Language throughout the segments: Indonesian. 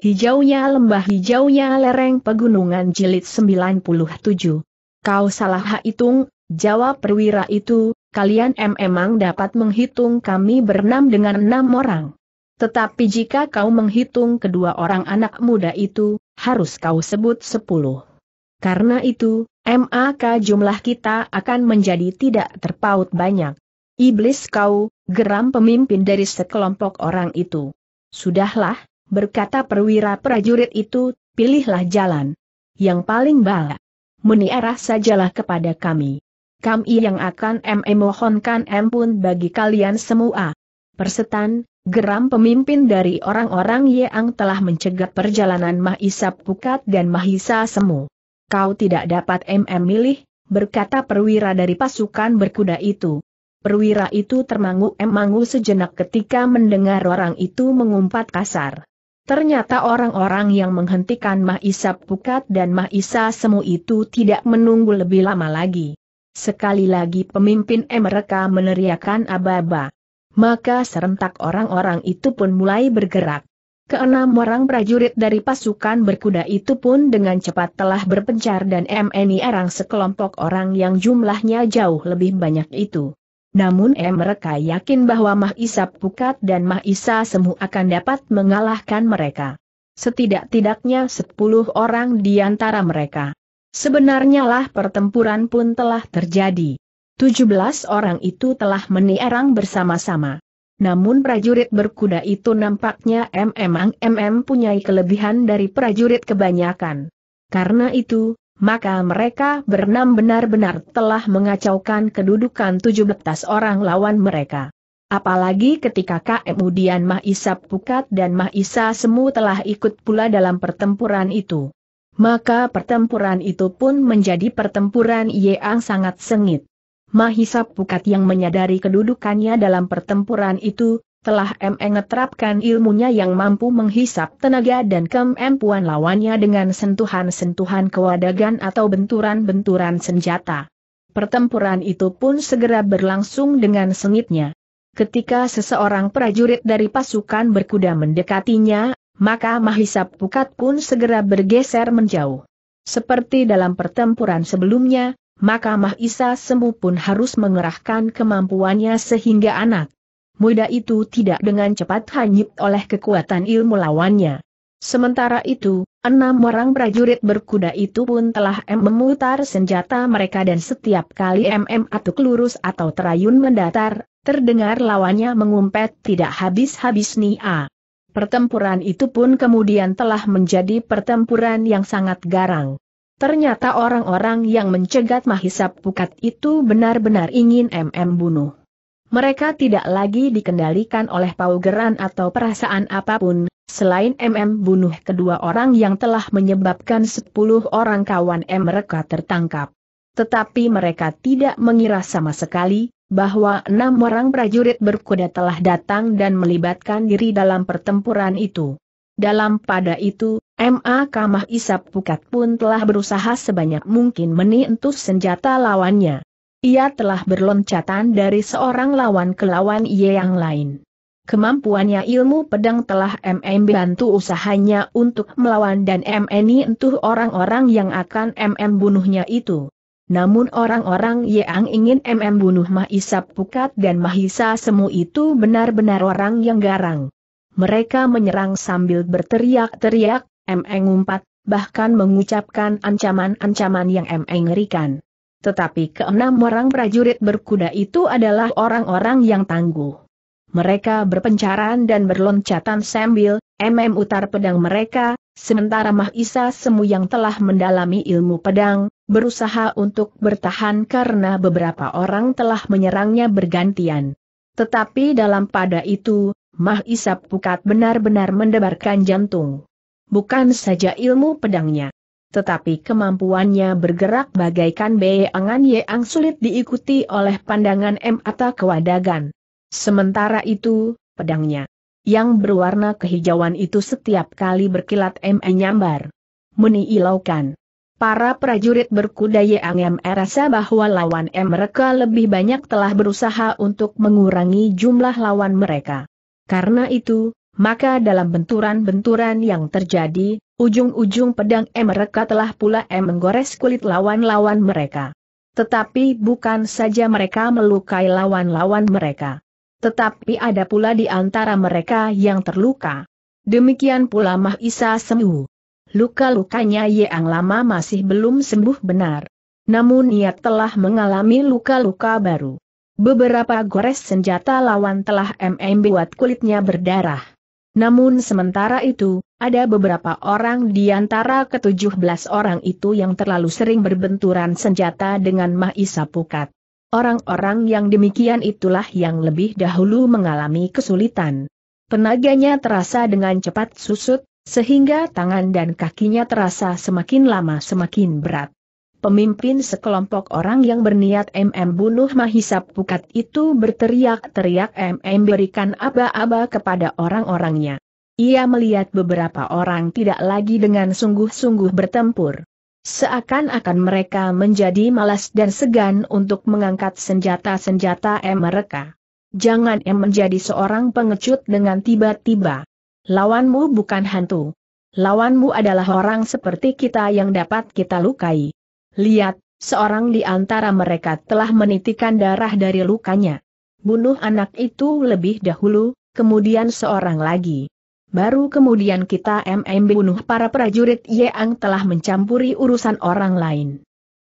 Hijaunya lembah hijaunya lereng pegunungan jilid 97. Kau salah hitung, jawab perwira itu, kalian em emang dapat menghitung kami berenam dengan enam orang. Tetapi jika kau menghitung kedua orang anak muda itu, harus kau sebut sepuluh. Karena itu, maka jumlah kita akan menjadi tidak terpaut banyak. Iblis kau, geram pemimpin dari sekelompok orang itu. Sudahlah, berkata perwira prajurit itu, pilihlah jalan. Yang paling bala. Meniarah sajalah kepada kami. Kami yang akan memohonkan ampun bagi kalian semua. Persetan, geram pemimpin dari orang-orang yeang telah mencegat perjalanan Mahisa Pukat dan Mahisa Semu. Kau tidak dapat MM milih, berkata perwira dari pasukan berkuda itu. Perwira itu termangu mangu sejenak ketika mendengar orang itu mengumpat kasar. Ternyata orang-orang yang menghentikan Mahisa Pukat dan Mahisa Semu itu tidak menunggu lebih lama lagi. Sekali lagi pemimpin mereka meneriakan aba Maka serentak orang-orang itu pun mulai bergerak. Keenam orang prajurit dari pasukan berkuda itu pun dengan cepat telah berpencar dan MNI erang sekelompok orang yang jumlahnya jauh lebih banyak itu. Namun eh mereka yakin bahwa Mah Isa Pukat dan Mah Isa Semu akan dapat mengalahkan mereka. Setidak-tidaknya sepuluh orang di antara mereka. Sebenarnya lah pertempuran pun telah terjadi. Tujuh belas orang itu telah menierang bersama-sama. Namun prajurit berkuda itu nampaknya memang MM punya kelebihan dari prajurit kebanyakan. Karena itu, maka mereka berenam benar-benar telah mengacaukan kedudukan tujuh belas orang lawan mereka. Apalagi ketika kemudian Mahisa Pukat dan Mahisa Semu telah ikut pula dalam pertempuran itu. Maka pertempuran itu pun menjadi pertempuran yang sangat sengit. Mahisa Pukat yang menyadari kedudukannya dalam pertempuran itu, telah ME ilmunya yang mampu menghisap tenaga dan kemampuan lawannya dengan sentuhan-sentuhan kewadagan atau benturan-benturan senjata. Pertempuran itu pun segera berlangsung dengan sengitnya. Ketika seseorang prajurit dari pasukan berkuda mendekatinya, maka Mahisap Pukat pun segera bergeser menjauh. Seperti dalam pertempuran sebelumnya, maka Mahisa sembuh pun harus mengerahkan kemampuannya sehingga anak muda itu tidak dengan cepat hanyut oleh kekuatan ilmu lawannya. Sementara itu, enam orang prajurit berkuda itu pun telah memutar senjata mereka dan setiap kali MM atau kelurus atau terayun mendatar, terdengar lawannya mengumpet tidak habis-habis nia. Pertempuran itu pun kemudian telah menjadi pertempuran yang sangat garang. Ternyata orang-orang yang mencegat Mahisap Pukat itu benar-benar ingin MM bunuh. Mereka tidak lagi dikendalikan oleh paugeran atau perasaan apapun, selain MM bunuh kedua orang yang telah menyebabkan 10 orang kawan M mereka tertangkap. Tetapi mereka tidak mengira sama sekali, bahwa enam orang prajurit berkuda telah datang dan melibatkan diri dalam pertempuran itu. Dalam pada itu, M.A. Kamah Isap Pukat pun telah berusaha sebanyak mungkin menentus senjata lawannya. Ia telah berloncatan dari seorang lawan ke lawan ia yang lain. Kemampuannya ilmu pedang telah MM bantu usahanya untuk melawan dan MN entuh orang-orang yang akan MM bunuhnya itu. Namun orang-orang yang ingin MM bunuh Mahisa Pukat dan Mahisa Semu itu benar-benar orang yang garang. Mereka menyerang sambil berteriak-teriak, MM ngumpat, bahkan mengucapkan ancaman-ancaman yang MM ngerikan. Tetapi keenam orang prajurit berkuda itu adalah orang-orang yang tangguh. Mereka berpencaran dan berloncatan sambil MM utar pedang mereka, sementara Mahisa Semu yang telah mendalami ilmu pedang, berusaha untuk bertahan karena beberapa orang telah menyerangnya bergantian. Tetapi dalam pada itu, Mahisa Pukat benar-benar mendebarkan jantung. Bukan saja ilmu pedangnya tetapi kemampuannya bergerak bagaikan beangan yang sulit diikuti oleh pandangan M. Ata Kewadagan. Sementara itu, pedangnya yang berwarna kehijauan itu setiap kali berkilat M. Nyambar. Meni ilaukan. Para prajurit berkuda Yang merasa bahwa lawan M mereka lebih banyak telah berusaha untuk mengurangi jumlah lawan mereka. Karena itu, maka dalam benturan-benturan yang terjadi, Ujung-ujung pedang mereka telah pula menggores kulit lawan-lawan mereka. Tetapi bukan saja mereka melukai lawan-lawan mereka. Tetapi ada pula di antara mereka yang terluka. Demikian pula Mahisa Semu. Luka-lukanya yang lama masih belum sembuh benar. Namun ia telah mengalami luka-luka baru. Beberapa gores senjata lawan telah mm buat kulitnya berdarah. Namun sementara itu, ada beberapa orang di antara ke-17 orang itu yang terlalu sering berbenturan senjata dengan Mahisa Pukat. Orang-orang yang demikian itulah yang lebih dahulu mengalami kesulitan. Tenaganya terasa dengan cepat susut, sehingga tangan dan kakinya terasa semakin lama semakin berat. Pemimpin sekelompok orang yang berniat MM bunuh Mahisa Pukat itu berteriak-teriak MM berikan aba-aba kepada orang-orangnya. Ia melihat beberapa orang tidak lagi dengan sungguh-sungguh bertempur. Seakan-akan mereka menjadi malas dan segan untuk mengangkat senjata-senjata M mereka. Jangan M menjadi seorang pengecut dengan tiba-tiba. Lawanmu bukan hantu. Lawanmu adalah orang seperti kita yang dapat kita lukai. Lihat, seorang di antara mereka telah menitikan darah dari lukanya. Bunuh anak itu lebih dahulu, kemudian seorang lagi. Baru kemudian kita MM bunuh para prajurit Yeang telah mencampuri urusan orang lain.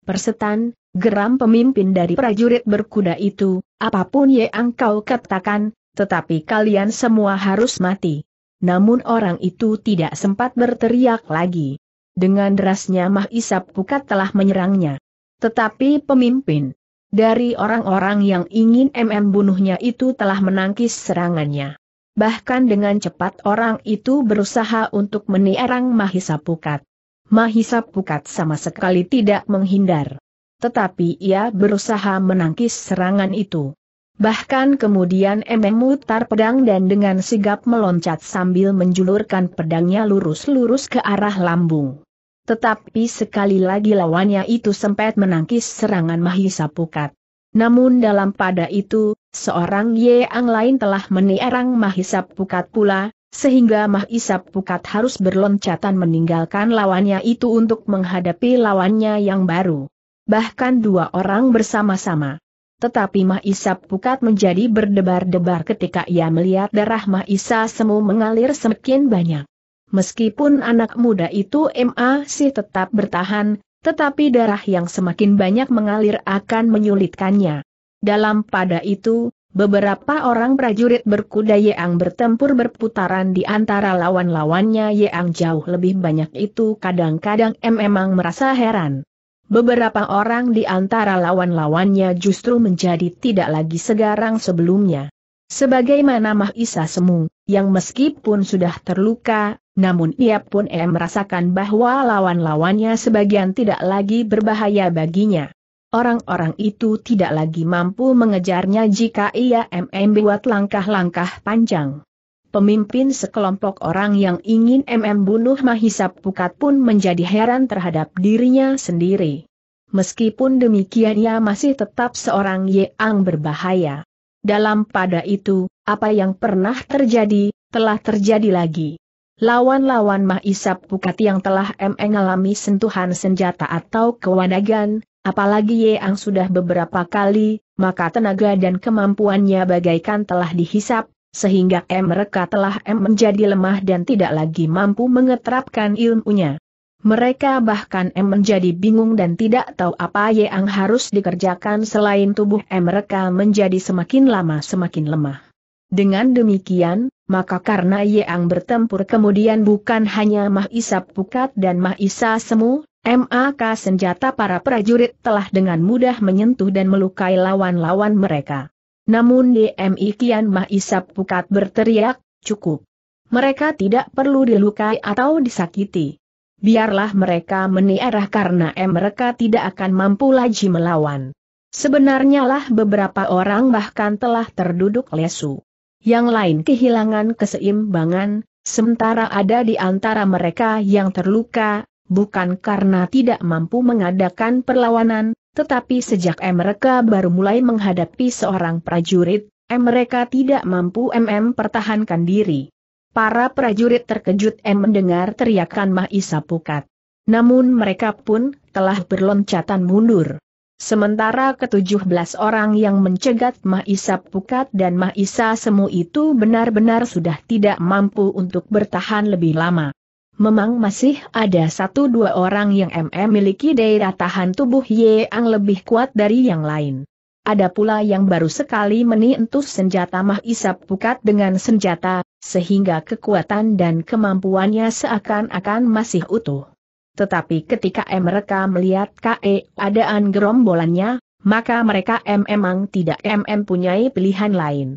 Persetan, geram pemimpin dari prajurit berkuda itu, apapun Yeang kau katakan, tetapi kalian semua harus mati. Namun orang itu tidak sempat berteriak lagi. Dengan derasnya Mah Isap Pukat telah menyerangnya. Tetapi pemimpin dari orang-orang yang ingin MM bunuhnya itu telah menangkis serangannya. Bahkan dengan cepat orang itu berusaha untuk meniarang Mahisa Pukat. Mahisa Pukat sama sekali tidak menghindar. Tetapi ia berusaha menangkis serangan itu. Bahkan kemudian MM mutar pedang dan dengan sigap meloncat sambil menjulurkan pedangnya lurus-lurus ke arah lambung. Tetapi sekali lagi lawannya itu sempat menangkis serangan Mahisa Pukat. Namun dalam pada itu, seorang Yeang lain telah menierang Mahisa Pukat pula, sehingga Mahisa Pukat harus berloncatan meninggalkan lawannya itu untuk menghadapi lawannya yang baru. Bahkan dua orang bersama-sama. Tetapi Mahisa Pukat menjadi berdebar-debar ketika ia melihat darah Mahisa Semu mengalir semakin banyak. Meskipun anak muda itu masih tetap bertahan, tetapi darah yang semakin banyak mengalir akan menyulitkannya. Dalam pada itu, beberapa orang prajurit berkuda yang bertempur berputaran di antara lawan-lawannya yang jauh lebih banyak itu kadang-kadang memang merasa heran. Beberapa orang di antara lawan-lawannya justru menjadi tidak lagi segarang sebelumnya. Sebagaimana Mahisa Semu, yang meskipun sudah terluka, namun ia pun eh merasakan bahwa lawan-lawannya sebagian tidak lagi berbahaya baginya. Orang-orang itu tidak lagi mampu mengejarnya jika ia MM buat langkah-langkah panjang. Pemimpin sekelompok orang yang ingin MM bunuh Mahisa Pukat pun menjadi heran terhadap dirinya sendiri. Meskipun demikian ia masih tetap seorang Yang berbahaya. Dalam pada itu, apa yang pernah terjadi, telah terjadi lagi. Lawan-lawan Mahisap Pukat yang telah mengalami sentuhan senjata atau kewanagan, apalagi ang sudah beberapa kali, maka tenaga dan kemampuannya bagaikan telah dihisap, sehingga M mereka telah M menjadi lemah dan tidak lagi mampu mengeterapkan ilmunya. Mereka bahkan M menjadi bingung dan tidak tahu apa yang harus dikerjakan selain tubuh M mereka menjadi semakin lama semakin lemah. Dengan demikian, maka karena Yeang bertempur kemudian bukan hanya Mahisa Pukat dan Mahisa Semu, maka senjata para prajurit telah dengan mudah menyentuh dan melukai lawan-lawan mereka. Namun DMI Kian Mahisa Pukat berteriak, cukup. Mereka tidak perlu dilukai atau disakiti. Biarlah mereka meniarah karena eh, mereka tidak akan mampu lagi melawan. Sebenarnya lah beberapa orang bahkan telah terduduk lesu yang lain kehilangan keseimbangan, sementara ada di antara mereka yang terluka, bukan karena tidak mampu mengadakan perlawanan, tetapi sejak mereka baru mulai menghadapi seorang prajurit, mereka tidak mampu MM pertahankan diri. Para prajurit terkejut M mendengar teriakan Mahisa Pukat. Namun mereka pun telah berloncatan mundur. Sementara ketujuh belas orang yang mencegat Mahisa Pukat dan Mahisa Semu itu benar-benar sudah tidak mampu untuk bertahan lebih lama. Memang masih ada satu dua orang yang MM miliki daya tahan tubuh yang lebih kuat dari yang lain. Ada pula yang baru sekali menientus senjata Mahisa Pukat dengan senjata, sehingga kekuatan dan kemampuannya seakan-akan masih utuh. Tetapi ketika mereka melihat KE adaan gerombolannya, maka mereka memang tidak mempunyai pilihan lain.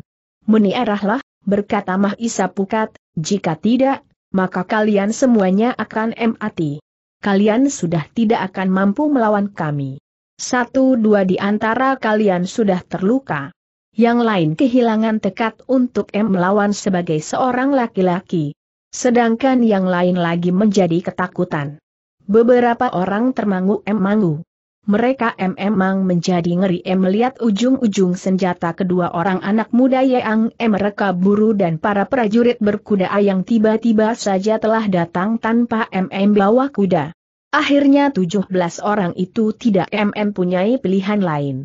Meniarahlah, berkata Mah Isa Pukat, jika tidak, maka kalian semuanya akan mati. Kalian sudah tidak akan mampu melawan kami. Satu dua di antara kalian sudah terluka. Yang lain kehilangan tekad untuk M melawan sebagai seorang laki-laki. Sedangkan yang lain lagi menjadi ketakutan. Beberapa orang termangu-emangu. Mereka memang menjadi ngeri em melihat ujung-ujung senjata kedua orang anak muda yang mereka buru dan para prajurit berkuda yang tiba-tiba saja telah datang tanpa MM bawa kuda. Akhirnya 17 orang itu tidak MM punyai pilihan lain.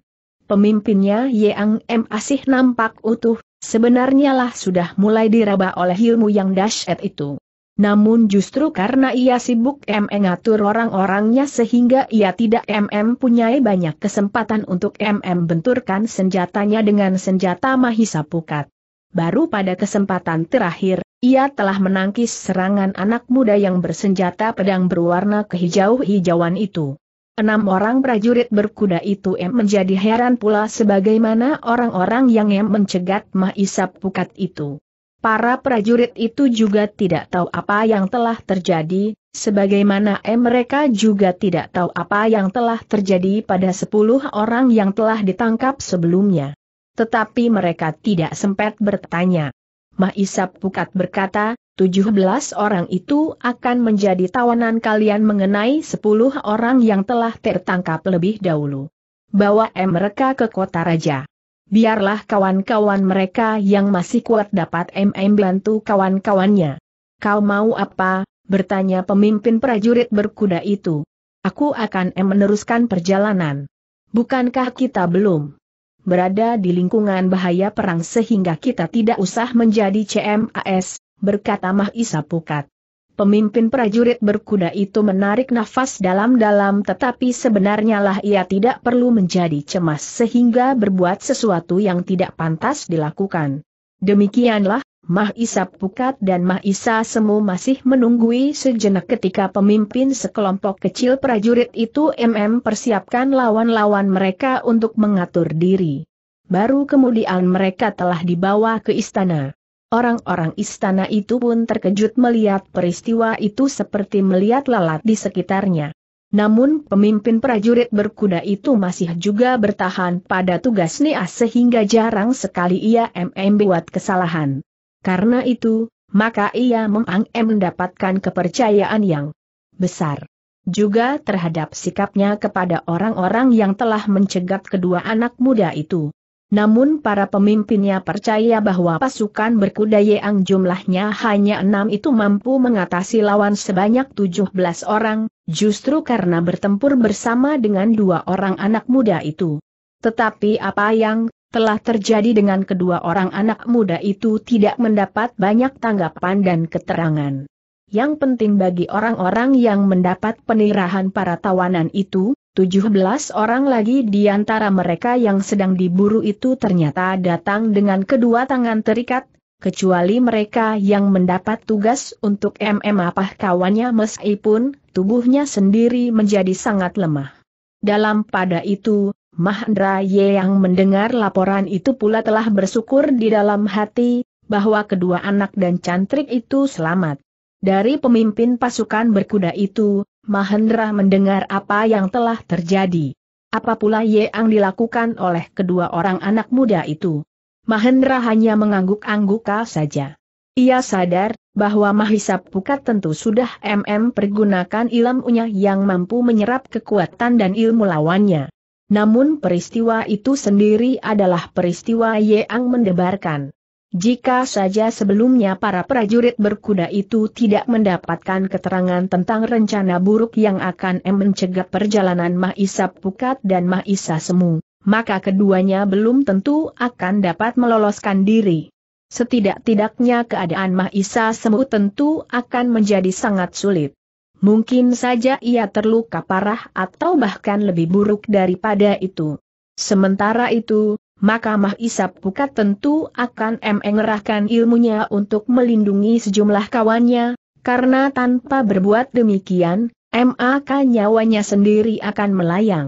Pemimpinnya Yang M asih nampak utuh, sebenarnya lah sudah mulai diraba oleh ilmu yang dahsyat itu. Namun justru karena ia sibuk MM ngatur orang-orangnya sehingga ia tidak MM punyai banyak kesempatan untuk MM benturkan senjatanya dengan senjata Mahisa Pukat. Baru pada kesempatan terakhir, ia telah menangkis serangan anak muda yang bersenjata pedang berwarna kehijau-hijauan itu. Enam orang prajurit berkuda itu M menjadi heran pula sebagaimana orang-orang yang M mencegat Mahisa Pukat itu. Para prajurit itu juga tidak tahu apa yang telah terjadi, sebagaimana eh, mereka juga tidak tahu apa yang telah terjadi pada sepuluh orang yang telah ditangkap sebelumnya. Tetapi mereka tidak sempat bertanya. Maisap Pukat berkata, 17 orang itu akan menjadi tawanan kalian mengenai 10 orang yang telah tertangkap lebih dahulu. Bawa eh, mereka ke kota raja biarlah kawan-kawan mereka yang masih kuat dapat MM bantu kawan-kawannya. Kau mau apa? bertanya pemimpin prajurit berkuda itu. Aku akan M meneruskan perjalanan. Bukankah kita belum berada di lingkungan bahaya perang sehingga kita tidak usah menjadi CMAS, berkata Mahisa Pukat. Pemimpin prajurit berkuda itu menarik nafas dalam-dalam tetapi sebenarnya lah ia tidak perlu menjadi cemas sehingga berbuat sesuatu yang tidak pantas dilakukan. Demikianlah, Mah Isa Pukat dan Mah Isa Semu masih menunggui sejenak ketika pemimpin sekelompok kecil prajurit itu MM persiapkan lawan-lawan mereka untuk mengatur diri. Baru kemudian mereka telah dibawa ke istana. Orang-orang istana itu pun terkejut melihat peristiwa itu seperti melihat lalat di sekitarnya. Namun pemimpin prajurit berkuda itu masih juga bertahan pada tugas Nias sehingga jarang sekali ia MM buat kesalahan. Karena itu, maka ia memang mendapatkan kepercayaan yang besar. Juga terhadap sikapnya kepada orang-orang yang telah mencegat kedua anak muda itu. Namun para pemimpinnya percaya bahwa pasukan berkuda yang jumlahnya hanya enam itu mampu mengatasi lawan sebanyak tujuh belas orang, justru karena bertempur bersama dengan dua orang anak muda itu. Tetapi apa yang telah terjadi dengan kedua orang anak muda itu tidak mendapat banyak tanggapan dan keterangan. Yang penting bagi orang-orang yang mendapat penirahan para tawanan itu, 17 orang lagi di antara mereka yang sedang diburu itu ternyata datang dengan kedua tangan terikat, kecuali mereka yang mendapat tugas untuk MM apa kawannya meskipun tubuhnya sendiri menjadi sangat lemah. Dalam pada itu, Mahendra Ye yang mendengar laporan itu pula telah bersyukur di dalam hati, bahwa kedua anak dan cantrik itu selamat. Dari pemimpin pasukan berkuda itu, Mahendra mendengar apa yang telah terjadi. Apa pula yang dilakukan oleh kedua orang anak muda itu? Mahendra hanya mengangguk-angguka saja. Ia sadar bahwa Mahisa Pukat tentu sudah MM pergunakan ilmunya yang mampu menyerap kekuatan dan ilmu lawannya. Namun peristiwa itu sendiri adalah peristiwa yang mendebarkan. Jika saja sebelumnya para prajurit berkuda itu tidak mendapatkan keterangan tentang rencana buruk yang akan em mencegah perjalanan Mahisa Pukat dan Mahisa Semu, maka keduanya belum tentu akan dapat meloloskan diri. Setidak-tidaknya keadaan Mahisa Semu tentu akan menjadi sangat sulit. Mungkin saja ia terluka parah atau bahkan lebih buruk daripada itu. Sementara itu, maka Mah Isap Pukat tentu akan mengerahkan ilmunya untuk melindungi sejumlah kawannya, karena tanpa berbuat demikian, maka nyawanya sendiri akan melayang.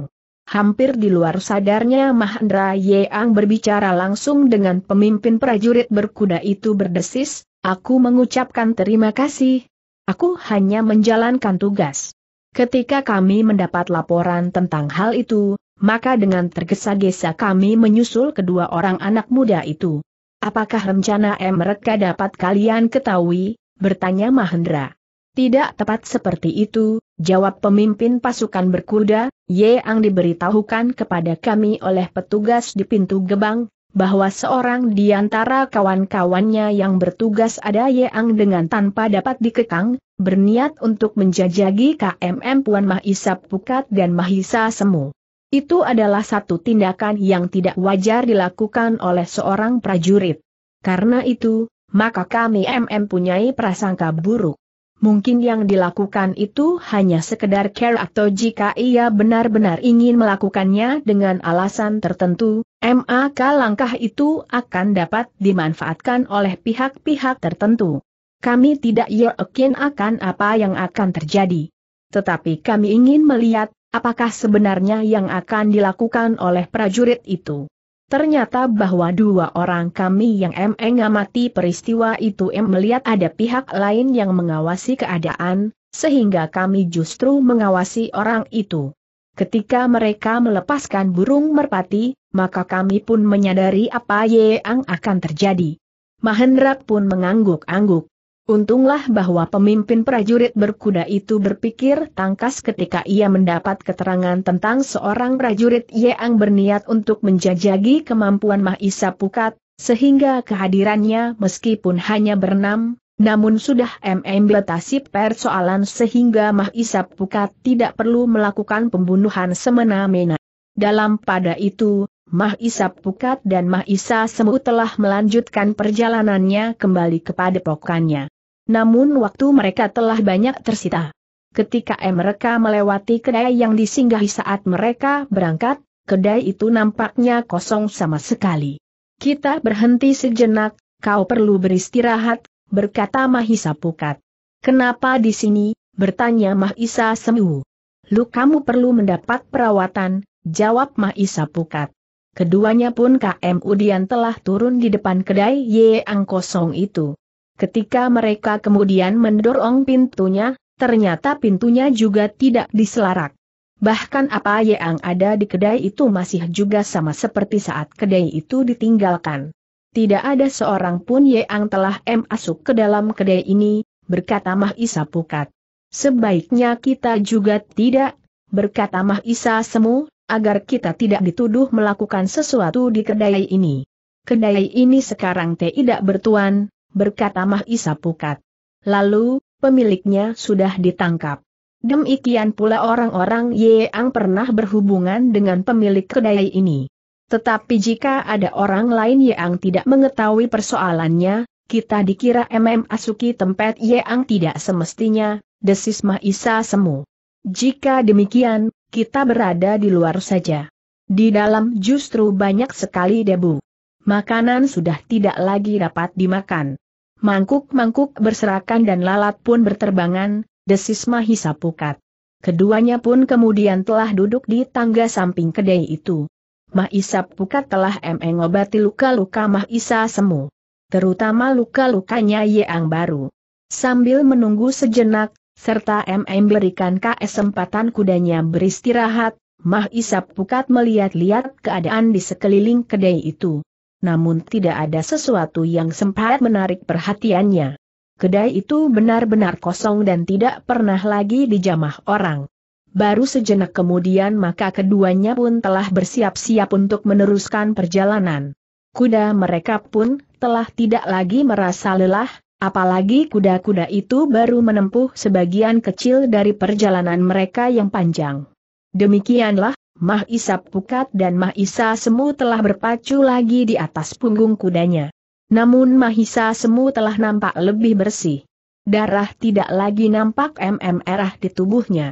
Hampir di luar sadarnya Mahendra Yeang berbicara langsung dengan pemimpin prajurit berkuda itu berdesis, aku mengucapkan terima kasih. Aku hanya menjalankan tugas. Ketika kami mendapat laporan tentang hal itu, maka dengan tergesa-gesa kami menyusul kedua orang anak muda itu. Apakah rencana mereka dapat kalian ketahui? bertanya Mahendra. Tidak tepat seperti itu, jawab pemimpin pasukan berkuda, Ye Ang diberitahukan kepada kami oleh petugas di pintu gebang, bahwa seorang di antara kawan-kawannya yang bertugas ada Ang dengan tanpa dapat dikekang, berniat untuk menjajagi KMM Puan Mahisa Pukat dan Mahisa Semu. Itu adalah satu tindakan yang tidak wajar dilakukan oleh seorang prajurit. Karena itu, maka kami MM punyai prasangka buruk. Mungkin yang dilakukan itu hanya sekedar care atau jika ia benar-benar ingin melakukannya dengan alasan tertentu, maka langkah itu akan dapat dimanfaatkan oleh pihak-pihak tertentu. Kami tidak yakin akan apa yang akan terjadi. Tetapi kami ingin melihat Apakah sebenarnya yang akan dilakukan oleh prajurit itu? Ternyata bahwa dua orang kami yang mengamati peristiwa itu M melihat ada pihak lain yang mengawasi keadaan, sehingga kami justru mengawasi orang itu. Ketika mereka melepaskan burung merpati, maka kami pun menyadari apa yang akan terjadi. Mahendra pun mengangguk-angguk. Untunglah bahwa pemimpin prajurit berkuda itu berpikir tangkas ketika ia mendapat keterangan tentang seorang prajurit yang berniat untuk menjajagi kemampuan Mahisa Pukat, sehingga kehadirannya meskipun hanya berenam, namun sudah membatasi persoalan sehingga Mahisa Pukat tidak perlu melakukan pembunuhan semena-mena. Dalam pada itu, Mahisa Pukat dan Mah Isa Semu telah melanjutkan perjalanannya kembali kepada pokannya. Namun waktu mereka telah banyak tersita. Ketika mereka melewati kedai yang disinggahi saat mereka berangkat, kedai itu nampaknya kosong sama sekali. Kita berhenti sejenak, kau perlu beristirahat, berkata Mahisa Pukat. Kenapa di sini, bertanya Mahisa Semu. Lu kamu perlu mendapat perawatan, jawab Mahisa Pukat. Keduanya pun KM Udian telah turun di depan kedai ye ang kosong itu. Ketika mereka kemudian mendorong pintunya, ternyata pintunya juga tidak diselarak. Bahkan apa yang ada di kedai itu masih juga sama seperti saat kedai itu ditinggalkan. Tidak ada seorang pun yang telah masuk ke dalam kedai ini, berkata Mah Isa Pukat. Sebaiknya kita juga tidak, berkata Mah Isa Semu, agar kita tidak dituduh melakukan sesuatu di kedai ini. Kedai ini sekarang tidak bertuan, berkata Mahisa Pukat. Lalu, pemiliknya sudah ditangkap. Demikian pula orang-orang Yeang pernah berhubungan dengan pemilik kedai ini. Tetapi jika ada orang lain Yeang tidak mengetahui persoalannya, kita dikira MM Asuki tempat Yeang tidak semestinya, desis Mahisa Semu. Jika demikian, kita berada di luar saja. Di dalam justru banyak sekali debu makanan sudah tidak lagi dapat dimakan. Mangkuk-mangkuk berserakan dan lalat pun berterbangan, desis Mahisa Pukat. Keduanya pun kemudian telah duduk di tangga samping kedai itu. Mahisa Pukat telah mengobati luka-luka Mahisa Semu. Terutama luka-lukanya yang baru. Sambil menunggu sejenak, serta MM berikan kesempatan kudanya beristirahat, Mah Pukat melihat-lihat keadaan di sekeliling kedai itu namun tidak ada sesuatu yang sempat menarik perhatiannya. Kedai itu benar-benar kosong dan tidak pernah lagi dijamah orang. Baru sejenak kemudian maka keduanya pun telah bersiap-siap untuk meneruskan perjalanan. Kuda mereka pun telah tidak lagi merasa lelah, apalagi kuda-kuda itu baru menempuh sebagian kecil dari perjalanan mereka yang panjang. Demikianlah Mah Isa Pukat dan Mah Isa Semu telah berpacu lagi di atas punggung kudanya. Namun Mah Isa Semu telah nampak lebih bersih. Darah tidak lagi nampak merah mm di tubuhnya.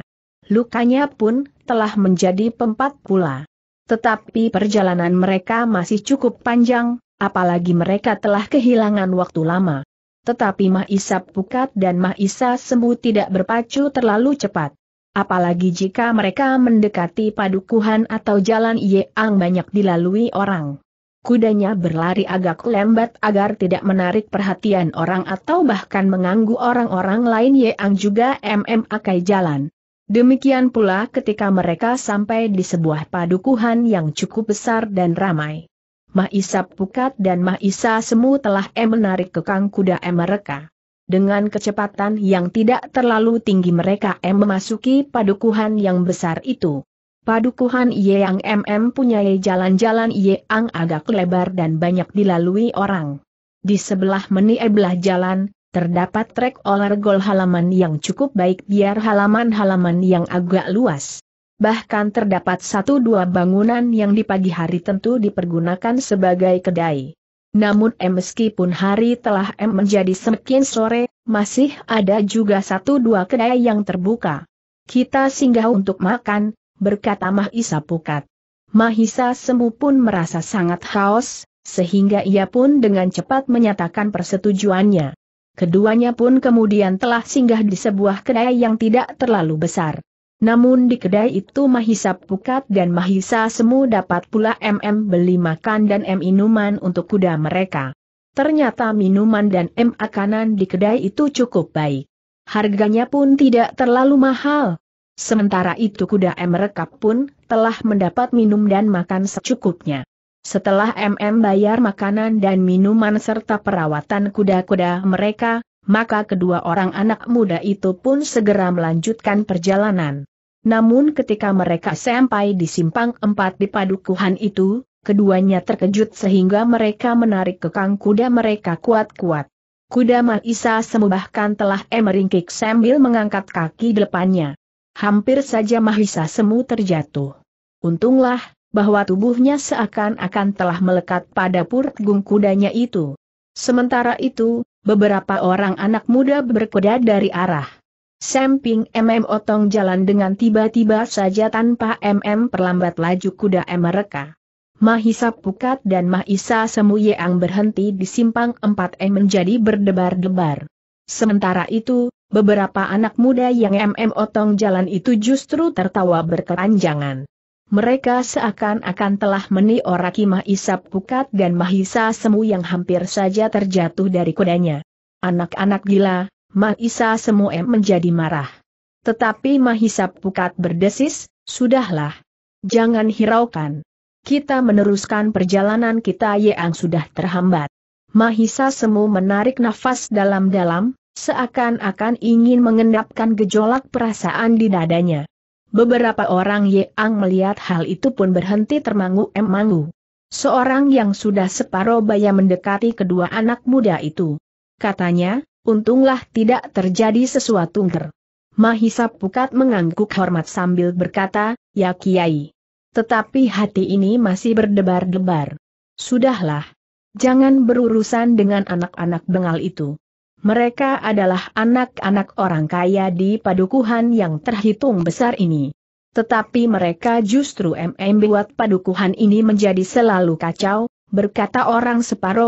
Lukanya pun telah menjadi pempat pula. Tetapi perjalanan mereka masih cukup panjang, apalagi mereka telah kehilangan waktu lama. Tetapi Mah Isa Pukat dan Mah Isa semu tidak berpacu terlalu cepat. Apalagi jika mereka mendekati padukuhan atau jalan yang banyak dilalui orang. Kudanya berlari agak lambat agar tidak menarik perhatian orang atau bahkan mengganggu orang-orang lain yang juga memakai jalan. Demikian pula ketika mereka sampai di sebuah padukuhan yang cukup besar dan ramai. Mahisa Pukat dan Mahisa Semu telah menarik kekang kuda em mereka. Dengan kecepatan yang tidak terlalu tinggi mereka M memasuki padukuhan yang besar itu. Padukuhan Yang MM punya jalan-jalan yang agak lebar dan banyak dilalui orang. Di sebelah meni ebelah jalan, terdapat trek oler halaman yang cukup baik biar halaman-halaman yang agak luas. Bahkan terdapat satu dua bangunan yang di pagi hari tentu dipergunakan sebagai kedai. Namun M eh, meskipun hari telah M eh, menjadi semakin sore, masih ada juga satu dua kedai yang terbuka. Kita singgah untuk makan, berkata Mahisa Pukat. Mahisa Semu pun merasa sangat haus, sehingga ia pun dengan cepat menyatakan persetujuannya. Keduanya pun kemudian telah singgah di sebuah kedai yang tidak terlalu besar. Namun di kedai itu Mahisa Pukat dan Mahisa Semu dapat pula MM beli makan dan M minuman untuk kuda mereka. Ternyata minuman dan M makanan di kedai itu cukup baik. Harganya pun tidak terlalu mahal. Sementara itu kuda M rekap pun telah mendapat minum dan makan secukupnya. Setelah MM bayar makanan dan minuman serta perawatan kuda-kuda mereka, maka kedua orang anak muda itu pun segera melanjutkan perjalanan. Namun ketika mereka sampai di simpang empat di padukuhan itu, keduanya terkejut sehingga mereka menarik kekang kuda mereka kuat-kuat. Kuda Maisa semubahkan telah emeringkik sambil mengangkat kaki depannya. Hampir saja Mahisa Semu terjatuh. Untunglah, bahwa tubuhnya seakan-akan telah melekat pada purgung kudanya itu. Sementara itu, beberapa orang anak muda berkuda dari arah samping MM Otong jalan dengan tiba-tiba saja tanpa MM perlambat laju kuda mereka. Mahisa Pukat dan Mahisa ang berhenti di simpang 4M menjadi berdebar-debar. Sementara itu, beberapa anak muda yang MM Otong jalan itu justru tertawa berkepanjangan mereka seakan-akan telah menioraki Mahisa Pukat dan Mahisa Semu yang hampir saja terjatuh dari kudanya. Anak-anak gila, Mahisa Semu em menjadi marah. Tetapi Mahisa Pukat berdesis, sudahlah. Jangan hiraukan. Kita meneruskan perjalanan kita yang sudah terhambat. Mahisa Semu menarik nafas dalam-dalam, seakan-akan ingin mengendapkan gejolak perasaan di dadanya. Beberapa orang yang melihat hal itu pun berhenti termangu-emangu. Seorang yang sudah separoh baya mendekati kedua anak muda itu. Katanya, untunglah tidak terjadi sesuatu nger. Mahisa Pukat mengangguk hormat sambil berkata, ya kiai. Tetapi hati ini masih berdebar-debar. Sudahlah. Jangan berurusan dengan anak-anak bengal itu. Mereka adalah anak-anak orang kaya di padukuhan yang terhitung besar ini. Tetapi mereka justru MM buat padukuhan ini menjadi selalu kacau, berkata orang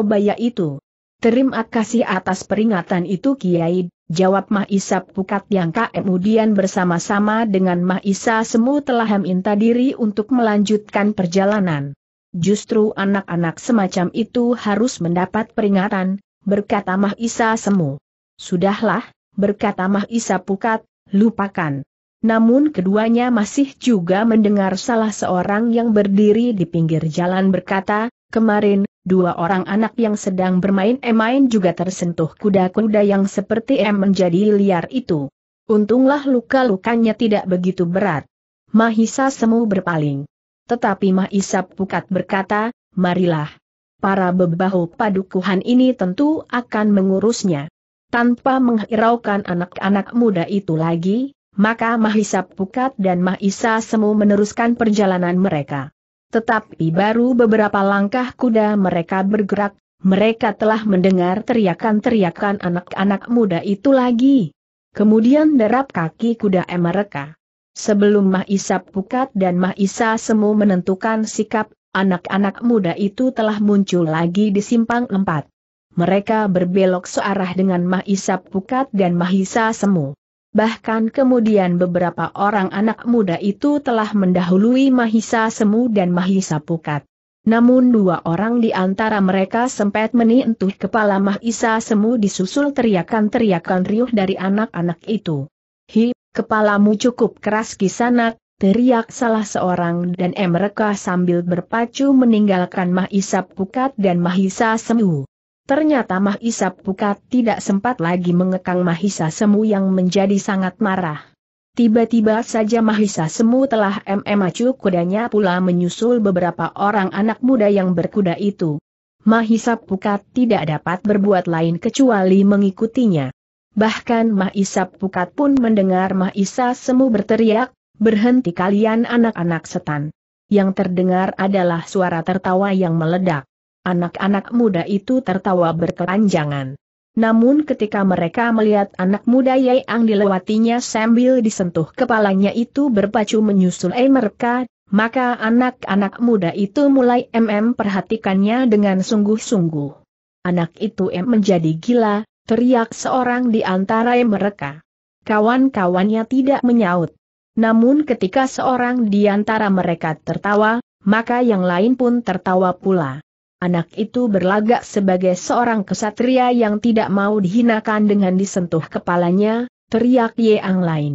baya itu. Terima kasih atas peringatan itu Kiai, jawab Mahisap Pukat yang kemudian bersama-sama dengan Mahisa Semu telah meminta diri untuk melanjutkan perjalanan. Justru anak-anak semacam itu harus mendapat peringatan, berkata Isa Semu. Sudahlah, berkata Isa Pukat, lupakan. Namun keduanya masih juga mendengar salah seorang yang berdiri di pinggir jalan berkata, kemarin, dua orang anak yang sedang bermain-emain juga tersentuh kuda-kuda yang seperti em menjadi liar itu. Untunglah luka-lukanya tidak begitu berat. Mahisa Semu berpaling. Tetapi Mahisa Pukat berkata, marilah, para bebahu padukuhan ini tentu akan mengurusnya. Tanpa menghiraukan anak-anak muda itu lagi, maka Mahisa Pukat dan Mahisa Semu meneruskan perjalanan mereka. Tetapi baru beberapa langkah kuda mereka bergerak, mereka telah mendengar teriakan-teriakan anak-anak muda itu lagi. Kemudian derap kaki kuda mereka. Sebelum Mahisa Pukat dan Mahisa Semu menentukan sikap, Anak-anak muda itu telah muncul lagi di simpang empat. Mereka berbelok searah dengan Mahisa Pukat dan Mahisa Semu. Bahkan kemudian beberapa orang anak muda itu telah mendahului Mahisa Semu dan Mahisa Pukat. Namun dua orang di antara mereka sempat menientuh kepala Mahisa Semu disusul teriakan-teriakan riuh dari anak-anak itu. Hi, kepalamu cukup keras kisanak, teriak salah seorang dan mereka sambil berpacu meninggalkan Mahisa Pukat dan Mahisa Semu. Ternyata Mahisa Pukat tidak sempat lagi mengekang Mahisa Semu yang menjadi sangat marah. Tiba-tiba saja Mahisa Semu telah memacu kudanya pula menyusul beberapa orang anak muda yang berkuda itu. Mahisa Pukat tidak dapat berbuat lain kecuali mengikutinya. Bahkan Mahisa Pukat pun mendengar Mahisa Semu berteriak, berhenti kalian anak-anak setan. Yang terdengar adalah suara tertawa yang meledak. Anak-anak muda itu tertawa berkepanjangan. Namun ketika mereka melihat anak muda yang dilewatinya sambil disentuh kepalanya itu berpacu menyusul mereka, maka anak-anak muda itu mulai MM perhatikannya dengan sungguh-sungguh. Anak itu M menjadi gila, teriak seorang di antara mereka. Kawan-kawannya tidak menyaut namun ketika seorang di antara mereka tertawa, maka yang lain pun tertawa pula. Anak itu berlagak sebagai seorang kesatria yang tidak mau dihinakan dengan disentuh kepalanya, teriak Yeang lain.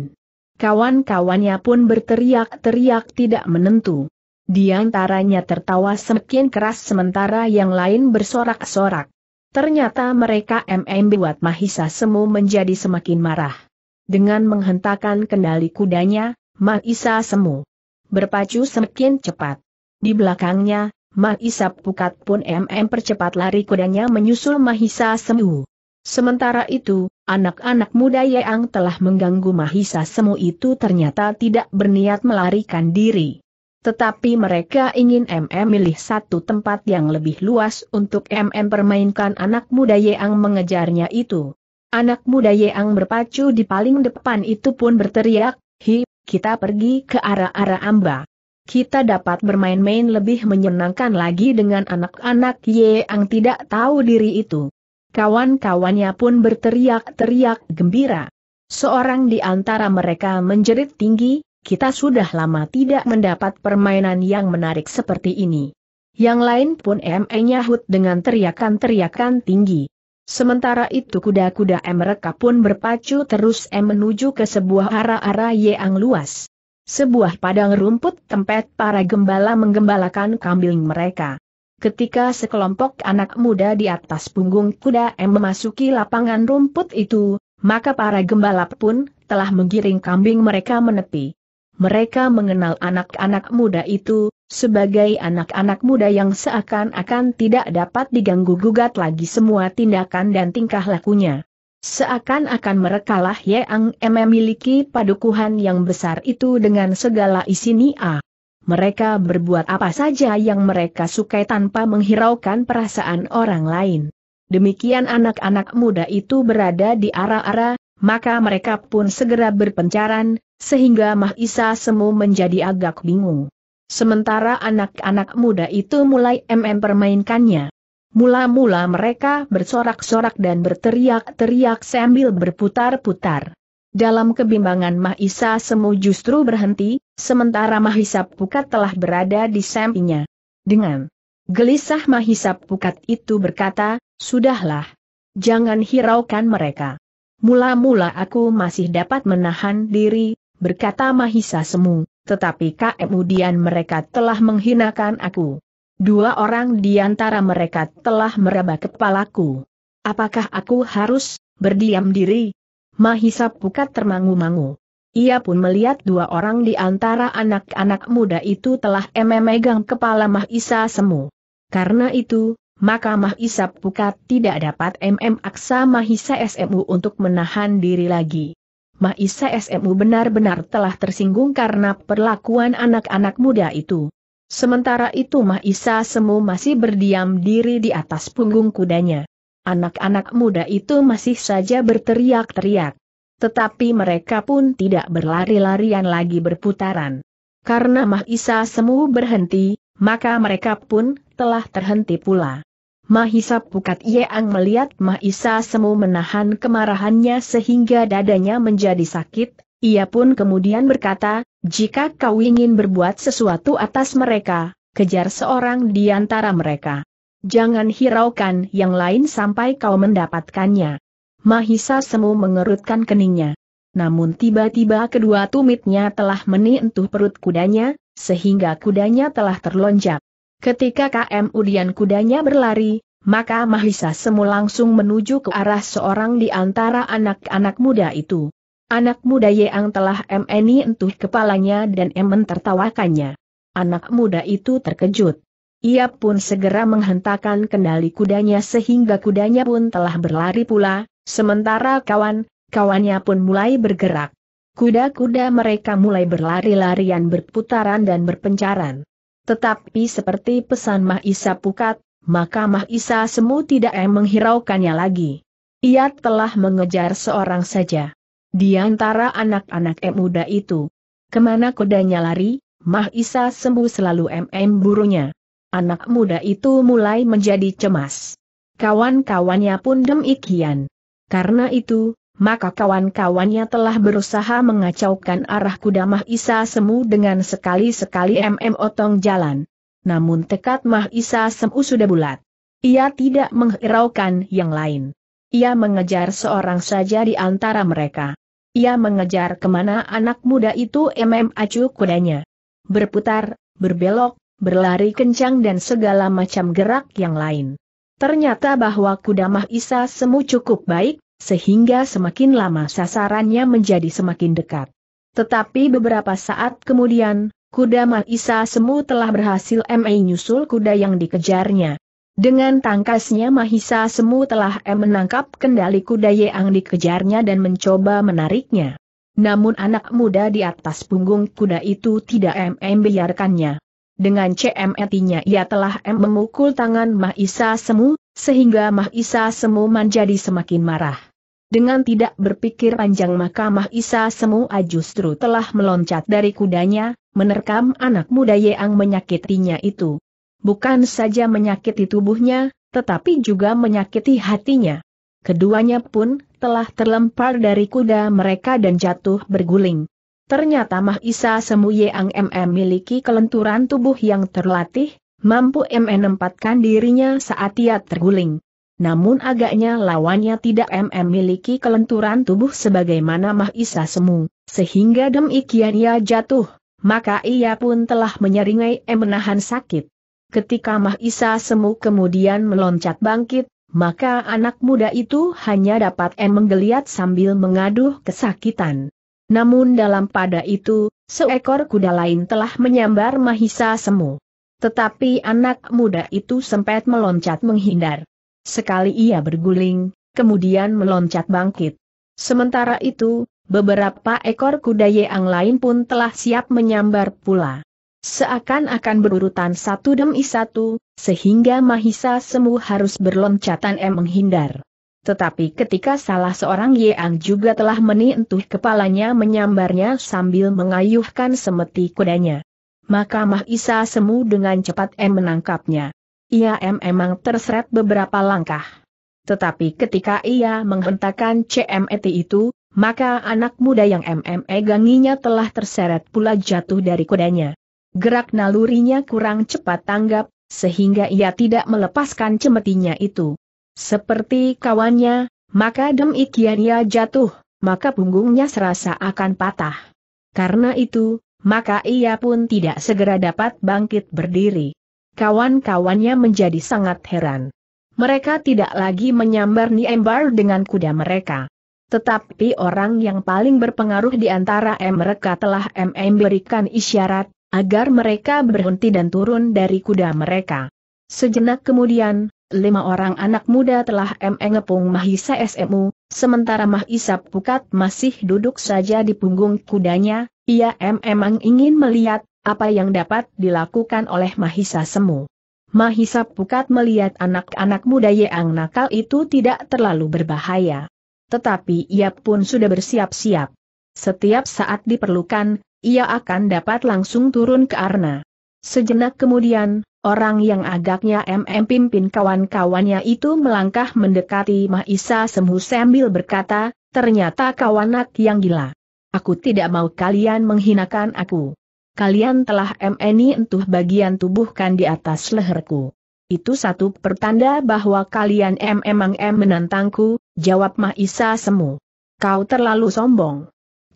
Kawan-kawannya pun berteriak-teriak tidak menentu. Di antaranya tertawa semakin keras sementara yang lain bersorak-sorak. Ternyata mereka MM Buat Mahisa Semu menjadi semakin marah. Dengan menghentakkan kendali kudanya, Maisa Semu berpacu semakin cepat. Di belakangnya, Mahisa Pukat pun MM percepat lari kudanya menyusul Mahisa Semu. Sementara itu, anak-anak muda Yeang telah mengganggu Mahisa Semu itu ternyata tidak berniat melarikan diri. Tetapi mereka ingin MM milih satu tempat yang lebih luas untuk MM permainkan anak muda Yeang mengejarnya itu. Anak muda Yeang berpacu di paling depan itu pun berteriak, Hi, kita pergi ke arah-arah Amba. Kita dapat bermain-main lebih menyenangkan lagi dengan anak-anak Yeang tidak tahu diri itu. Kawan-kawannya pun berteriak-teriak gembira. Seorang di antara mereka menjerit tinggi, kita sudah lama tidak mendapat permainan yang menarik seperti ini. Yang lain pun ME nyahut dengan teriakan-teriakan tinggi. Sementara itu kuda-kuda mereka pun berpacu terus M menuju ke sebuah arah-arah yang luas. Sebuah padang rumput tempat para gembala menggembalakan kambing mereka. Ketika sekelompok anak muda di atas punggung kuda M memasuki lapangan rumput itu, maka para gembala pun telah menggiring kambing mereka menepi mereka mengenal anak-anak muda itu, sebagai anak-anak muda yang seakan-akan tidak dapat diganggu-gugat lagi semua tindakan dan tingkah lakunya. Seakan-akan merekalah Yang M memiliki padukuhan yang besar itu dengan segala isi nia. Mereka berbuat apa saja yang mereka sukai tanpa menghiraukan perasaan orang lain. Demikian anak-anak muda itu berada di arah-arah, maka mereka pun segera berpencaran, sehingga Mahisa Semu menjadi agak bingung. Sementara anak-anak muda itu mulai MM permainkannya. Mula-mula mereka bersorak-sorak dan berteriak-teriak sambil berputar-putar. Dalam kebimbangan Mahisa Semu justru berhenti, sementara Mahisa Pukat telah berada di sampingnya. Dengan gelisah Mahisa Pukat itu berkata, Sudahlah. Jangan hiraukan mereka. Mula-mula aku masih dapat menahan diri, berkata Mahisa Semu, tetapi kemudian mereka telah menghinakan aku. Dua orang di antara mereka telah meraba kepalaku. Apakah aku harus berdiam diri? Mahisa Pukat termangu-mangu. Ia pun melihat dua orang di antara anak-anak muda itu telah memegang kepala Mahisa Semu. Karena itu, maka Mahisa Pukat tidak dapat MM Aksa Mahisa SMU untuk menahan diri lagi. Mahisa SMU benar-benar telah tersinggung karena perlakuan anak-anak muda itu. Sementara itu Mahisa Semu masih berdiam diri di atas punggung kudanya. Anak-anak muda itu masih saja berteriak-teriak. Tetapi mereka pun tidak berlari-larian lagi berputaran. Karena Mahisa Semu berhenti, maka mereka pun telah terhenti pula. Mahisa Pukat Yeang melihat Mahisa Semu menahan kemarahannya sehingga dadanya menjadi sakit, ia pun kemudian berkata, jika kau ingin berbuat sesuatu atas mereka, kejar seorang di antara mereka. Jangan hiraukan yang lain sampai kau mendapatkannya. Mahisa Semu mengerutkan keningnya. Namun tiba-tiba kedua tumitnya telah menyentuh perut kudanya, sehingga kudanya telah terlonjak. Ketika KM Udian kudanya berlari, maka Mahisa Semu langsung menuju ke arah seorang di antara anak-anak muda itu. Anak muda yang telah MNI entuh kepalanya dan M tertawakannya. Anak muda itu terkejut. Ia pun segera menghentakkan kendali kudanya sehingga kudanya pun telah berlari pula, sementara kawan, kawannya pun mulai bergerak. Kuda-kuda mereka mulai berlari-larian berputaran dan berpencaran. Tetapi seperti pesan Mahisa Pukat, maka Mahisa Semu tidak menghiraukannya lagi. Ia telah mengejar seorang saja. Di antara anak-anak M muda itu, kemana kodanya lari, Mahisa Semu selalu MM burunya. Anak muda itu mulai menjadi cemas. Kawan-kawannya pun demikian. Karena itu, maka kawan-kawannya telah berusaha mengacaukan arah kuda Mahisa Semu dengan sekali-sekali MM Otong jalan. Namun tekad Mahisa Semu sudah bulat. Ia tidak menghiraukan yang lain. Ia mengejar seorang saja di antara mereka. Ia mengejar kemana anak muda itu MM acu kudanya. Berputar, berbelok, berlari kencang dan segala macam gerak yang lain. Ternyata bahwa kuda Mahisa Semu cukup baik, sehingga semakin lama sasarannya menjadi semakin dekat. Tetapi beberapa saat kemudian, kuda Maisa Semu telah berhasil menyusul kuda yang dikejarnya. Dengan tangkasnya Mahisa Semu telah menangkap kendali kuda yang dikejarnya dan mencoba menariknya. Namun anak muda di atas punggung kuda itu tidak membiarkannya. Dengan CMET-nya ia telah memukul tangan Mahisa Semu, sehingga Mahisa Semu menjadi semakin marah. Dengan tidak berpikir panjang maka Mahisa Semu justru telah meloncat dari kudanya, menerkam anak muda yang menyakitinya itu. Bukan saja menyakiti tubuhnya, tetapi juga menyakiti hatinya. Keduanya pun telah terlempar dari kuda mereka dan jatuh berguling. Ternyata Mah Isa Semu Yang MM miliki kelenturan tubuh yang terlatih, mampu MM menempatkan dirinya saat ia terguling. Namun agaknya lawannya tidak MM miliki kelenturan tubuh sebagaimana Mah Isa Semu, sehingga demikian ia jatuh, maka ia pun telah menyeringai MM menahan sakit. Ketika Mah Isa Semu kemudian meloncat bangkit, maka anak muda itu hanya dapat MM menggeliat sambil mengaduh kesakitan. Namun dalam pada itu, seekor kuda lain telah menyambar Mahisa Semu. Tetapi anak muda itu sempat meloncat menghindar. Sekali ia berguling, kemudian meloncat bangkit. Sementara itu, beberapa ekor kuda yang lain pun telah siap menyambar pula. Seakan-akan berurutan satu demi satu, sehingga Mahisa Semu harus berloncatan em menghindar. Tetapi ketika salah seorang Yeang juga telah menintuh kepalanya menyambarnya sambil mengayuhkan semeti kudanya. Maka Mahisa Semu dengan cepat M menangkapnya. Ia M emang terseret beberapa langkah. Tetapi ketika ia menghentakkan CMET itu, maka anak muda yang MME ganginya telah terseret pula jatuh dari kudanya. Gerak nalurinya kurang cepat tanggap, sehingga ia tidak melepaskan cemetinya itu. Seperti kawannya, maka demikian ia jatuh, maka punggungnya serasa akan patah. Karena itu, maka ia pun tidak segera dapat bangkit berdiri. Kawan-kawannya menjadi sangat heran. Mereka tidak lagi menyambar Niembar dengan kuda mereka. Tetapi orang yang paling berpengaruh di antara mereka telah memberikan isyarat, agar mereka berhenti dan turun dari kuda mereka. Sejenak kemudian, lima orang anak muda telah mengepung Mahisa SMU, sementara Mahisa Pukat masih duduk saja di punggung kudanya, ia memang ingin melihat apa yang dapat dilakukan oleh Mahisa Semu. Mahisa Pukat melihat anak-anak muda yang nakal itu tidak terlalu berbahaya. Tetapi ia pun sudah bersiap-siap. Setiap saat diperlukan, ia akan dapat langsung turun ke Arna. Sejenak kemudian, Orang yang agaknya MM pimpin kawan-kawannya itu melangkah mendekati Mahisa Semu sambil berkata, ternyata kawanak yang gila. Aku tidak mau kalian menghinakan aku. Kalian telah MNI entuh bagian tubuhkan di atas leherku. Itu satu pertanda bahwa kalian M emang M menantangku, jawab Mahisa Semu. Kau terlalu sombong.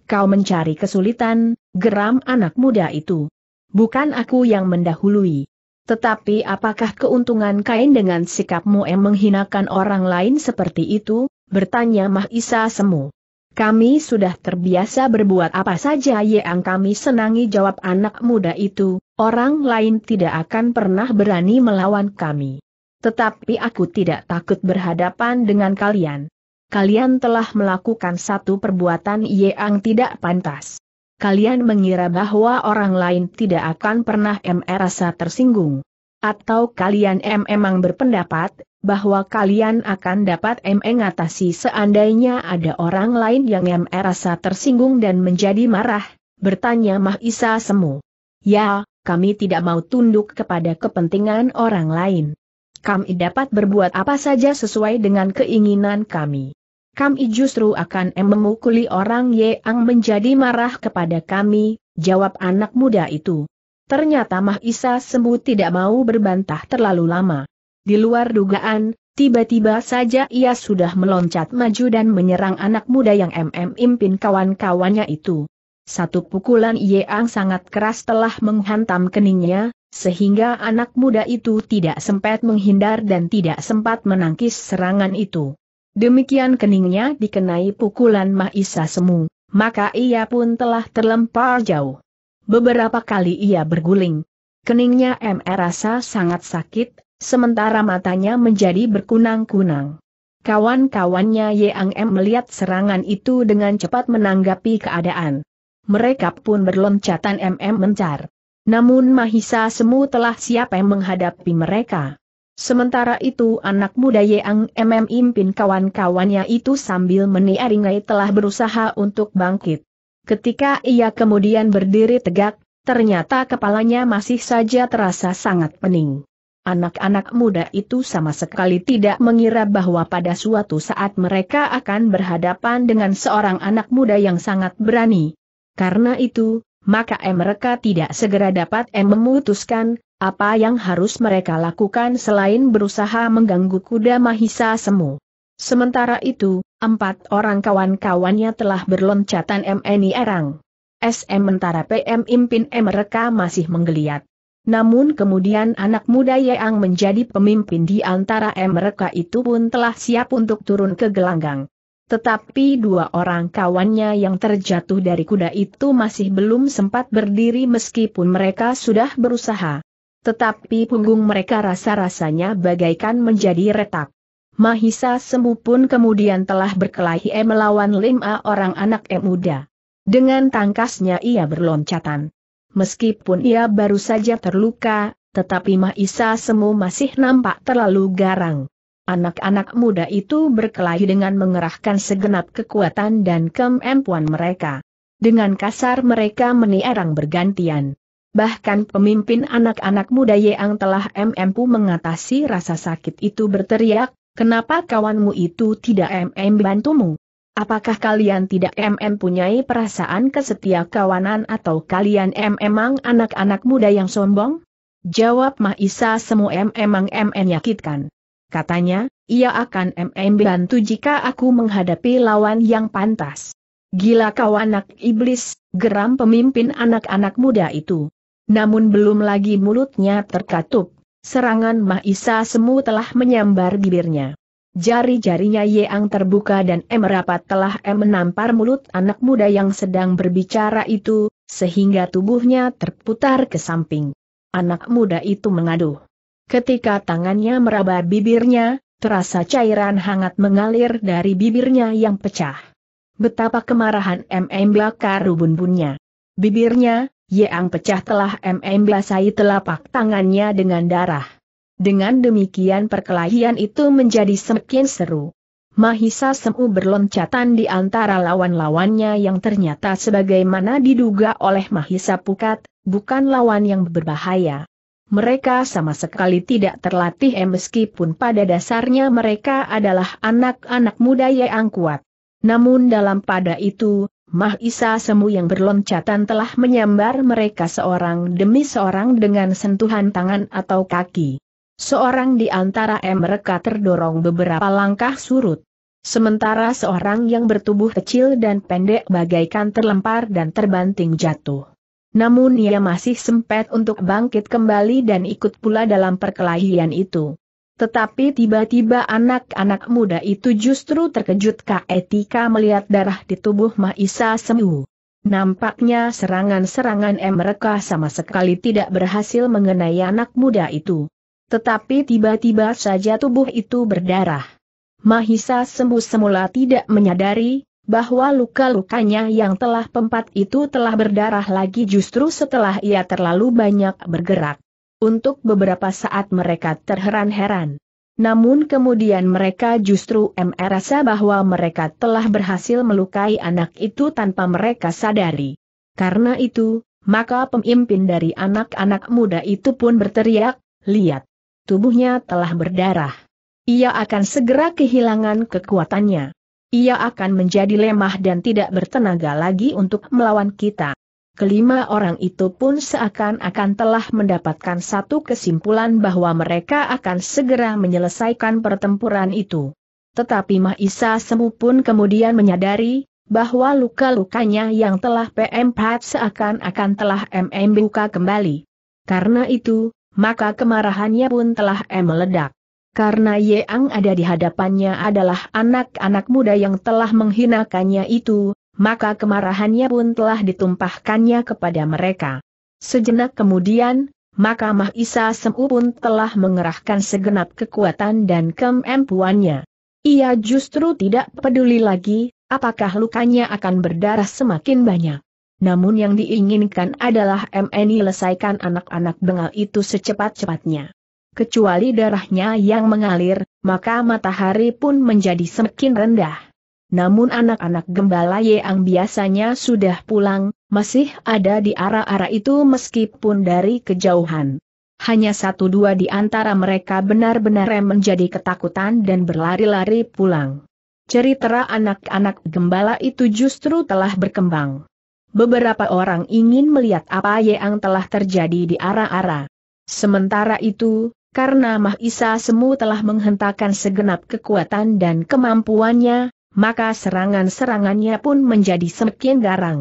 Kau mencari kesulitan, geram anak muda itu. Bukan aku yang mendahului. Tetapi apakah keuntungan kain dengan sikapmu yang menghinakan orang lain seperti itu? Bertanya Mahisa Semu. Kami sudah terbiasa berbuat apa saja yang kami senangi jawab anak muda itu, orang lain tidak akan pernah berani melawan kami. Tetapi aku tidak takut berhadapan dengan kalian. Kalian telah melakukan satu perbuatan yang tidak pantas kalian mengira bahwa orang lain tidak akan pernah merasa tersinggung. Atau kalian M emang berpendapat, bahwa kalian akan dapat mengatasi seandainya ada orang lain yang M tersinggung dan menjadi marah, bertanya Mahisa Semu. Ya, kami tidak mau tunduk kepada kepentingan orang lain. Kami dapat berbuat apa saja sesuai dengan keinginan kami kami justru akan memukuli orang yang menjadi marah kepada kami, jawab anak muda itu. Ternyata Mahisa Sembu tidak mau berbantah terlalu lama. Di luar dugaan, tiba-tiba saja ia sudah meloncat maju dan menyerang anak muda yang MM impin kawan-kawannya itu. Satu pukulan yang sangat keras telah menghantam keningnya, sehingga anak muda itu tidak sempat menghindar dan tidak sempat menangkis serangan itu. Demikian keningnya dikenai pukulan Mahisa Semu, maka ia pun telah terlempar jauh. Beberapa kali ia berguling. Keningnya M e. rasa sangat sakit, sementara matanya menjadi berkunang-kunang. Kawan-kawannya Yang M melihat serangan itu dengan cepat menanggapi keadaan. Mereka pun berloncatan MM mencar. Namun Mahisa Semu telah siap menghadapi mereka. Sementara itu anak muda Yang MM impin kawan-kawannya itu sambil meniaringai telah berusaha untuk bangkit. Ketika ia kemudian berdiri tegak, ternyata kepalanya masih saja terasa sangat pening. Anak-anak muda itu sama sekali tidak mengira bahwa pada suatu saat mereka akan berhadapan dengan seorang anak muda yang sangat berani. Karena itu, maka mereka tidak segera dapat memutuskan, apa yang harus mereka lakukan selain berusaha mengganggu kuda Mahisa Semu? Sementara itu, empat orang kawan-kawannya telah berloncatan MNI Erang. SM mentara PM Impin M mereka masih menggeliat. Namun kemudian anak muda yang menjadi pemimpin di antara mereka itu pun telah siap untuk turun ke gelanggang. Tetapi dua orang kawannya yang terjatuh dari kuda itu masih belum sempat berdiri meskipun mereka sudah berusaha. Tetapi punggung mereka rasa-rasanya bagaikan menjadi retak. Mahisa Sembu pun kemudian telah berkelahi melawan lima orang anak e muda. Dengan tangkasnya ia berloncatan. Meskipun ia baru saja terluka, tetapi Mahisa Semu masih nampak terlalu garang. Anak-anak muda itu berkelahi dengan mengerahkan segenap kekuatan dan kemampuan mereka. Dengan kasar mereka menierang bergantian bahkan pemimpin anak-anak muda yang telah MM-pu mengatasi rasa sakit itu berteriak, kenapa kawanmu itu tidak MM bantumu? Apakah kalian tidak MM punyai perasaan kesetia kawanan atau kalian M anak-anak muda yang sombong? Jawab Mahisa semua M emang MM yakitkan. Katanya, ia akan MM bantu jika aku menghadapi lawan yang pantas. Gila kau anak iblis, geram pemimpin anak-anak muda itu. Namun belum lagi mulutnya terkatup. Serangan Mahisa Semu telah menyambar bibirnya. Jari-jarinya Yeang terbuka dan M rapat telah M menampar mulut anak muda yang sedang berbicara itu, sehingga tubuhnya terputar ke samping. Anak muda itu mengaduh. Ketika tangannya meraba bibirnya, terasa cairan hangat mengalir dari bibirnya yang pecah. Betapa kemarahan MM bakar ubun-bunnya. Bibirnya, yang pecah telah MM basahi telapak tangannya dengan darah. Dengan demikian perkelahian itu menjadi semakin seru. Mahisa Semu berloncatan di antara lawan-lawannya yang ternyata sebagaimana diduga oleh Mahisa Pukat, bukan lawan yang berbahaya. Mereka sama sekali tidak terlatih eh, meskipun pada dasarnya mereka adalah anak-anak muda yang kuat. Namun dalam pada itu, Mahisa semu yang berloncatan telah menyambar mereka seorang demi seorang dengan sentuhan tangan atau kaki. Seorang di antara mereka terdorong beberapa langkah surut. Sementara seorang yang bertubuh kecil dan pendek bagaikan terlempar dan terbanting jatuh. Namun ia masih sempat untuk bangkit kembali dan ikut pula dalam perkelahian itu. Tetapi tiba-tiba anak-anak muda itu justru terkejut ketika melihat darah di tubuh Maisa Semu. Nampaknya serangan-serangan mereka sama sekali tidak berhasil mengenai anak muda itu. Tetapi tiba-tiba saja tubuh itu berdarah. Mahisa sembuh semula tidak menyadari bahwa luka-lukanya yang telah pempat itu telah berdarah lagi justru setelah ia terlalu banyak bergerak. Untuk beberapa saat mereka terheran-heran. Namun kemudian mereka justru merasa bahwa mereka telah berhasil melukai anak itu tanpa mereka sadari. Karena itu, maka pemimpin dari anak-anak muda itu pun berteriak, lihat, tubuhnya telah berdarah. Ia akan segera kehilangan kekuatannya. Ia akan menjadi lemah dan tidak bertenaga lagi untuk melawan kita. Kelima orang itu pun seakan-akan telah mendapatkan satu kesimpulan bahwa mereka akan segera menyelesaikan pertempuran itu. Tetapi Mahisa Semu pun kemudian menyadari, bahwa luka-lukanya yang telah PM Pat seakan-akan telah MM buka kembali. Karena itu, maka kemarahannya pun telah M meledak. Karena Yeang ada di hadapannya adalah anak-anak muda yang telah menghinakannya itu, maka kemarahannya pun telah ditumpahkannya kepada mereka. Sejenak kemudian, maka Mahisa Semu pun telah mengerahkan segenap kekuatan dan kemampuannya. Ia justru tidak peduli lagi, apakah lukanya akan berdarah semakin banyak. Namun yang diinginkan adalah MNI lesaikan anak-anak bengal itu secepat-cepatnya. Kecuali darahnya yang mengalir, maka matahari pun menjadi semakin rendah namun anak-anak gembala yang biasanya sudah pulang, masih ada di arah-arah itu meskipun dari kejauhan. Hanya satu dua di antara mereka benar-benar menjadi ketakutan dan berlari-lari pulang. Cerita anak-anak gembala itu justru telah berkembang. Beberapa orang ingin melihat apa yang telah terjadi di arah-arah. Sementara itu, karena Mahisa Semu telah menghentakkan segenap kekuatan dan kemampuannya, maka serangan-serangannya pun menjadi semakin garang.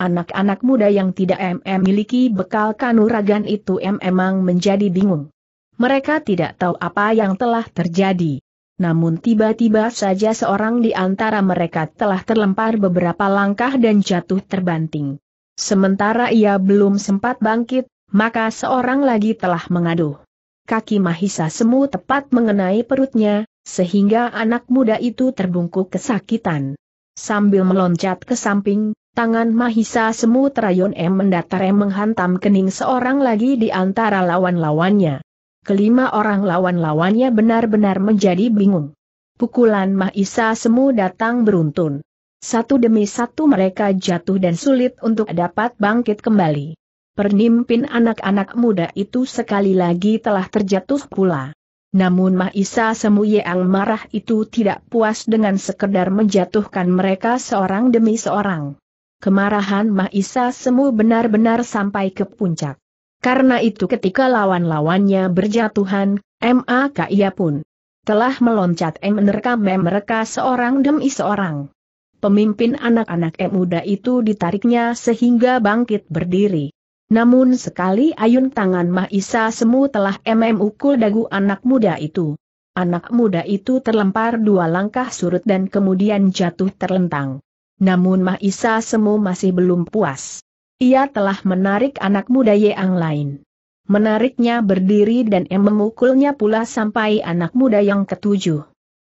Anak-anak muda yang tidak MM miliki bekal kanuragan itu memang menjadi bingung. Mereka tidak tahu apa yang telah terjadi. Namun tiba-tiba saja seorang di antara mereka telah terlempar beberapa langkah dan jatuh terbanting. Sementara ia belum sempat bangkit, maka seorang lagi telah mengaduh. Kaki Mahisa Semu tepat mengenai perutnya, sehingga anak muda itu terbungkuk kesakitan. Sambil meloncat ke samping, tangan Mahisa Semu Terayon M mendatar M menghantam kening seorang lagi di antara lawan-lawannya. Kelima orang lawan-lawannya benar-benar menjadi bingung. Pukulan Mahisa Semu datang beruntun. Satu demi satu mereka jatuh dan sulit untuk dapat bangkit kembali. Pernimpin anak-anak muda itu sekali lagi telah terjatuh pula. Namun Mahisa yang marah itu tidak puas dengan sekedar menjatuhkan mereka seorang demi seorang. Kemarahan Mahisa Semu benar-benar sampai ke puncak. Karena itu ketika lawan-lawannya berjatuhan, maka ia pun telah meloncat M menerkam mereka seorang demi seorang. Pemimpin anak-anak muda itu ditariknya sehingga bangkit berdiri. Namun sekali ayun tangan Mahisa Semu telah mm ukul dagu anak muda itu. Anak muda itu terlempar dua langkah surut dan kemudian jatuh terlentang. Namun Mahisa Semu masih belum puas. Ia telah menarik anak muda yang lain. Menariknya berdiri dan memukulnya pula sampai anak muda yang ketujuh.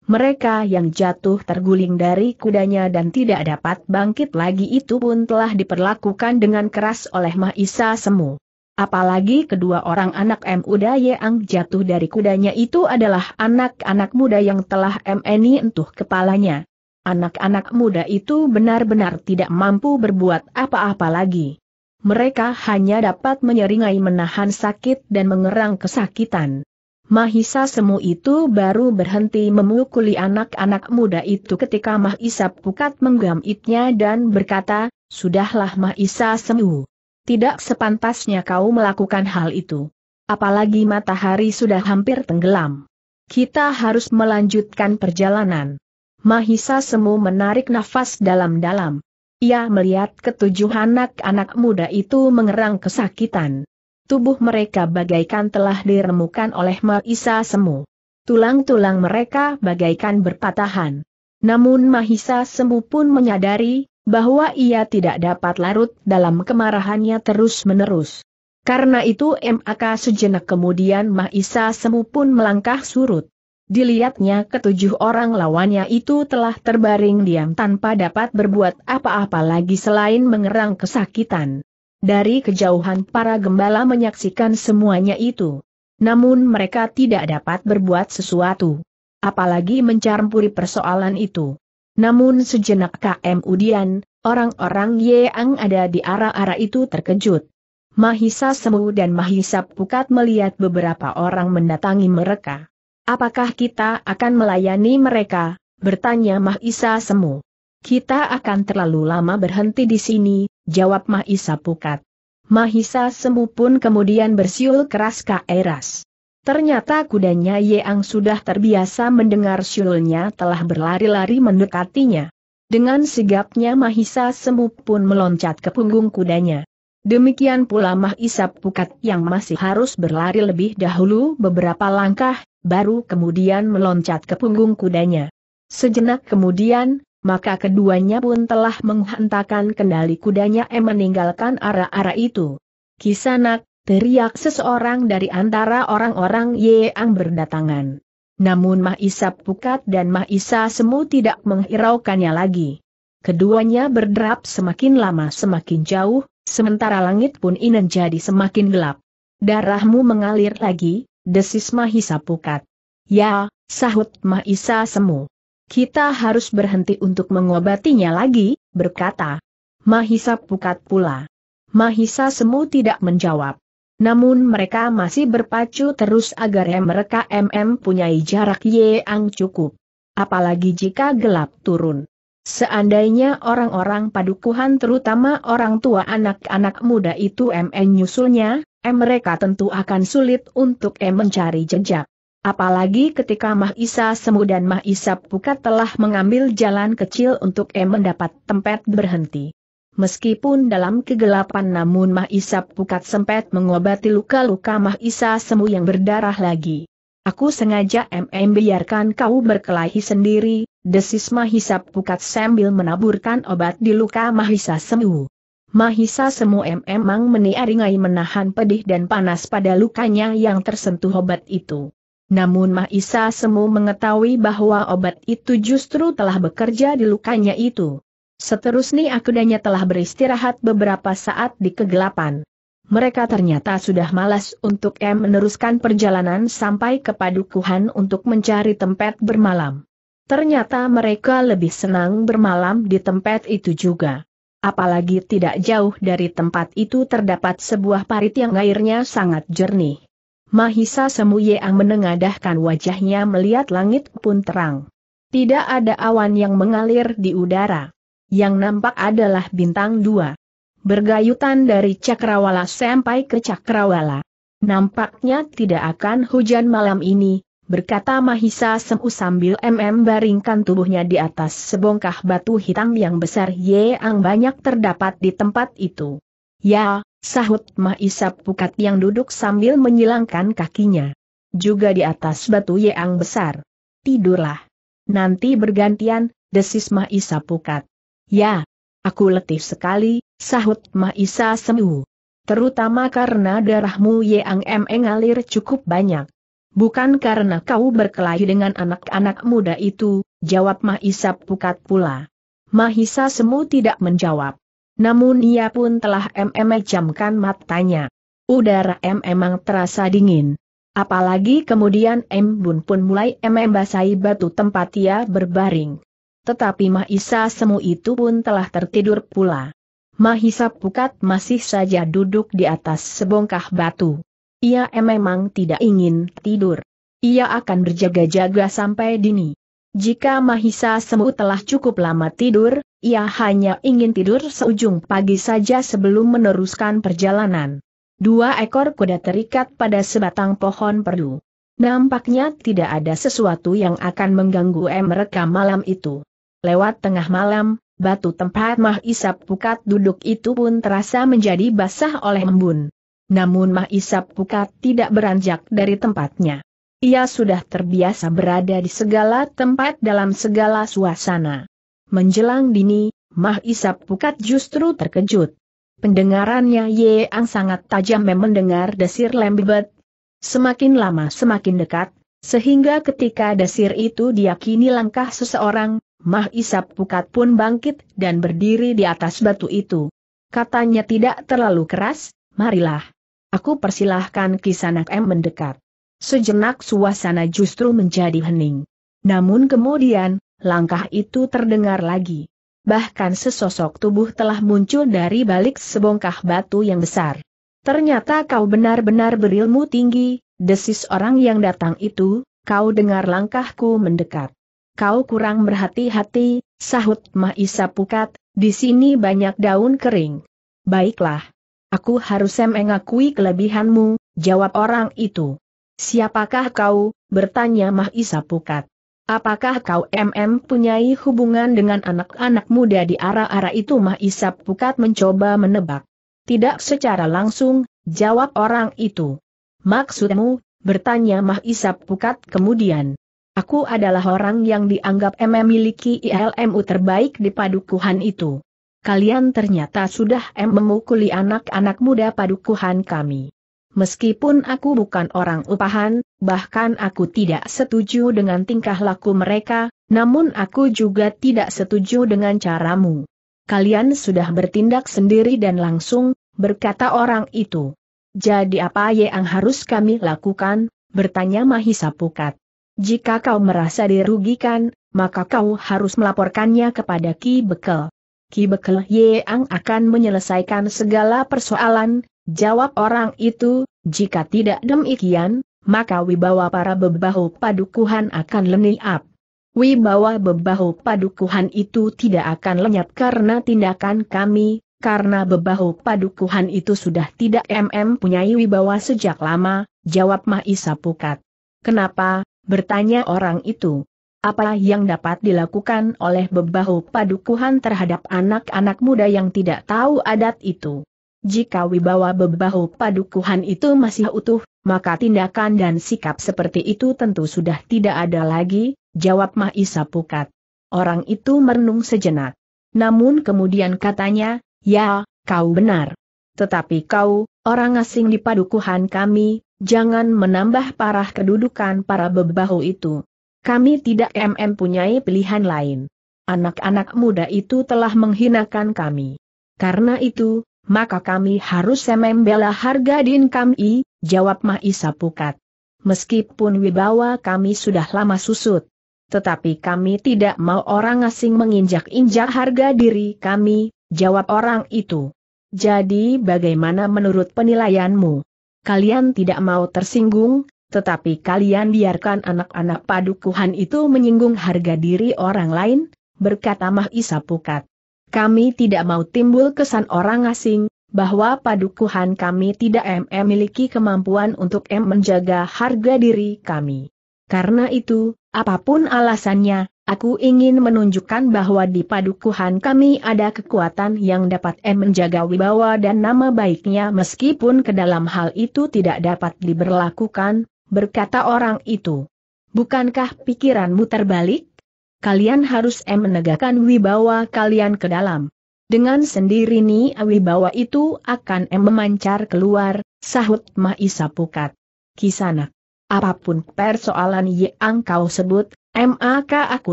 Mereka yang jatuh terguling dari kudanya dan tidak dapat bangkit lagi itu pun telah diperlakukan dengan keras oleh Mahisa Semu. Apalagi kedua orang anak M. Uda yang jatuh dari kudanya itu adalah anak-anak muda yang telah MNI entuh kepalanya. Anak-anak muda itu benar-benar tidak mampu berbuat apa-apa lagi. Mereka hanya dapat menyeringai menahan sakit dan mengerang kesakitan. Mahisa Semu itu baru berhenti memukuli anak-anak muda itu ketika Mahisa Pukat menggamitnya dan berkata, Sudahlah Mahisa Semu. Tidak sepantasnya kau melakukan hal itu. Apalagi matahari sudah hampir tenggelam. Kita harus melanjutkan perjalanan. Mahisa Semu menarik nafas dalam-dalam. Ia melihat ketujuh anak-anak muda itu mengerang kesakitan tubuh mereka bagaikan telah diremukan oleh Mahisa Semu. Tulang-tulang mereka bagaikan berpatahan. Namun Mahisa Semu pun menyadari, bahwa ia tidak dapat larut dalam kemarahannya terus-menerus. Karena itu MAK sejenak kemudian Mahisa Semu pun melangkah surut. Dilihatnya ketujuh orang lawannya itu telah terbaring diam tanpa dapat berbuat apa-apa lagi selain mengerang kesakitan. Dari kejauhan para gembala menyaksikan semuanya itu. Namun mereka tidak dapat berbuat sesuatu. Apalagi mencampuri persoalan itu. Namun sejenak KM Udian, orang-orang yang ada di arah-arah itu terkejut. Mahisa Semu dan Mahisa Pukat melihat beberapa orang mendatangi mereka. Apakah kita akan melayani mereka? Bertanya Mahisa Semu. Kita akan terlalu lama berhenti di sini, jawab Mahisa Pukat. Mahisa Semu pun kemudian bersiul keras ke eras. Ternyata kudanya Yeang sudah terbiasa mendengar siulnya telah berlari-lari mendekatinya. Dengan sigapnya Mahisa Semu pun meloncat ke punggung kudanya. Demikian pula Mahisa Pukat yang masih harus berlari lebih dahulu beberapa langkah, baru kemudian meloncat ke punggung kudanya. Sejenak kemudian, maka keduanya pun telah menghantarkan kendali kudanya E meninggalkan arah-arah itu. Kisanak, teriak seseorang dari antara orang-orang yang berdatangan. Namun Mahisa Pukat dan Mahisa Semu tidak menghiraukannya lagi. Keduanya berderap semakin lama semakin jauh, sementara langit pun inen jadi semakin gelap. Darahmu mengalir lagi, desis Mahisa Pukat. Ya, sahut Mahisa Semu. Kita harus berhenti untuk mengobatinya lagi, berkata. Mahisa pukat pula. Mahisa Semu tidak menjawab. Namun mereka masih berpacu terus agar mereka MM punyai jarak yang cukup. Apalagi jika gelap turun. Seandainya orang-orang padukuhan terutama orang tua anak-anak muda itu MN nyusulnya, mereka tentu akan sulit untuk M mencari jejak. Apalagi ketika Mahisa Semu dan Mahisa Pukat telah mengambil jalan kecil untuk M mendapat tempat berhenti. Meskipun dalam kegelapan namun Mahisa Pukat sempat mengobati luka-luka Mahisa Semu yang berdarah lagi. Aku sengaja MM biarkan kau berkelahi sendiri, desis Mahisa Pukat sambil menaburkan obat di luka Mahisa Semu. Mahisa Semu memang meniaringai menahan pedih dan panas pada lukanya yang tersentuh obat itu. Namun Mahisa Semu mengetahui bahwa obat itu justru telah bekerja di lukanya itu. Seterusnya akudanya telah beristirahat beberapa saat di kegelapan. Mereka ternyata sudah malas untuk M meneruskan perjalanan sampai ke padukuhan untuk mencari tempat bermalam. Ternyata mereka lebih senang bermalam di tempat itu juga. Apalagi tidak jauh dari tempat itu terdapat sebuah parit yang airnya sangat jernih. Mahisa semu Yeang menengadahkan wajahnya melihat langit pun terang. Tidak ada awan yang mengalir di udara. Yang nampak adalah bintang dua. Bergayutan dari cakrawala sampai ke cakrawala. Nampaknya tidak akan hujan malam ini, berkata Mahisa Semu sambil MM baringkan tubuhnya di atas sebongkah batu hitam yang besar Yeang banyak terdapat di tempat itu. Ya, Sahut Isap Pukat yang duduk sambil menyilangkan kakinya. Juga di atas batu yang besar. Tidurlah. Nanti bergantian, desis Isap Pukat. Ya, aku letih sekali, sahut Mahisa Semu. Terutama karena darahmu yang mengalir cukup banyak. Bukan karena kau berkelahi dengan anak-anak muda itu, jawab Mahisa Pukat pula. Mahisa Semu tidak menjawab. Namun ia pun telah memejamkan matanya. Udara M emang terasa dingin. Apalagi kemudian M Bun pun mulai membasahi batu tempat ia berbaring. Tetapi Mahisa Semu itu pun telah tertidur pula. Mahisa Pukat masih saja duduk di atas sebongkah batu. Ia memang tidak ingin tidur. Ia akan berjaga-jaga sampai dini. Jika Mahisa Semu telah cukup lama tidur, ia hanya ingin tidur seujung pagi saja sebelum meneruskan perjalanan. Dua ekor kuda terikat pada sebatang pohon perdu. Nampaknya tidak ada sesuatu yang akan mengganggu mereka malam itu. Lewat tengah malam, batu tempat Mahisa Pukat duduk itu pun terasa menjadi basah oleh embun. Namun Mahisa Pukat tidak beranjak dari tempatnya. Ia sudah terbiasa berada di segala tempat dalam segala suasana. Menjelang dini, Mah Isap Pukat justru terkejut. Pendengarannya Yeang sangat tajam memendengar desir lembibet. Semakin lama semakin dekat, sehingga ketika desir itu diakini langkah seseorang, Mah Isap Pukat pun bangkit dan berdiri di atas batu itu. Katanya tidak terlalu keras, marilah. Aku persilahkan kisanak M mendekat. Sejenak suasana justru menjadi hening. Namun kemudian, langkah itu terdengar lagi. Bahkan sesosok tubuh telah muncul dari balik sebongkah batu yang besar. Ternyata kau benar-benar berilmu tinggi, desis orang yang datang itu, kau dengar langkahku mendekat. Kau kurang berhati-hati, sahut Mahisa Pukat, di sini banyak daun kering. Baiklah. Aku harus mengakui kelebihanmu, jawab orang itu. Siapakah kau? bertanya Mahisa Pukat. Apakah kau MM punyai hubungan dengan anak-anak muda di arah-arah itu Mahisa Pukat mencoba menebak. Tidak secara langsung, jawab orang itu. Maksudmu, bertanya Mahisa Pukat kemudian. Aku adalah orang yang dianggap MM miliki ILMU terbaik di padukuhan itu. Kalian ternyata sudah M memukuli anak-anak muda padukuhan kami meskipun aku bukan orang upahan, bahkan aku tidak setuju dengan tingkah laku mereka, namun aku juga tidak setuju dengan caramu. Kalian sudah bertindak sendiri dan langsung, berkata orang itu. Jadi apa yang harus kami lakukan? bertanya Mahisa Pukat. Jika kau merasa dirugikan, maka kau harus melaporkannya kepada Ki Bekel. Ki Bekel Yeang akan menyelesaikan segala persoalan, Jawab orang itu, jika tidak demikian, maka wibawa para bebahu padukuhan akan lenyap. Wibawa bebahu padukuhan itu tidak akan lenyap karena tindakan kami, karena bebahu padukuhan itu sudah tidak mm punyai wibawa sejak lama, jawab Mahisa Pukat. Kenapa, bertanya orang itu. Apa yang dapat dilakukan oleh bebahu padukuhan terhadap anak-anak muda yang tidak tahu adat itu? Jika wibawa bebahu padukuhan itu masih utuh, maka tindakan dan sikap seperti itu tentu sudah tidak ada lagi, jawab Mahisa Pukat. Orang itu merenung sejenak. Namun kemudian katanya, ya, kau benar. Tetapi kau, orang asing di padukuhan kami, jangan menambah parah kedudukan para bebahu itu. Kami tidak mm punyai pilihan lain. Anak-anak muda itu telah menghinakan kami. Karena itu, maka kami harus membela harga din kami, jawab Mahisa Pukat. Meskipun wibawa kami sudah lama susut. Tetapi kami tidak mau orang asing menginjak-injak harga diri kami, jawab orang itu. Jadi bagaimana menurut penilaianmu? Kalian tidak mau tersinggung, tetapi kalian biarkan anak-anak padukuhan itu menyinggung harga diri orang lain, berkata Mahisa Pukat. Kami tidak mau timbul kesan orang asing, bahwa padukuhan kami tidak memiliki kemampuan untuk M menjaga harga diri kami. Karena itu, apapun alasannya, Aku ingin menunjukkan bahwa di padukuhan kami ada kekuatan yang dapat M menjaga wibawa dan nama baiknya meskipun ke dalam hal itu tidak dapat diberlakukan, berkata orang itu. Bukankah pikiranmu terbalik? kalian harus em menegakkan wibawa kalian ke dalam. Dengan sendiri ni wibawa itu akan em memancar keluar, sahut Mahisa Pukat. Kisana. Apapun persoalan yang kau sebut, maka aku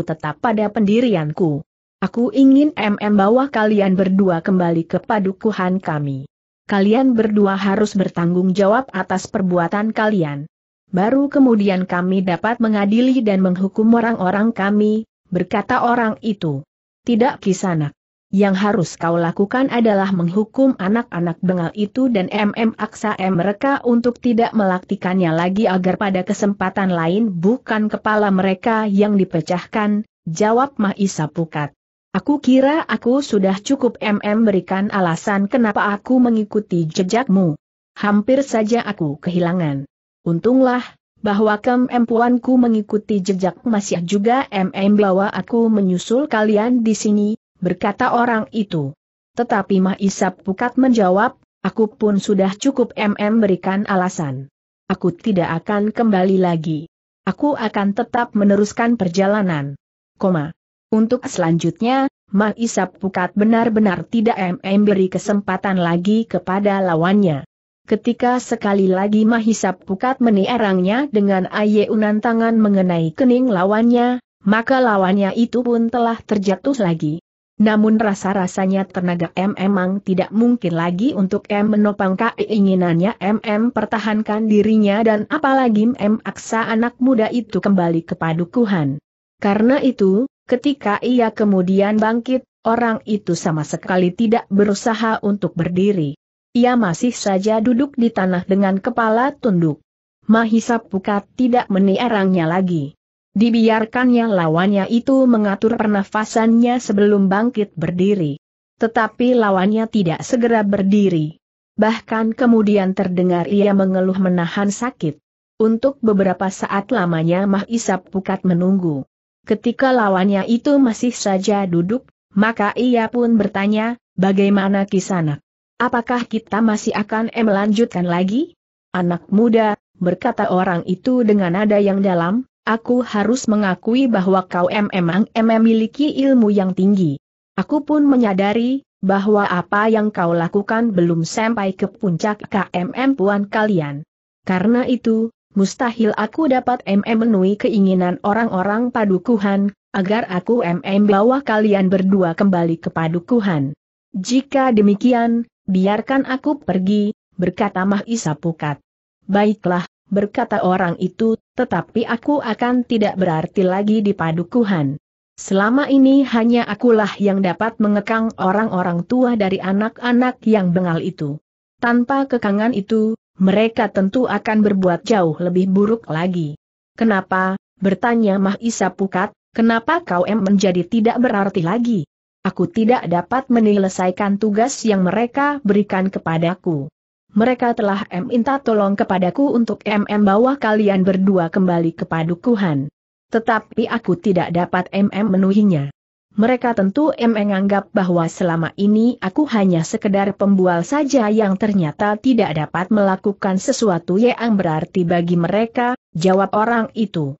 tetap pada pendirianku. Aku ingin MM bawa kalian berdua kembali ke padukuhan kami. Kalian berdua harus bertanggung jawab atas perbuatan kalian. Baru kemudian kami dapat mengadili dan menghukum orang-orang kami, berkata orang itu. Tidak kisanak. Yang harus kau lakukan adalah menghukum anak-anak bengal itu dan MM aksa M mereka untuk tidak melaktikannya lagi agar pada kesempatan lain bukan kepala mereka yang dipecahkan, jawab Mahisa Pukat. Aku kira aku sudah cukup MM berikan alasan kenapa aku mengikuti jejakmu. Hampir saja aku kehilangan. Untunglah, bahwa kemampuanku mengikuti jejak masih juga MM bahwa aku menyusul kalian di sini, berkata orang itu. Tetapi Mahisap Pukat menjawab, aku pun sudah cukup MM berikan alasan. Aku tidak akan kembali lagi. Aku akan tetap meneruskan perjalanan. Koma. Untuk selanjutnya, Mahisap Pukat benar-benar tidak MM beri kesempatan lagi kepada lawannya. Ketika sekali lagi Mahisa Pukat menierangnya dengan ayunan tangan mengenai kening lawannya, maka lawannya itu pun telah terjatuh lagi. Namun rasa-rasanya tenaga M memang tidak mungkin lagi untuk M menopang keinginannya MM pertahankan dirinya dan apalagi M aksa anak muda itu kembali ke padukuhan. Karena itu, ketika ia kemudian bangkit, orang itu sama sekali tidak berusaha untuk berdiri ia masih saja duduk di tanah dengan kepala tunduk. Mahisa Pukat tidak meniarangnya lagi. Dibiarkannya lawannya itu mengatur pernafasannya sebelum bangkit berdiri. Tetapi lawannya tidak segera berdiri. Bahkan kemudian terdengar ia mengeluh menahan sakit. Untuk beberapa saat lamanya Mahisa Pukat menunggu. Ketika lawannya itu masih saja duduk, maka ia pun bertanya, bagaimana kisanak? apakah kita masih akan melanjutkan lagi? Anak muda, berkata orang itu dengan nada yang dalam, aku harus mengakui bahwa kau memang memiliki ilmu yang tinggi. Aku pun menyadari, bahwa apa yang kau lakukan belum sampai ke puncak KMM puan kalian. Karena itu, mustahil aku dapat memenuhi keinginan orang-orang padukuhan, agar aku MM bawa kalian berdua kembali ke padukuhan. Jika demikian, biarkan aku pergi, berkata Mahisa Pukat. Baiklah, berkata orang itu, tetapi aku akan tidak berarti lagi di padukuhan. Selama ini hanya akulah yang dapat mengekang orang-orang tua dari anak-anak yang bengal itu. Tanpa kekangan itu, mereka tentu akan berbuat jauh lebih buruk lagi. Kenapa, bertanya Mahisa Pukat, kenapa kau em menjadi tidak berarti lagi? aku tidak dapat menyelesaikan tugas yang mereka berikan kepadaku. Mereka telah minta tolong kepadaku untuk MM bawa kalian berdua kembali ke padukuhan. Tetapi aku tidak dapat MM menuhinya. Mereka tentu menganggap bahwa selama ini aku hanya sekedar pembual saja yang ternyata tidak dapat melakukan sesuatu yang berarti bagi mereka, jawab orang itu.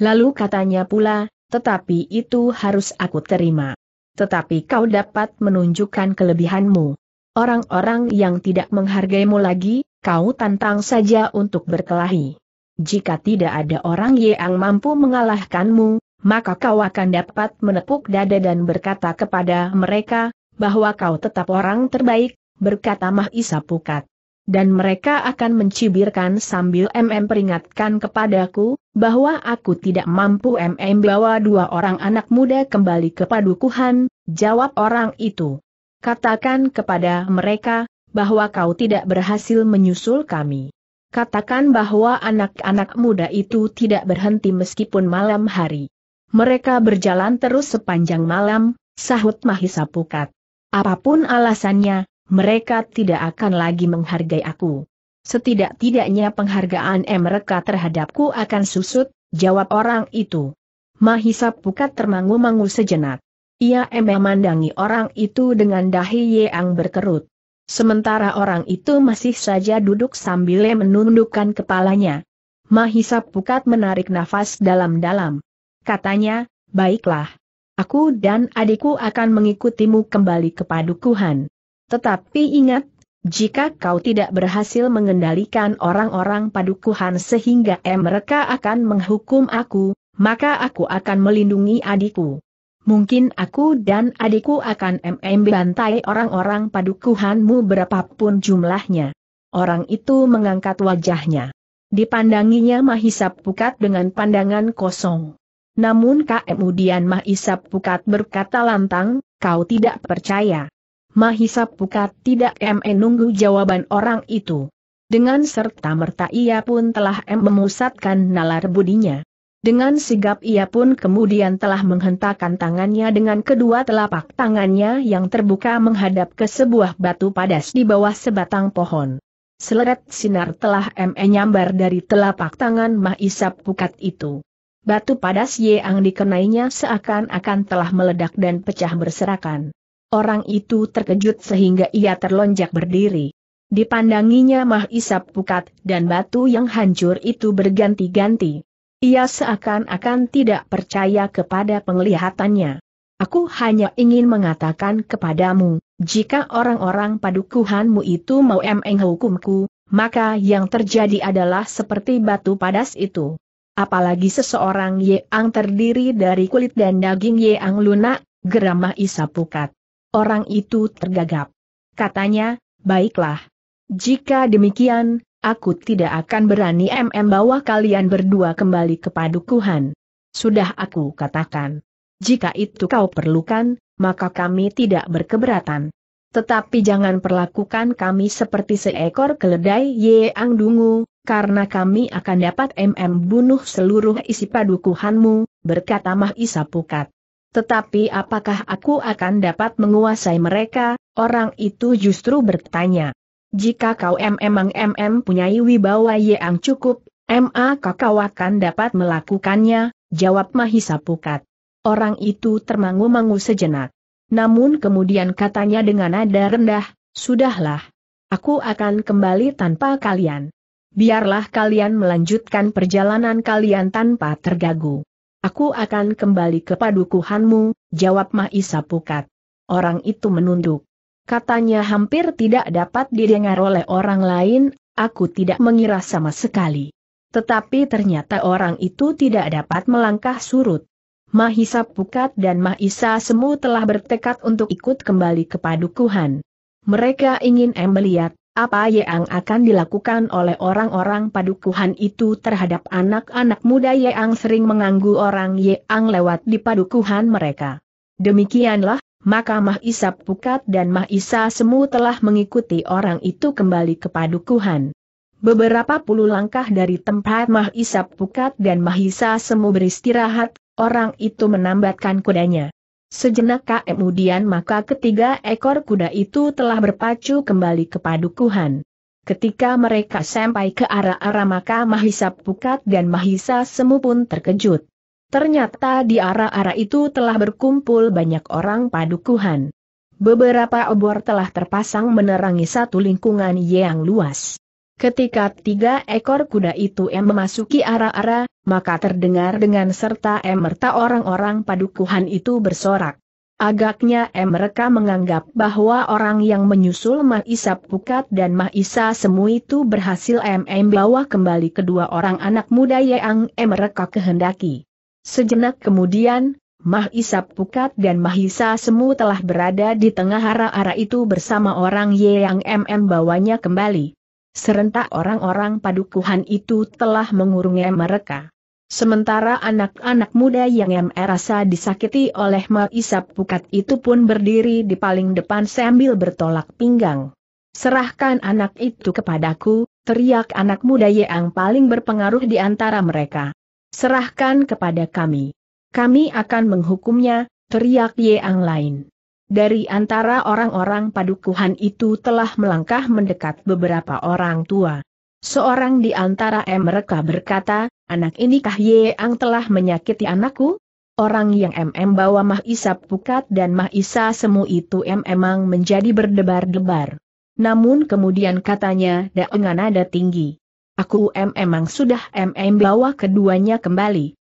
Lalu katanya pula, tetapi itu harus aku terima tetapi kau dapat menunjukkan kelebihanmu. Orang-orang yang tidak menghargaimu lagi, kau tantang saja untuk berkelahi. Jika tidak ada orang yang mampu mengalahkanmu, maka kau akan dapat menepuk dada dan berkata kepada mereka, bahwa kau tetap orang terbaik, berkata Mahisa Pukat dan mereka akan mencibirkan sambil MM peringatkan kepadaku, bahwa aku tidak mampu MM bawa dua orang anak muda kembali ke padukuhan, jawab orang itu. Katakan kepada mereka, bahwa kau tidak berhasil menyusul kami. Katakan bahwa anak-anak muda itu tidak berhenti meskipun malam hari. Mereka berjalan terus sepanjang malam, sahut Mahisa Pukat. Apapun alasannya, mereka tidak akan lagi menghargai aku. Setidak-tidaknya penghargaan mereka terhadapku akan susut, jawab orang itu. Mahisa Pukat termangu-mangu sejenak. Ia memandangi orang itu dengan dahi yang berkerut. Sementara orang itu masih saja duduk sambil menundukkan kepalanya. Mahisa Pukat menarik nafas dalam-dalam. Katanya, baiklah. Aku dan adikku akan mengikutimu kembali ke padukuhan. Tetapi ingat, jika kau tidak berhasil mengendalikan orang-orang padukuhan sehingga mereka akan menghukum aku, maka aku akan melindungi adikku. Mungkin aku dan adikku akan membantai orang-orang padukuhanmu berapapun jumlahnya. Orang itu mengangkat wajahnya. Dipandanginya Mahisa Pukat dengan pandangan kosong. Namun kemudian Mahisa Pukat berkata lantang, kau tidak percaya. Mahisa Pukat tidak menunggu jawaban orang itu. Dengan serta-merta ia pun telah memusatkan nalar budinya. Dengan sigap ia pun kemudian telah menghentakkan tangannya dengan kedua telapak tangannya yang terbuka menghadap ke sebuah batu padas di bawah sebatang pohon. Seleret sinar telah menyambar dari telapak tangan Mahisa Pukat itu. Batu padas yang dikenainya seakan-akan telah meledak dan pecah berserakan. Orang itu terkejut sehingga ia terlonjak berdiri. Dipandanginya Mah Isap Pukat dan batu yang hancur itu berganti-ganti. Ia seakan-akan tidak percaya kepada penglihatannya. Aku hanya ingin mengatakan kepadamu, jika orang-orang padukuhanmu itu mau emeng hukumku, maka yang terjadi adalah seperti batu padas itu. Apalagi seseorang yang terdiri dari kulit dan daging yang lunak, geramah Isa Pukat. Orang itu tergagap. Katanya, baiklah. Jika demikian, aku tidak akan berani MM bawa kalian berdua kembali ke padukuhan. Sudah aku katakan. Jika itu kau perlukan, maka kami tidak berkeberatan. Tetapi jangan perlakukan kami seperti seekor keledai Yeang Dungu, karena kami akan dapat MM bunuh seluruh isi padukuhanmu, berkata Mahisa Pukat. Tetapi apakah aku akan dapat menguasai mereka? Orang itu justru bertanya. Jika kau memang MM punya wibawa yang cukup, MA kau akan dapat melakukannya, jawab Mahisa Pukat. Orang itu termangu-mangu sejenak. Namun kemudian katanya dengan nada rendah, Sudahlah. Aku akan kembali tanpa kalian. Biarlah kalian melanjutkan perjalanan kalian tanpa tergagu. Aku akan kembali ke padukuhanmu, jawab Mahisa Pukat. Orang itu menunduk. Katanya hampir tidak dapat didengar oleh orang lain, aku tidak mengira sama sekali. Tetapi ternyata orang itu tidak dapat melangkah surut. Mahisa Pukat dan Mahisa Semu telah bertekad untuk ikut kembali ke padukuhan. Mereka ingin melihat apa yang akan dilakukan oleh orang-orang padukuhan itu terhadap anak-anak muda yang sering mengganggu orang yang lewat di padukuhan mereka? Demikianlah, maka Mahisa Pukat dan Mahisa Semu telah mengikuti orang itu kembali ke padukuhan. Beberapa puluh langkah dari tempat Mahisa Pukat dan Mahisa Semu beristirahat, orang itu menambatkan kudanya. Sejenak kemudian maka ketiga ekor kuda itu telah berpacu kembali ke padukuhan. Ketika mereka sampai ke arah-arah maka Mahisa Pukat dan Mahisa Semu pun terkejut. Ternyata di arah-arah itu telah berkumpul banyak orang padukuhan. Beberapa obor telah terpasang menerangi satu lingkungan yang luas. Ketika tiga ekor kuda itu em memasuki arah-ara, maka terdengar dengan serta em merta orang-orang padukuhan itu bersorak. Agaknya em mereka menganggap bahwa orang yang menyusul Mahisa Pukat dan Mahisa Semu itu berhasil MM bawa kembali kedua orang anak muda yang em mereka kehendaki. Sejenak kemudian, Mahisa Pukat dan Mahisa Semu telah berada di tengah arah arah itu bersama orang yang MM bawanya kembali. Serentak orang-orang padukuhan itu telah mengurungnya mereka. Sementara anak-anak muda yang merasa disakiti oleh isap Pukat itu pun berdiri di paling depan sambil bertolak pinggang. Serahkan anak itu kepadaku, teriak anak muda yang paling berpengaruh di antara mereka. Serahkan kepada kami. Kami akan menghukumnya, teriak yang lain. Dari antara orang-orang padukuhan itu telah melangkah mendekat beberapa orang tua. Seorang di antara mereka berkata, anak ini yang telah menyakiti anakku? Orang yang MM bawa Mah Isa Pukat dan Mah Isa Semu itu memang menjadi berdebar-debar. Namun kemudian katanya "Dengan nada tinggi. Aku memang sudah MM bawa keduanya kembali.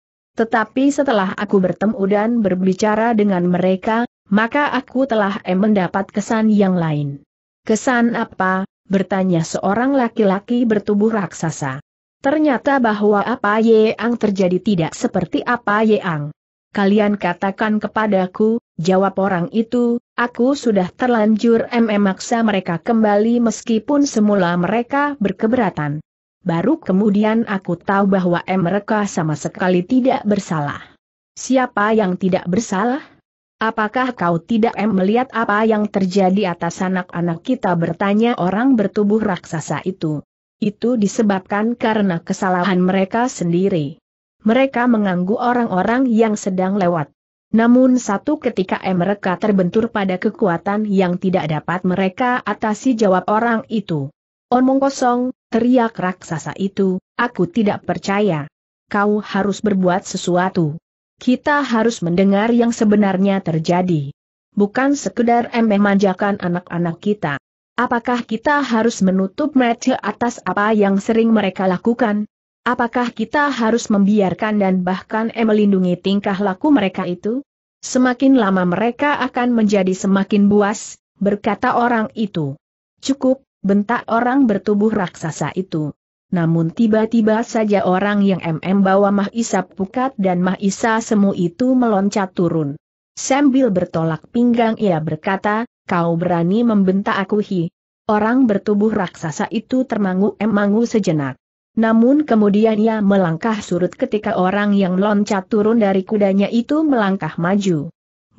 Tetapi setelah aku bertemu dan berbicara dengan mereka, maka aku telah mendapat kesan yang lain. Kesan apa? bertanya seorang laki-laki bertubuh raksasa. Ternyata bahwa apa yang terjadi tidak seperti apa yang kalian katakan kepadaku, jawab orang itu, aku sudah terlanjur memaksa mereka kembali meskipun semula mereka berkeberatan baru kemudian aku tahu bahwa mereka sama sekali tidak bersalah. Siapa yang tidak bersalah? Apakah kau tidak em melihat apa yang terjadi atas anak-anak kita bertanya orang bertubuh raksasa itu? Itu disebabkan karena kesalahan mereka sendiri. Mereka mengganggu orang-orang yang sedang lewat. Namun satu ketika mereka terbentur pada kekuatan yang tidak dapat mereka atasi jawab orang itu. Omong kosong, Teriak raksasa itu, aku tidak percaya. Kau harus berbuat sesuatu. Kita harus mendengar yang sebenarnya terjadi. Bukan sekedar emeh manjakan anak-anak kita. Apakah kita harus menutup mata atas apa yang sering mereka lakukan? Apakah kita harus membiarkan dan bahkan melindungi tingkah laku mereka itu? Semakin lama mereka akan menjadi semakin buas, berkata orang itu. Cukup, bentak orang bertubuh raksasa itu. Namun tiba-tiba saja orang yang MM bawa Mahisa Pukat dan Mahisa Semu itu meloncat turun. Sambil bertolak pinggang ia berkata, kau berani membentak aku hi. Orang bertubuh raksasa itu termangu-emangu sejenak. Namun kemudian ia melangkah surut ketika orang yang loncat turun dari kudanya itu melangkah maju.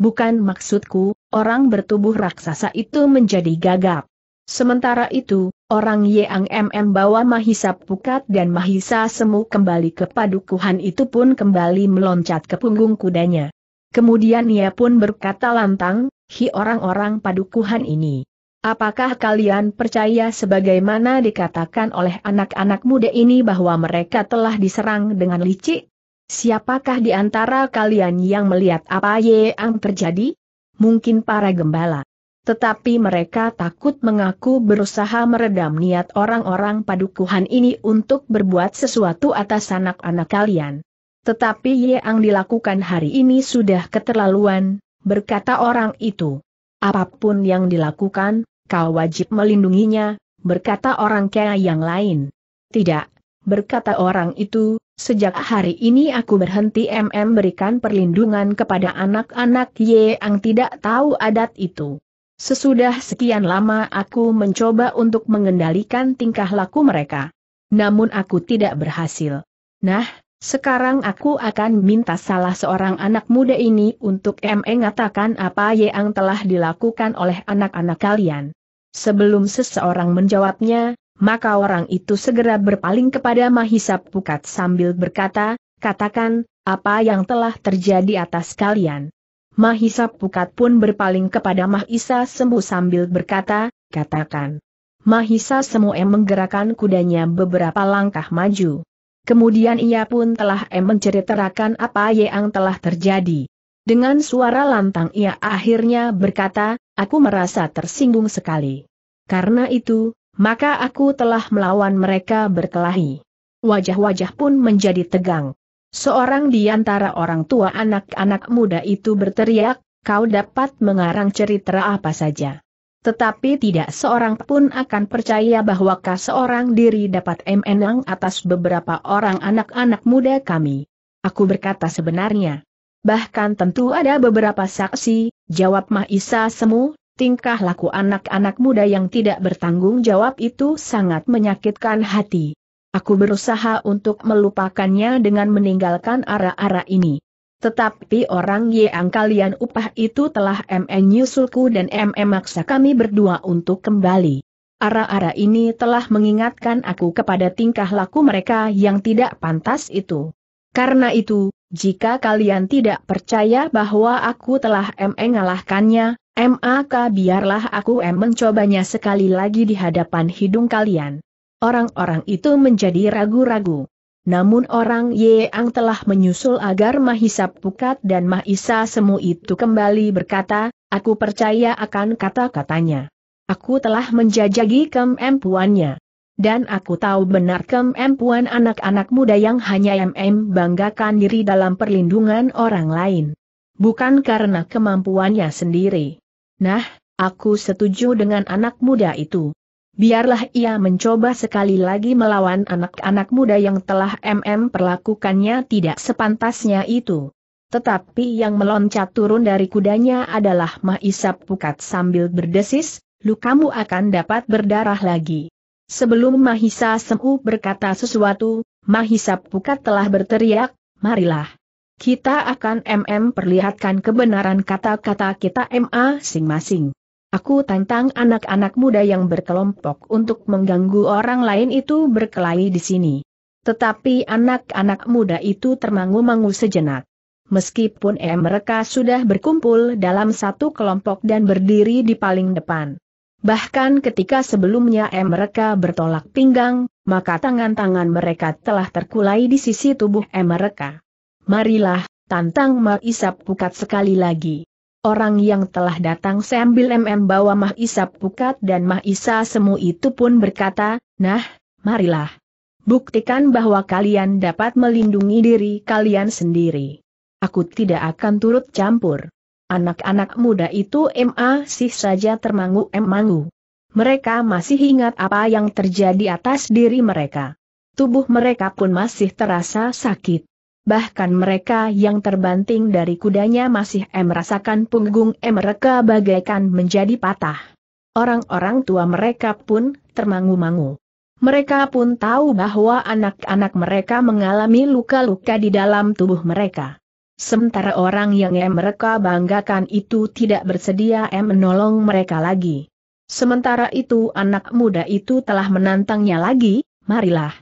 Bukan maksudku, orang bertubuh raksasa itu menjadi gagap. Sementara itu, orang Yang MM bawa Mahisa Pukat dan Mahisa Semu kembali ke padukuhan itu pun kembali meloncat ke punggung kudanya. Kemudian ia pun berkata lantang, hi orang-orang padukuhan ini. Apakah kalian percaya sebagaimana dikatakan oleh anak-anak muda ini bahwa mereka telah diserang dengan licik? Siapakah di antara kalian yang melihat apa yang terjadi? Mungkin para gembala. Tetapi mereka takut mengaku berusaha meredam niat orang-orang padukuhan ini untuk berbuat sesuatu atas anak-anak kalian. Tetapi yang dilakukan hari ini sudah keterlaluan, berkata orang itu. Apapun yang dilakukan, kau wajib melindunginya, berkata orang kaya yang lain. Tidak, berkata orang itu, sejak hari ini aku berhenti MM berikan perlindungan kepada anak-anak yang tidak tahu adat itu. Sesudah sekian lama aku mencoba untuk mengendalikan tingkah laku mereka. Namun aku tidak berhasil. Nah, sekarang aku akan minta salah seorang anak muda ini untuk mengatakan apa yang telah dilakukan oleh anak-anak kalian. Sebelum seseorang menjawabnya, maka orang itu segera berpaling kepada Mahisa Pukat sambil berkata, katakan, apa yang telah terjadi atas kalian. Mahisa Pukat pun berpaling kepada Mahisa Semu sambil berkata, katakan. Mahisa Semu em menggerakkan kudanya beberapa langkah maju. Kemudian ia pun telah em menceritakan apa yang telah terjadi. Dengan suara lantang ia akhirnya berkata, aku merasa tersinggung sekali. Karena itu, maka aku telah melawan mereka berkelahi. Wajah-wajah pun menjadi tegang. Seorang di antara orang tua anak-anak muda itu berteriak, kau dapat mengarang cerita apa saja. Tetapi tidak seorang pun akan percaya bahwa seorang diri dapat menang atas beberapa orang anak-anak muda kami. Aku berkata sebenarnya. Bahkan tentu ada beberapa saksi, jawab Mahisa Semu, tingkah laku anak-anak muda yang tidak bertanggung jawab itu sangat menyakitkan hati. Aku berusaha untuk melupakannya dengan meninggalkan arah-arah ini. Tetapi orang yang kalian upah itu telah MN nyusulku dan MM maksa kami berdua untuk kembali. Arah-arah ini telah mengingatkan aku kepada tingkah laku mereka yang tidak pantas itu. Karena itu, jika kalian tidak percaya bahwa aku telah mengalahkannya, maka biarlah aku M mencobanya sekali lagi di hadapan hidung kalian orang-orang itu menjadi ragu-ragu. Namun orang Yeang telah menyusul agar Mahisa Pukat dan Mahisa Semu itu kembali berkata, aku percaya akan kata-katanya. Aku telah menjajagi kemampuannya. Dan aku tahu benar kemampuan anak-anak muda yang hanya MM banggakan diri dalam perlindungan orang lain. Bukan karena kemampuannya sendiri. Nah, aku setuju dengan anak muda itu. Biarlah ia mencoba sekali lagi melawan anak-anak muda yang telah MM perlakukannya tidak sepantasnya itu. Tetapi yang meloncat turun dari kudanya adalah Mahisap Pukat sambil berdesis, lukamu akan dapat berdarah lagi. Sebelum Mahisa Semu berkata sesuatu, Mahisa Pukat telah berteriak, marilah. Kita akan MM perlihatkan kebenaran kata-kata kita MA masing-masing. Aku tantang anak-anak muda yang berkelompok untuk mengganggu orang lain itu berkelahi di sini. Tetapi anak-anak muda itu termangu-mangu sejenak. Meskipun eh mereka sudah berkumpul dalam satu kelompok dan berdiri di paling depan. Bahkan ketika sebelumnya eh mereka bertolak pinggang, maka tangan-tangan mereka telah terkulai di sisi tubuh eh mereka. Marilah, tantang Isap pukat sekali lagi. Orang yang telah datang sambil MM bawa Mahisa Pukat dan Mahisa Semu itu pun berkata, Nah, marilah. Buktikan bahwa kalian dapat melindungi diri kalian sendiri. Aku tidak akan turut campur. Anak-anak muda itu masih saja termangu-emangu. Mereka masih ingat apa yang terjadi atas diri mereka. Tubuh mereka pun masih terasa sakit bahkan mereka yang terbanting dari kudanya masih merasakan punggung mereka bagaikan menjadi patah. Orang-orang tua mereka pun termangu-mangu. Mereka pun tahu bahwa anak-anak mereka mengalami luka-luka di dalam tubuh mereka. Sementara orang yang mereka banggakan itu tidak bersedia menolong mereka lagi. Sementara itu anak muda itu telah menantangnya lagi, marilah.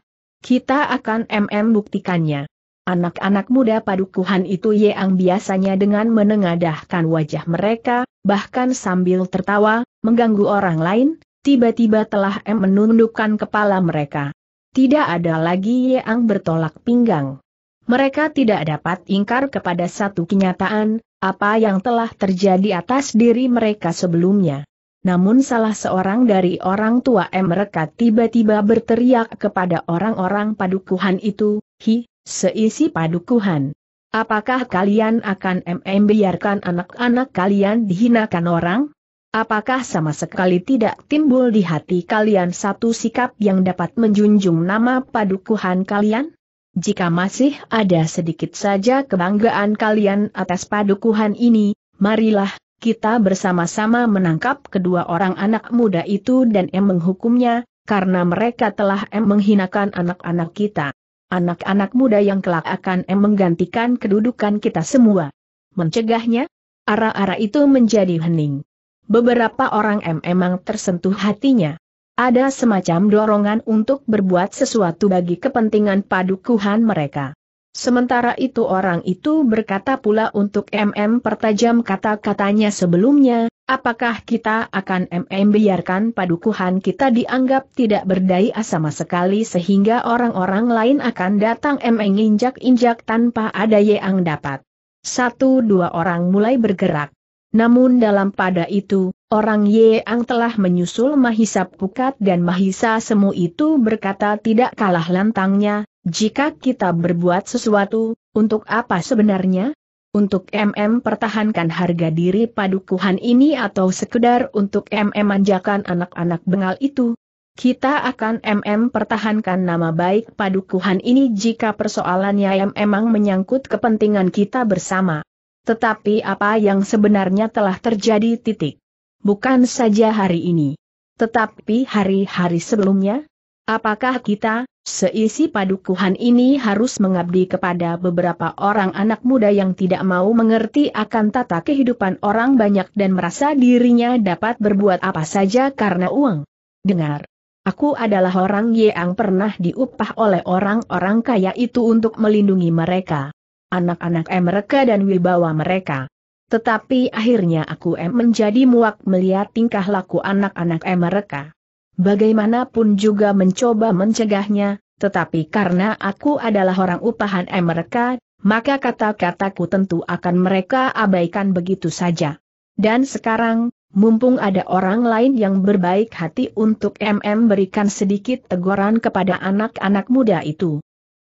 Kita akan MM buktikannya. Anak-anak muda padukuhan itu yang biasanya dengan menengadahkan wajah mereka, bahkan sambil tertawa, mengganggu orang lain, tiba-tiba telah M menundukkan kepala mereka. Tidak ada lagi yang bertolak pinggang. Mereka tidak dapat ingkar kepada satu kenyataan, apa yang telah terjadi atas diri mereka sebelumnya. Namun salah seorang dari orang tua M mereka tiba-tiba berteriak kepada orang-orang padukuhan itu, Hi, seisi padukuhan. Apakah kalian akan mm biarkan anak-anak kalian dihinakan orang? Apakah sama sekali tidak timbul di hati kalian satu sikap yang dapat menjunjung nama padukuhan kalian? Jika masih ada sedikit saja kebanggaan kalian atas padukuhan ini, marilah, kita bersama-sama menangkap kedua orang anak muda itu dan em menghukumnya, karena mereka telah em menghinakan anak-anak kita. Anak-anak muda yang kelak akan em menggantikan kedudukan kita semua. Mencegahnya? arah-arah itu menjadi hening. Beberapa orang M emang tersentuh hatinya. Ada semacam dorongan untuk berbuat sesuatu bagi kepentingan padukuhan mereka. Sementara itu orang itu berkata pula untuk MM pertajam kata-katanya sebelumnya, Apakah kita akan membiarkan padukuhan kita dianggap tidak berdaya sama sekali sehingga orang-orang lain akan datang menginjak-injak tanpa ada yang dapat? Satu dua orang mulai bergerak. Namun dalam pada itu, orang Yeang telah menyusul Mahisa Pukat dan Mahisa Semu itu berkata tidak kalah lantangnya, jika kita berbuat sesuatu, untuk apa sebenarnya? Untuk MM pertahankan harga diri padukuhan ini atau sekedar untuk MM manjakan anak-anak bengal itu? Kita akan MM pertahankan nama baik padukuhan ini jika persoalannya memang menyangkut kepentingan kita bersama. Tetapi apa yang sebenarnya telah terjadi titik? Bukan saja hari ini. Tetapi hari-hari sebelumnya? Apakah kita, Seisi padukuhan ini harus mengabdi kepada beberapa orang anak muda yang tidak mau mengerti akan tata kehidupan orang banyak dan merasa dirinya dapat berbuat apa saja karena uang. Dengar. Aku adalah orang yang pernah diupah oleh orang-orang kaya itu untuk melindungi mereka. Anak-anak mereka dan wibawa mereka. Tetapi akhirnya aku em menjadi muak melihat tingkah laku anak-anak mereka bagaimanapun juga mencoba mencegahnya, tetapi karena aku adalah orang upahan mereka, maka kata-kataku tentu akan mereka abaikan begitu saja. Dan sekarang, mumpung ada orang lain yang berbaik hati untuk MM berikan sedikit teguran kepada anak-anak muda itu.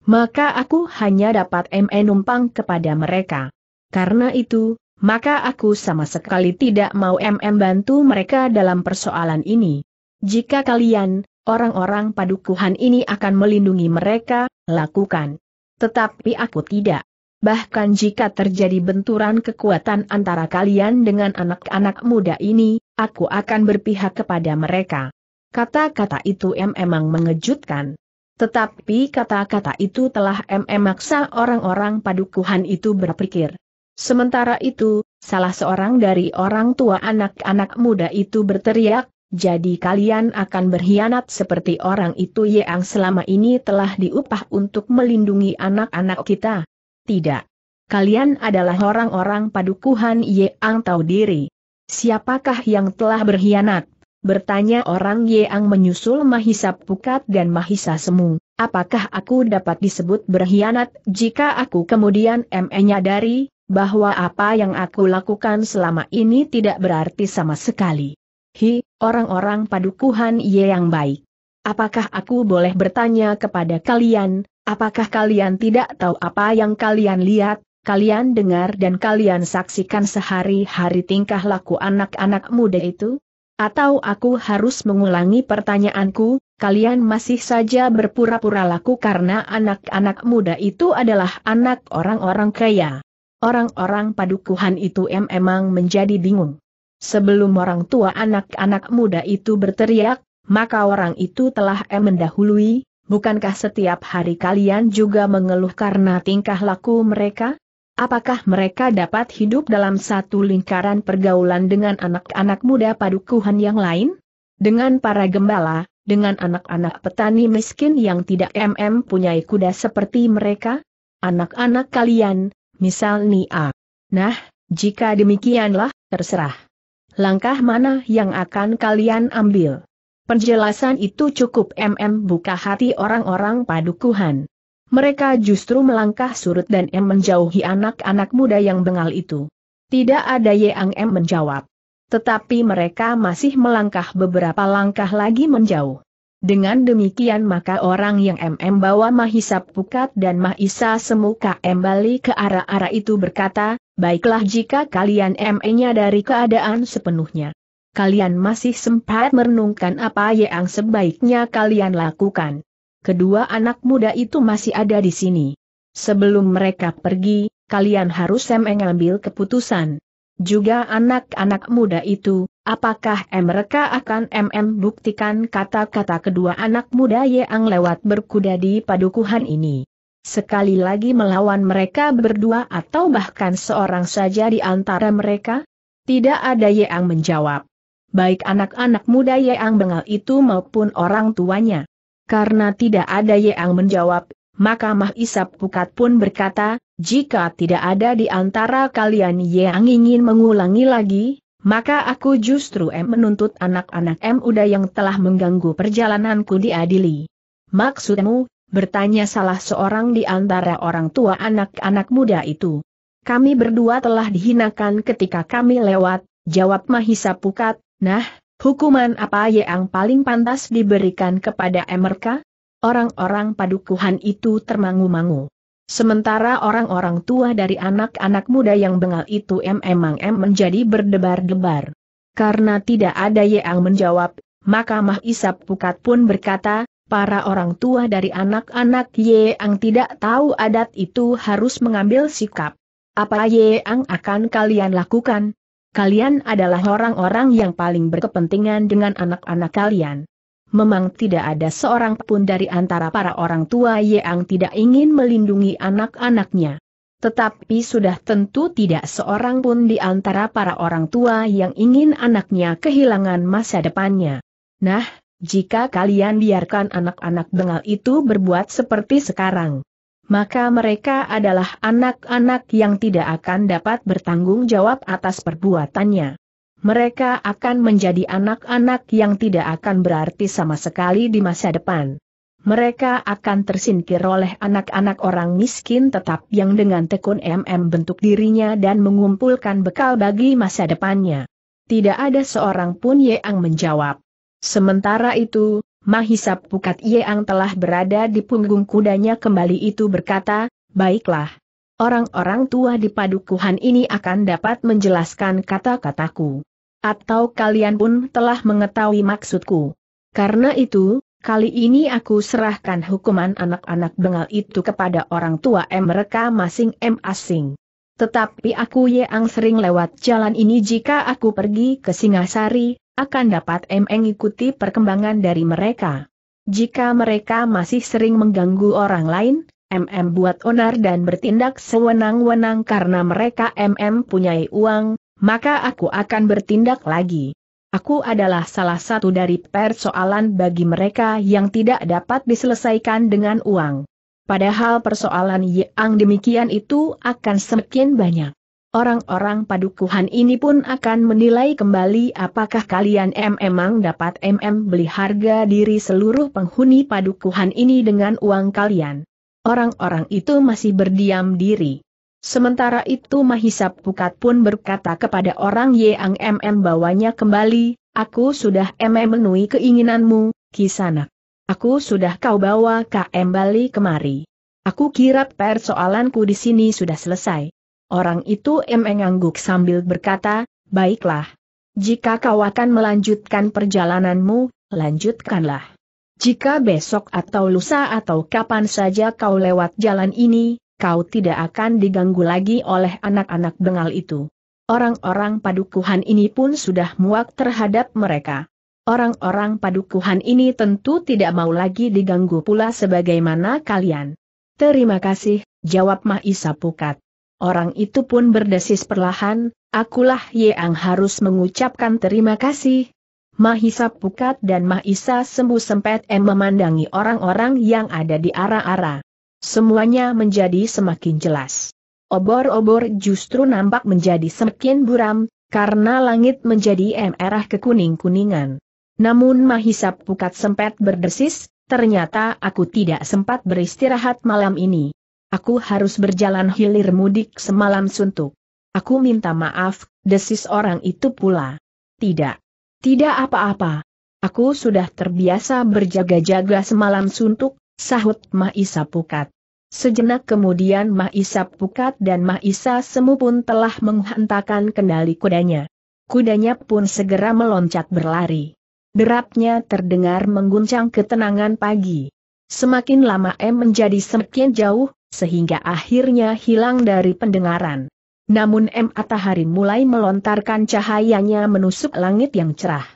Maka aku hanya dapat MM numpang kepada mereka. Karena itu, maka aku sama sekali tidak mau MM bantu mereka dalam persoalan ini. Jika kalian, orang-orang padukuhan ini akan melindungi mereka, lakukan. Tetapi aku tidak. Bahkan jika terjadi benturan kekuatan antara kalian dengan anak-anak muda ini, aku akan berpihak kepada mereka. Kata-kata itu memang mengejutkan. Tetapi kata-kata itu telah memaksa orang-orang padukuhan itu berpikir. Sementara itu, salah seorang dari orang tua anak-anak muda itu berteriak, jadi kalian akan berkhianat seperti orang itu yang selama ini telah diupah untuk melindungi anak-anak kita. Tidak. Kalian adalah orang-orang padukuhan yang tahu diri. Siapakah yang telah berkhianat? Bertanya orang yang menyusul Mahisa Pukat dan Mahisa Semu, apakah aku dapat disebut berkhianat jika aku kemudian menyadari bahwa apa yang aku lakukan selama ini tidak berarti sama sekali? Hi, orang-orang padukuhan Ye yang baik. Apakah aku boleh bertanya kepada kalian, apakah kalian tidak tahu apa yang kalian lihat, kalian dengar dan kalian saksikan sehari-hari tingkah laku anak-anak muda itu? Atau aku harus mengulangi pertanyaanku, kalian masih saja berpura-pura laku karena anak-anak muda itu adalah anak orang-orang kaya. Orang-orang padukuhan itu em emang menjadi bingung. Sebelum orang tua anak-anak muda itu berteriak, maka orang itu telah mendahului, bukankah setiap hari kalian juga mengeluh karena tingkah laku mereka? Apakah mereka dapat hidup dalam satu lingkaran pergaulan dengan anak-anak muda padukuhan yang lain? Dengan para gembala, dengan anak-anak petani miskin yang tidak mm punya kuda seperti mereka? Anak-anak kalian, misal Nia. Ah. Nah, jika demikianlah, terserah. Langkah mana yang akan kalian ambil? Penjelasan itu cukup MM buka hati orang-orang padukuhan. Mereka justru melangkah surut dan M menjauhi anak-anak muda yang bengal itu. Tidak ada yang M menjawab. Tetapi mereka masih melangkah beberapa langkah lagi menjauh. Dengan demikian maka orang yang MM bawa Mahisa Pukat dan Mahisa Semuka M balik ke arah-arah itu berkata, baiklah jika kalian dari keadaan sepenuhnya. Kalian masih sempat merenungkan apa yang sebaiknya kalian lakukan. Kedua anak muda itu masih ada di sini. Sebelum mereka pergi, kalian harus mengambil keputusan. Juga anak-anak muda itu, apakah e mereka akan MM buktikan kata-kata kedua anak muda yang lewat berkuda di padukuhan ini? sekali lagi melawan mereka berdua atau bahkan seorang saja di antara mereka? Tidak ada yang menjawab. Baik anak-anak muda yang bengal itu maupun orang tuanya. Karena tidak ada yang menjawab, maka Mahisap Pukat pun berkata, jika tidak ada di antara kalian yang ingin mengulangi lagi, maka aku justru M menuntut anak-anak M Uda yang telah mengganggu perjalananku diadili. Maksudmu, bertanya salah seorang di antara orang tua anak-anak muda itu. Kami berdua telah dihinakan ketika kami lewat, jawab Mahisa Pukat, nah, hukuman apa yang paling pantas diberikan kepada MRK? Orang-orang padukuhan itu termangu-mangu. Sementara orang-orang tua dari anak-anak muda yang bengal itu memang em menjadi berdebar-debar. Karena tidak ada yang menjawab, maka Mahisa Pukat pun berkata, Para orang tua dari anak-anak Ye Yeang tidak tahu adat itu harus mengambil sikap. Apa Ye Yeang akan kalian lakukan? Kalian adalah orang-orang yang paling berkepentingan dengan anak-anak kalian. Memang tidak ada seorang pun dari antara para orang tua Ye yang tidak ingin melindungi anak-anaknya. Tetapi sudah tentu tidak seorang pun di antara para orang tua yang ingin anaknya kehilangan masa depannya. Nah, jika kalian biarkan anak-anak bengal itu berbuat seperti sekarang, maka mereka adalah anak-anak yang tidak akan dapat bertanggung jawab atas perbuatannya. Mereka akan menjadi anak-anak yang tidak akan berarti sama sekali di masa depan. Mereka akan tersingkir oleh anak-anak orang miskin tetap yang dengan tekun MM bentuk dirinya dan mengumpulkan bekal bagi masa depannya. Tidak ada seorang pun yang menjawab. Sementara itu, Mahisa Pukat Yeang telah berada di punggung kudanya kembali itu berkata, Baiklah. Orang-orang tua di padukuhan ini akan dapat menjelaskan kata-kataku. Atau kalian pun telah mengetahui maksudku. Karena itu, kali ini aku serahkan hukuman anak-anak bengal itu kepada orang tua M mereka masing masing Tetapi aku Yeang sering lewat jalan ini jika aku pergi ke Singasari, akan dapat mengikuti perkembangan dari mereka. Jika mereka masih sering mengganggu orang lain, MM buat onar dan bertindak sewenang-wenang karena mereka MM punya uang, maka aku akan bertindak lagi. Aku adalah salah satu dari persoalan bagi mereka yang tidak dapat diselesaikan dengan uang. Padahal persoalan yang demikian itu akan semakin banyak. Orang-orang padukuhan ini pun akan menilai kembali apakah kalian emang dapat MM beli harga diri seluruh penghuni padukuhan ini dengan uang kalian. Orang-orang itu masih berdiam diri. Sementara itu Mahisap Pukat pun berkata kepada orang yang MM bawanya kembali, Aku sudah MM menui keinginanmu, Kisanak. Aku sudah kau bawa KM Bali kemari. Aku kira persoalanku di sini sudah selesai. Orang itu mengangguk sambil berkata, baiklah. Jika kau akan melanjutkan perjalananmu, lanjutkanlah. Jika besok atau lusa atau kapan saja kau lewat jalan ini, kau tidak akan diganggu lagi oleh anak-anak bengal itu. Orang-orang padukuhan ini pun sudah muak terhadap mereka. Orang-orang padukuhan ini tentu tidak mau lagi diganggu pula sebagaimana kalian. Terima kasih, jawab Mahisa Pukat. Orang itu pun berdesis perlahan, akulah yang harus mengucapkan terima kasih. Mahisa Pukat dan Mahisa Sembu Sempet M memandangi orang-orang yang ada di arah-arah. Semuanya menjadi semakin jelas. Obor-obor justru nampak menjadi semakin buram, karena langit menjadi merah kekuning-kuningan. Namun Mahisa Pukat sempat berdesis, ternyata aku tidak sempat beristirahat malam ini. Aku harus berjalan hilir mudik semalam suntuk. Aku minta maaf, desis orang itu pula. Tidak. Tidak apa-apa. Aku sudah terbiasa berjaga-jaga semalam suntuk, sahut Mahisa Pukat. Sejenak kemudian Mahisa Pukat dan Mahisa Semu pun telah menghantarkan kendali kudanya. Kudanya pun segera meloncat berlari. Derapnya terdengar mengguncang ketenangan pagi. Semakin lama M menjadi semakin jauh, sehingga akhirnya hilang dari pendengaran. Namun M. Atahari mulai melontarkan cahayanya menusuk langit yang cerah.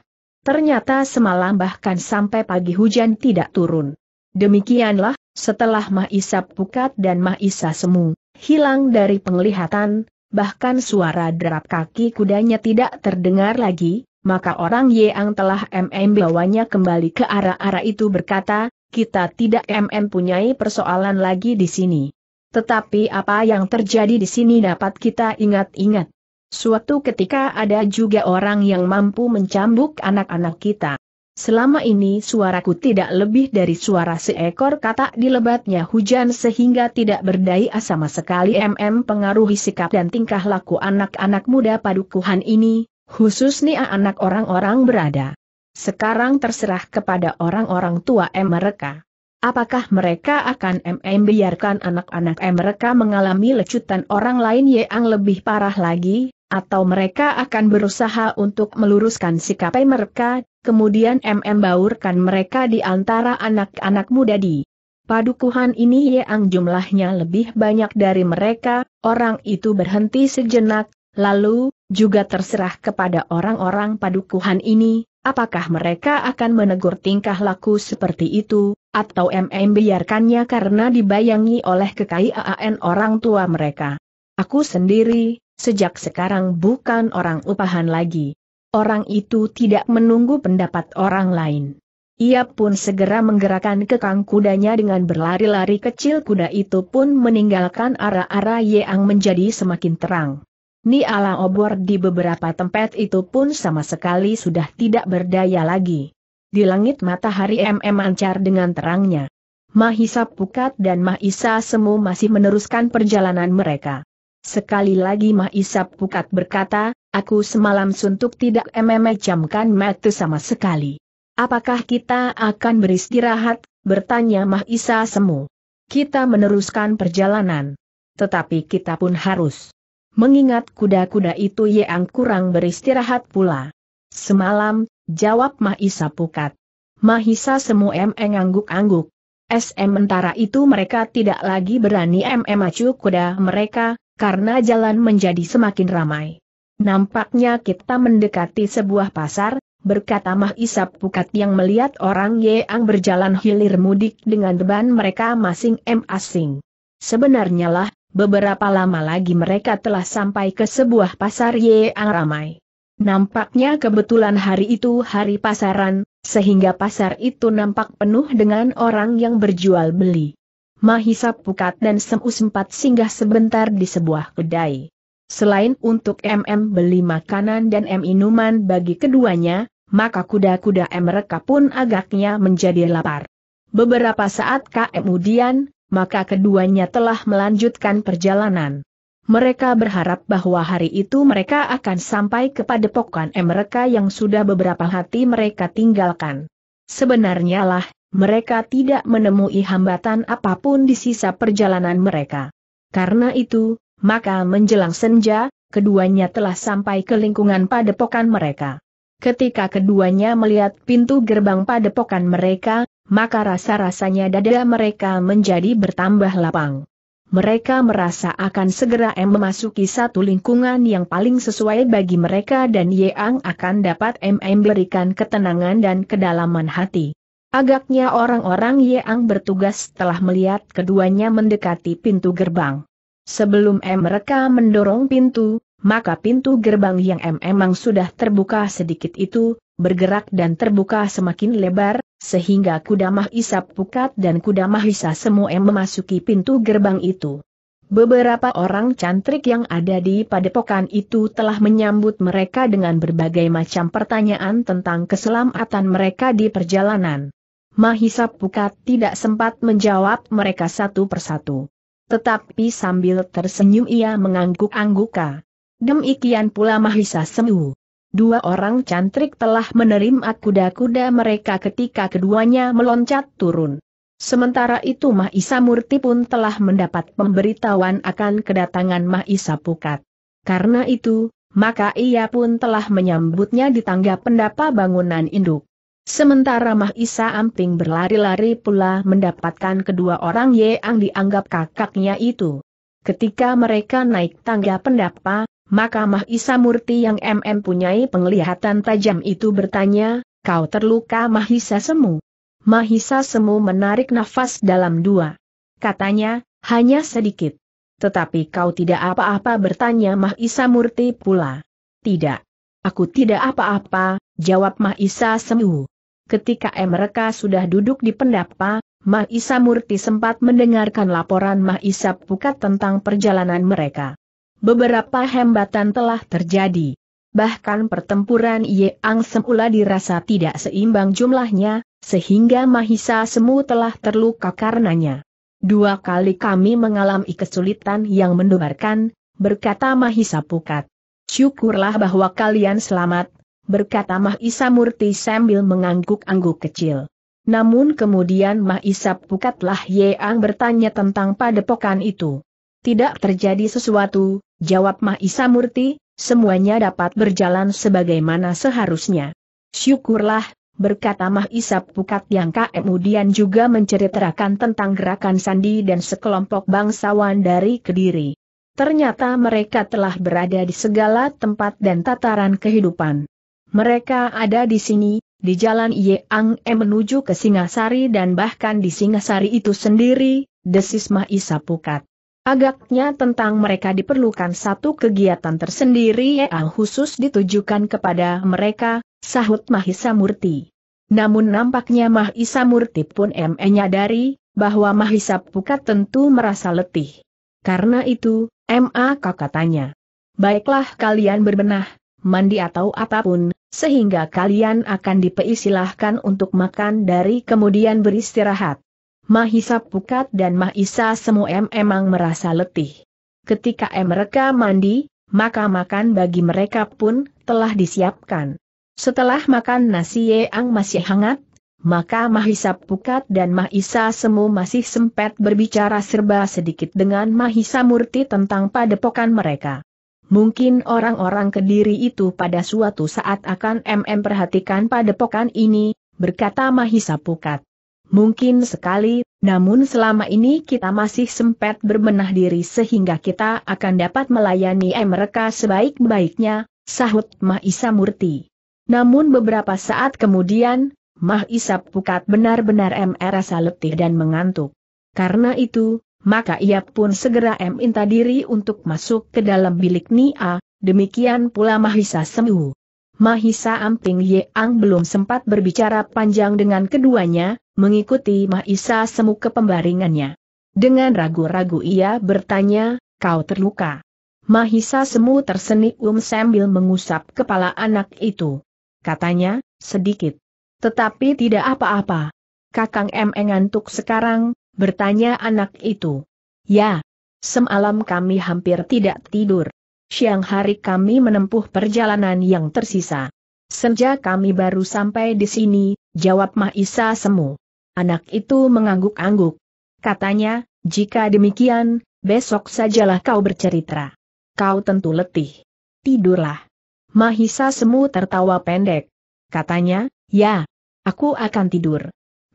Ternyata semalam bahkan sampai pagi hujan tidak turun. Demikianlah, setelah Mahisa Pukat dan Mahisa Semu, hilang dari penglihatan, bahkan suara derap kaki kudanya tidak terdengar lagi, maka orang Yeang telah MM bawanya kembali ke arah-arah itu berkata, kita tidak punyai persoalan lagi di sini. Tetapi apa yang terjadi di sini dapat kita ingat-ingat. Suatu ketika ada juga orang yang mampu mencambuk anak-anak kita. Selama ini suaraku tidak lebih dari suara seekor katak di lebatnya hujan sehingga tidak berdaya sama sekali MM pengaruhi sikap dan tingkah laku anak-anak muda padukuhan ini, khususnya anak orang-orang berada. Sekarang terserah kepada orang-orang tua M mereka. Apakah mereka akan membiarkan anak-anak M mereka mengalami lecutan orang lain yang lebih parah lagi, atau mereka akan berusaha untuk meluruskan sikap mereka, kemudian MM baurkan mereka di antara anak-anak muda di padukuhan ini yang jumlahnya lebih banyak dari mereka, orang itu berhenti sejenak, lalu, juga terserah kepada orang-orang padukuhan ini, Apakah mereka akan menegur tingkah laku seperti itu, atau MM biarkannya karena dibayangi oleh kekayaan orang tua mereka? Aku sendiri, sejak sekarang bukan orang upahan lagi. Orang itu tidak menunggu pendapat orang lain. Ia pun segera menggerakkan kekang kudanya dengan berlari-lari kecil kuda itu pun meninggalkan arah-arah Yeang menjadi semakin terang. Ni ala obor di beberapa tempat itu pun sama sekali sudah tidak berdaya lagi. Di langit matahari MM ancar dengan terangnya. Mahisa Pukat dan Mahisa Semu masih meneruskan perjalanan mereka. Sekali lagi Mahisa Pukat berkata, aku semalam suntuk tidak MM jamkan mata sama sekali. Apakah kita akan beristirahat, bertanya Mahisa Semu. Kita meneruskan perjalanan. Tetapi kita pun harus mengingat kuda-kuda itu yang kurang beristirahat pula. Semalam, jawab Mahisa Pukat. Mahisa semu em ngangguk-angguk. SM Sementara itu mereka tidak lagi berani em acu kuda mereka, karena jalan menjadi semakin ramai. Nampaknya kita mendekati sebuah pasar, berkata Mahisa Pukat yang melihat orang yang berjalan hilir mudik dengan beban mereka masing-masing. Sebenarnya lah, Beberapa lama lagi mereka telah sampai ke sebuah pasar yang ramai. Nampaknya kebetulan hari itu hari pasaran, sehingga pasar itu nampak penuh dengan orang yang berjual beli. Mahisa Pukat dan Semu sempat singgah sebentar di sebuah kedai. Selain untuk MM beli makanan dan M minuman bagi keduanya, maka kuda-kuda M mereka pun agaknya menjadi lapar. Beberapa saat kemudian, maka keduanya telah melanjutkan perjalanan. Mereka berharap bahwa hari itu mereka akan sampai kepada padepokan mereka yang sudah beberapa hati mereka tinggalkan. Sebenarnya lah, mereka tidak menemui hambatan apapun di sisa perjalanan mereka. Karena itu, maka menjelang senja, keduanya telah sampai ke lingkungan padepokan mereka. Ketika keduanya melihat pintu gerbang padepokan mereka, maka rasa-rasanya dada mereka menjadi bertambah lapang. Mereka merasa akan segera M memasuki satu lingkungan yang paling sesuai bagi mereka dan Yeang akan dapat MM berikan ketenangan dan kedalaman hati. Agaknya orang-orang Yeang bertugas telah melihat keduanya mendekati pintu gerbang. Sebelum M mereka mendorong pintu, maka pintu gerbang yang M memang sudah terbuka sedikit itu, bergerak dan terbuka semakin lebar, sehingga kuda Mahisa Pukat dan kuda Mahisa semua memasuki pintu gerbang itu. Beberapa orang cantrik yang ada di padepokan itu telah menyambut mereka dengan berbagai macam pertanyaan tentang keselamatan mereka di perjalanan. Mahisa Pukat tidak sempat menjawab mereka satu persatu. Tetapi sambil tersenyum ia mengangguk-angguka. Demikian pula Mahisa Semu. Dua orang cantrik telah menerima kuda-kuda mereka ketika keduanya meloncat turun. Sementara itu Mahisa Murti pun telah mendapat pemberitahuan akan kedatangan Mahisa Pukat. Karena itu, maka ia pun telah menyambutnya di tangga pendapa bangunan induk. Sementara Mahisa Amping berlari-lari pula mendapatkan kedua orang yang dianggap kakaknya itu. Ketika mereka naik tangga pendapa, maka Mahisa Murti yang MM punyai penglihatan tajam itu bertanya, kau terluka Mahisa Semu? Mahisa Semu menarik nafas dalam dua. Katanya, hanya sedikit. Tetapi kau tidak apa-apa bertanya Mahisa Murti pula. Tidak. Aku tidak apa-apa, jawab Mahisa Semu. Ketika mereka sudah duduk di pendapa, Mahisa Murti sempat mendengarkan laporan Mahisa Pukat tentang perjalanan mereka beberapa hambatan telah terjadi. Bahkan pertempuran Yeang Semula dirasa tidak seimbang jumlahnya, sehingga Mahisa Semu telah terluka karenanya. Dua kali kami mengalami kesulitan yang mendobarkan, berkata Mahisa Pukat. Syukurlah bahwa kalian selamat, berkata Mahisa Murti sambil mengangguk-angguk kecil. Namun kemudian Mahisa Pukatlah Yeang bertanya tentang padepokan itu. Tidak terjadi sesuatu, Jawab Mahisa Murti, semuanya dapat berjalan sebagaimana seharusnya. Syukurlah, berkata Mahisa Pukat yang kemudian juga menceritakan tentang gerakan Sandi dan sekelompok bangsawan dari Kediri. Ternyata mereka telah berada di segala tempat dan tataran kehidupan. Mereka ada di sini, di jalan Yeang E menuju ke Singasari dan bahkan di Singasari itu sendiri, desis Mahisa Pukat. Agaknya tentang mereka diperlukan satu kegiatan tersendiri yang khusus ditujukan kepada mereka, sahut Mahisa Murti. Namun nampaknya Mahisa Murti pun menyadari bahwa Mahisa Pukat tentu merasa letih. Karena itu, MA kakak tanya. baiklah kalian berbenah, mandi atau apapun, sehingga kalian akan dipeisilahkan untuk makan dari kemudian beristirahat. Mahisa Pukat dan Mahisa Semu M emang merasa letih. Ketika M mereka mandi, maka makan bagi mereka pun telah disiapkan. Setelah makan nasi yang masih hangat, maka Mahisa Pukat dan Mahisa Semu masih sempat berbicara serba sedikit dengan Mahisa Murti tentang padepokan mereka. Mungkin orang-orang kediri itu pada suatu saat akan MM perhatikan padepokan ini, berkata Mahisa Pukat. Mungkin sekali, namun selama ini kita masih sempat berbenah diri sehingga kita akan dapat melayani mereka sebaik-baiknya, sahut Mahisa Murti. Namun beberapa saat kemudian, Mahisa Pukat benar-benar merasa letih dan mengantuk. Karena itu, maka ia pun segera minta diri untuk masuk ke dalam bilik Nia, demikian pula Mahisa Semu. Mahisa Amping Yeang belum sempat berbicara panjang dengan keduanya, mengikuti Mahisa Semu ke pembaringannya. Dengan ragu-ragu ia bertanya, kau terluka. Mahisa Semu tersenyum um sambil mengusap kepala anak itu. Katanya, sedikit. Tetapi tidak apa-apa. Kakang M ngantuk sekarang, bertanya anak itu. Ya, semalam kami hampir tidak tidur. Siang hari kami menempuh perjalanan yang tersisa. Senja kami baru sampai di sini, jawab Mahisa Semu. Anak itu mengangguk-angguk. Katanya, jika demikian, besok sajalah kau bercerita. Kau tentu letih. Tidurlah. Mahisa Semu tertawa pendek. Katanya, ya, aku akan tidur.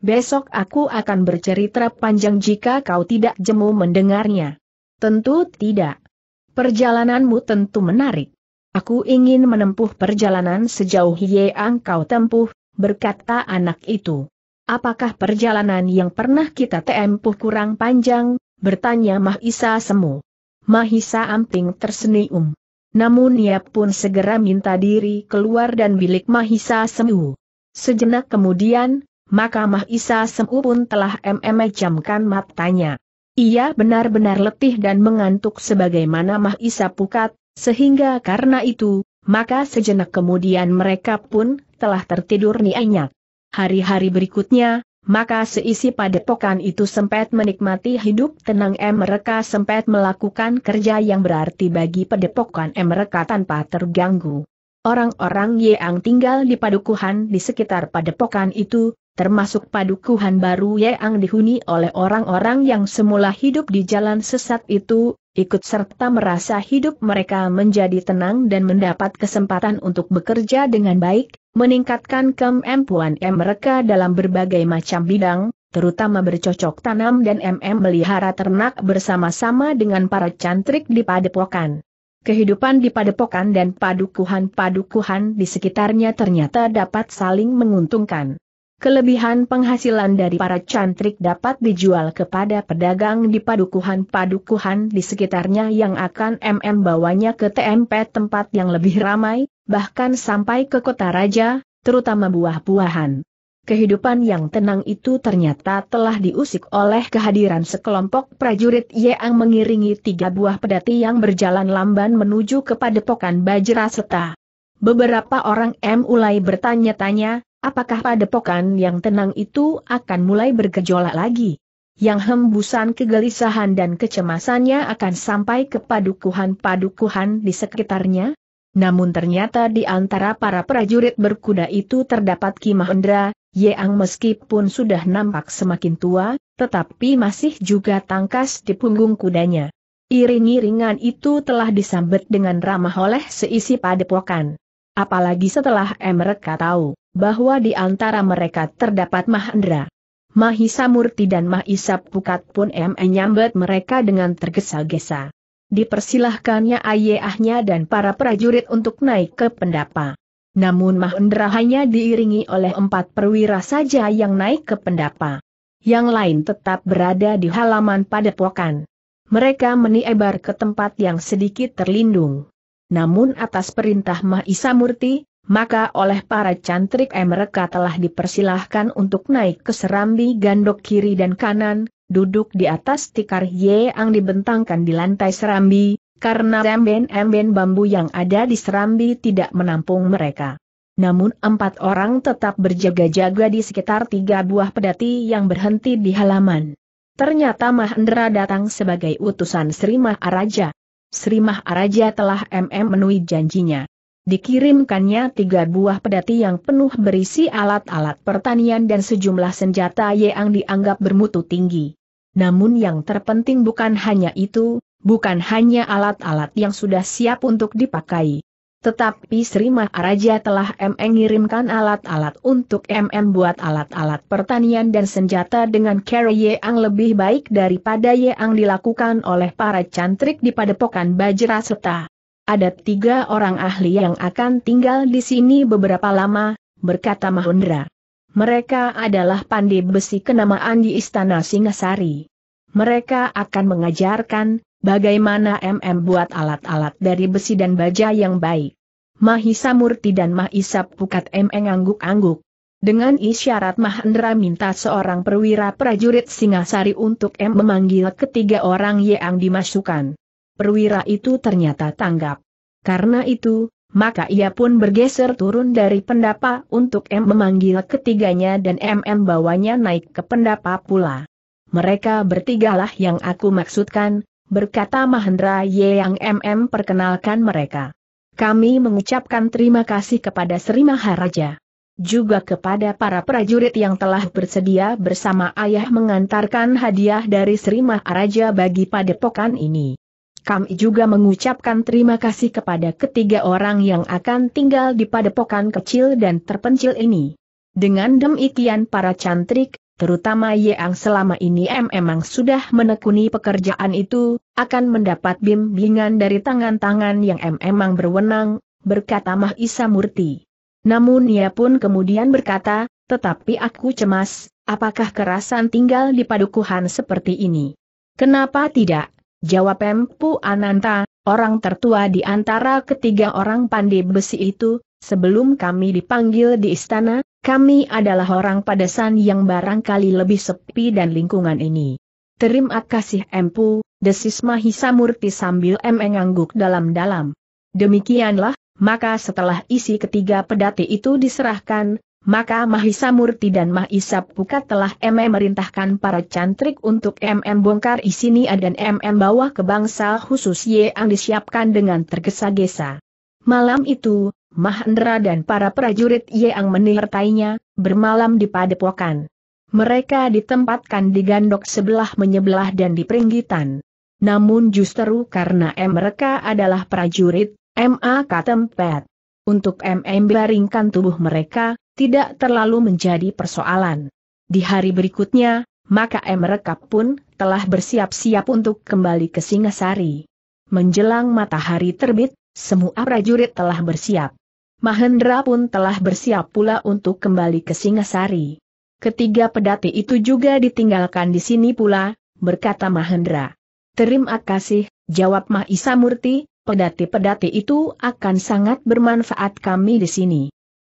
Besok aku akan bercerita panjang jika kau tidak jemu mendengarnya. Tentu tidak. Perjalananmu tentu menarik. Aku ingin menempuh perjalanan sejauh yang kau tempuh, berkata anak itu. Apakah perjalanan yang pernah kita tempuh kurang panjang? Bertanya Mahisa Semu. Mahisa Amping tersenyum. Namun ia pun segera minta diri keluar dan bilik Mahisa Semu. Sejenak kemudian, maka Mahisa Semu pun telah memejamkan matanya. Ia benar-benar letih dan mengantuk sebagaimana Mahisa Pukat, sehingga karena itu, maka sejenak kemudian mereka pun telah tertidur nianyak. Hari-hari berikutnya, maka seisi padepokan itu sempat menikmati hidup tenang M. mereka sempat melakukan kerja yang berarti bagi padepokan M. mereka tanpa terganggu. Orang-orang yang tinggal di padukuhan di sekitar padepokan itu, termasuk padukuhan baru yang dihuni oleh orang-orang yang semula hidup di jalan sesat itu, ikut serta merasa hidup mereka menjadi tenang dan mendapat kesempatan untuk bekerja dengan baik, meningkatkan kemampuan mereka dalam berbagai macam bidang, terutama bercocok tanam dan MM melihara ternak bersama-sama dengan para cantrik di padepokan. Kehidupan di padepokan dan padukuhan-padukuhan di sekitarnya ternyata dapat saling menguntungkan kelebihan penghasilan dari para cantrik dapat dijual kepada pedagang di padukuhan-padukuhan di sekitarnya yang akan MM bawanya ke TMP tempat yang lebih ramai, bahkan sampai ke kota raja, terutama buah-buahan. Kehidupan yang tenang itu ternyata telah diusik oleh kehadiran sekelompok prajurit yang mengiringi tiga buah pedati yang berjalan lamban menuju ke padepokan Bajraseta. Beberapa orang M mulai bertanya-tanya, apakah padepokan yang tenang itu akan mulai bergejolak lagi? Yang hembusan kegelisahan dan kecemasannya akan sampai ke padukuhan-padukuhan di sekitarnya? Namun ternyata di antara para prajurit berkuda itu terdapat Kimahendra, Mahendra, Yeang meskipun sudah nampak semakin tua, tetapi masih juga tangkas di punggung kudanya. Iring-iringan itu telah disambut dengan ramah oleh seisi padepokan. Apalagi setelah mereka tahu bahwa di antara mereka terdapat Mahendra. Mahisa Murti dan Mahisa Pukat pun em menyambut mereka dengan tergesa-gesa. Dipersilahkannya ayahnya dan para prajurit untuk naik ke pendapa. Namun Mahendra hanya diiringi oleh empat perwira saja yang naik ke pendapa. Yang lain tetap berada di halaman padepokan. Mereka meniebar ke tempat yang sedikit terlindung. Namun atas perintah Mahisa Murti, maka oleh para cantrik mereka telah dipersilahkan untuk naik ke serambi gandok kiri dan kanan, duduk di atas tikar yeang yang dibentangkan di lantai serambi, karena emben-emben bambu yang ada di serambi tidak menampung mereka. Namun empat orang tetap berjaga-jaga di sekitar tiga buah pedati yang berhenti di halaman. Ternyata Mahendra datang sebagai utusan Sri Maharaja. Sri Maharaja telah MM menui janjinya. Dikirimkannya tiga buah pedati yang penuh berisi alat-alat pertanian dan sejumlah senjata yang dianggap bermutu tinggi. Namun yang terpenting bukan hanya itu, bukan hanya alat-alat yang sudah siap untuk dipakai. Tetapi Sri Maharaja telah mengirimkan alat-alat untuk MM buat alat-alat pertanian dan senjata dengan cara yang lebih baik daripada yang dilakukan oleh para cantrik di padepokan Bajra Seta ada tiga orang ahli yang akan tinggal di sini beberapa lama, berkata Mahendra. Mereka adalah pandai besi kenamaan di Istana Singasari. Mereka akan mengajarkan bagaimana MM buat alat-alat dari besi dan baja yang baik. Mahisa Murti dan Mahisa Pukat MM angguk angguk Dengan isyarat Mahendra minta seorang perwira prajurit Singasari untuk M memanggil ketiga orang yang dimasukkan perwira itu ternyata tanggap. Karena itu, maka ia pun bergeser turun dari pendapa untuk M memanggil ketiganya dan MM bawanya naik ke pendapa pula. Mereka bertigalah yang aku maksudkan, berkata Mahendra Ye yang MM perkenalkan mereka. Kami mengucapkan terima kasih kepada Sri Maharaja juga kepada para prajurit yang telah bersedia bersama ayah mengantarkan hadiah dari Sri Maharaja bagi padepokan ini. Kami juga mengucapkan terima kasih kepada ketiga orang yang akan tinggal di padepokan kecil dan terpencil ini. Dengan demikian para cantrik, terutama yang selama ini memang sudah menekuni pekerjaan itu, akan mendapat bimbingan dari tangan-tangan yang memang berwenang, berkata Mahisa Murti. Namun ia pun kemudian berkata, tetapi aku cemas, apakah kerasan tinggal di padukuhan seperti ini? Kenapa tidak? Jawab Empu Ananta, orang tertua di antara ketiga orang pandai besi itu, sebelum kami dipanggil di istana, kami adalah orang padesan yang barangkali lebih sepi dan lingkungan ini. Terima kasih Empu, desis Mahisa Murti sambil mengangguk dalam-dalam. Demikianlah, maka setelah isi ketiga pedati itu diserahkan, maka Mahisa Murti dan Mahisa Pukat telah MM merintahkan para cantrik untuk MM bongkar isi dan MM bawa ke bangsa khusus yang disiapkan dengan tergesa-gesa. Malam itu, Mahendra dan para prajurit yang menyertainya, bermalam di padepokan. Mereka ditempatkan di gandok sebelah menyebelah dan di peringgitan. Namun justru karena M mereka adalah prajurit, MA Katempet untuk MM baringkan tubuh mereka, tidak terlalu menjadi persoalan. Di hari berikutnya, maka M. Rekap pun telah bersiap-siap untuk kembali ke Singasari. Menjelang matahari terbit, semua prajurit telah bersiap. Mahendra pun telah bersiap pula untuk kembali ke Singasari. Ketiga pedati itu juga ditinggalkan di sini pula, berkata Mahendra. Terima kasih, jawab Mahisa Murti, pedati-pedati itu akan sangat bermanfaat kami di sini.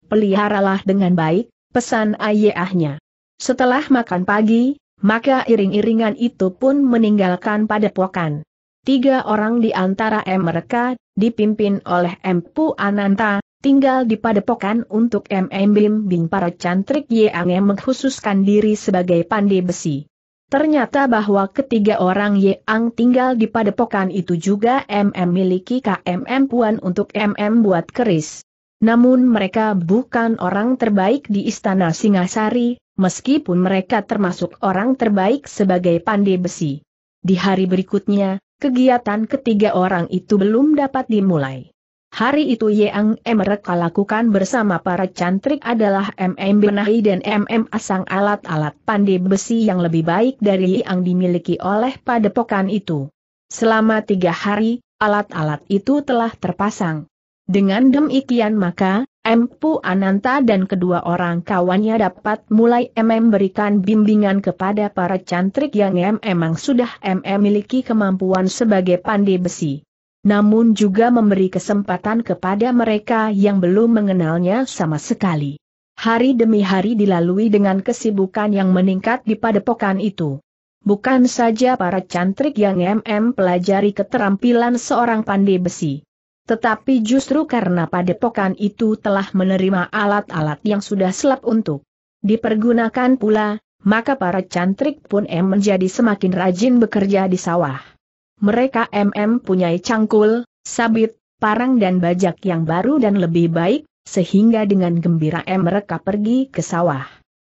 Peliharalah dengan baik, pesan ayahnya. Setelah makan pagi, maka iring-iringan itu pun meninggalkan padepokan. Tiga orang di antara M mereka, dipimpin oleh Empu Ananta, tinggal di padepokan untuk Bim Bing para cantrik Yang mengkhususkan diri sebagai pandai besi. Ternyata bahwa ketiga orang yang tinggal di padepokan itu juga MM miliki KMM Puan untuk MM buat keris. Namun mereka bukan orang terbaik di Istana Singasari, meskipun mereka termasuk orang terbaik sebagai pandai besi. Di hari berikutnya, kegiatan ketiga orang itu belum dapat dimulai. Hari itu yang mereka lakukan bersama para cantrik adalah MM benahi dan MM asang alat-alat pandai besi yang lebih baik dari yang dimiliki oleh padepokan itu. Selama tiga hari, alat-alat itu telah terpasang. Dengan demikian maka, Empu Ananta dan kedua orang kawannya dapat mulai MM berikan bimbingan kepada para cantrik yang MM memang sudah MM miliki kemampuan sebagai pandai besi namun juga memberi kesempatan kepada mereka yang belum mengenalnya sama sekali. Hari demi hari dilalui dengan kesibukan yang meningkat di padepokan itu. Bukan saja para cantrik yang MM pelajari keterampilan seorang pandai besi. Tetapi justru karena padepokan itu telah menerima alat-alat yang sudah selap untuk dipergunakan pula, maka para cantrik pun M menjadi semakin rajin bekerja di sawah mereka MM punya cangkul, sabit, parang dan bajak yang baru dan lebih baik, sehingga dengan gembira M mereka pergi ke sawah.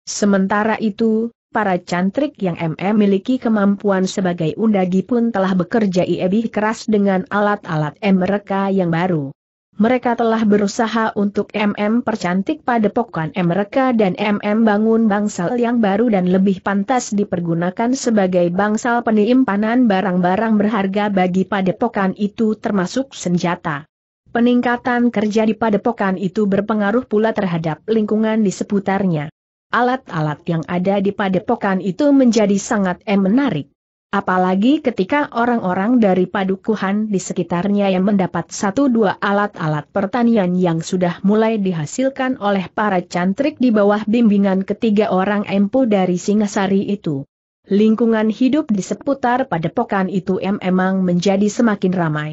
Sementara itu, para cantrik yang MM miliki kemampuan sebagai undagi pun telah bekerja lebih keras dengan alat-alat M mereka yang baru. Mereka telah berusaha untuk MM percantik padepokan M mereka dan MM bangun bangsal yang baru dan lebih pantas dipergunakan sebagai bangsal penyimpanan barang-barang berharga bagi padepokan itu termasuk senjata. Peningkatan kerja di padepokan itu berpengaruh pula terhadap lingkungan di seputarnya. Alat-alat yang ada di padepokan itu menjadi sangat menarik. Apalagi ketika orang-orang dari padukuhan di sekitarnya yang mendapat satu dua alat-alat pertanian yang sudah mulai dihasilkan oleh para cantrik di bawah bimbingan ketiga orang empu dari Singasari itu. Lingkungan hidup di seputar padepokan itu memang menjadi semakin ramai.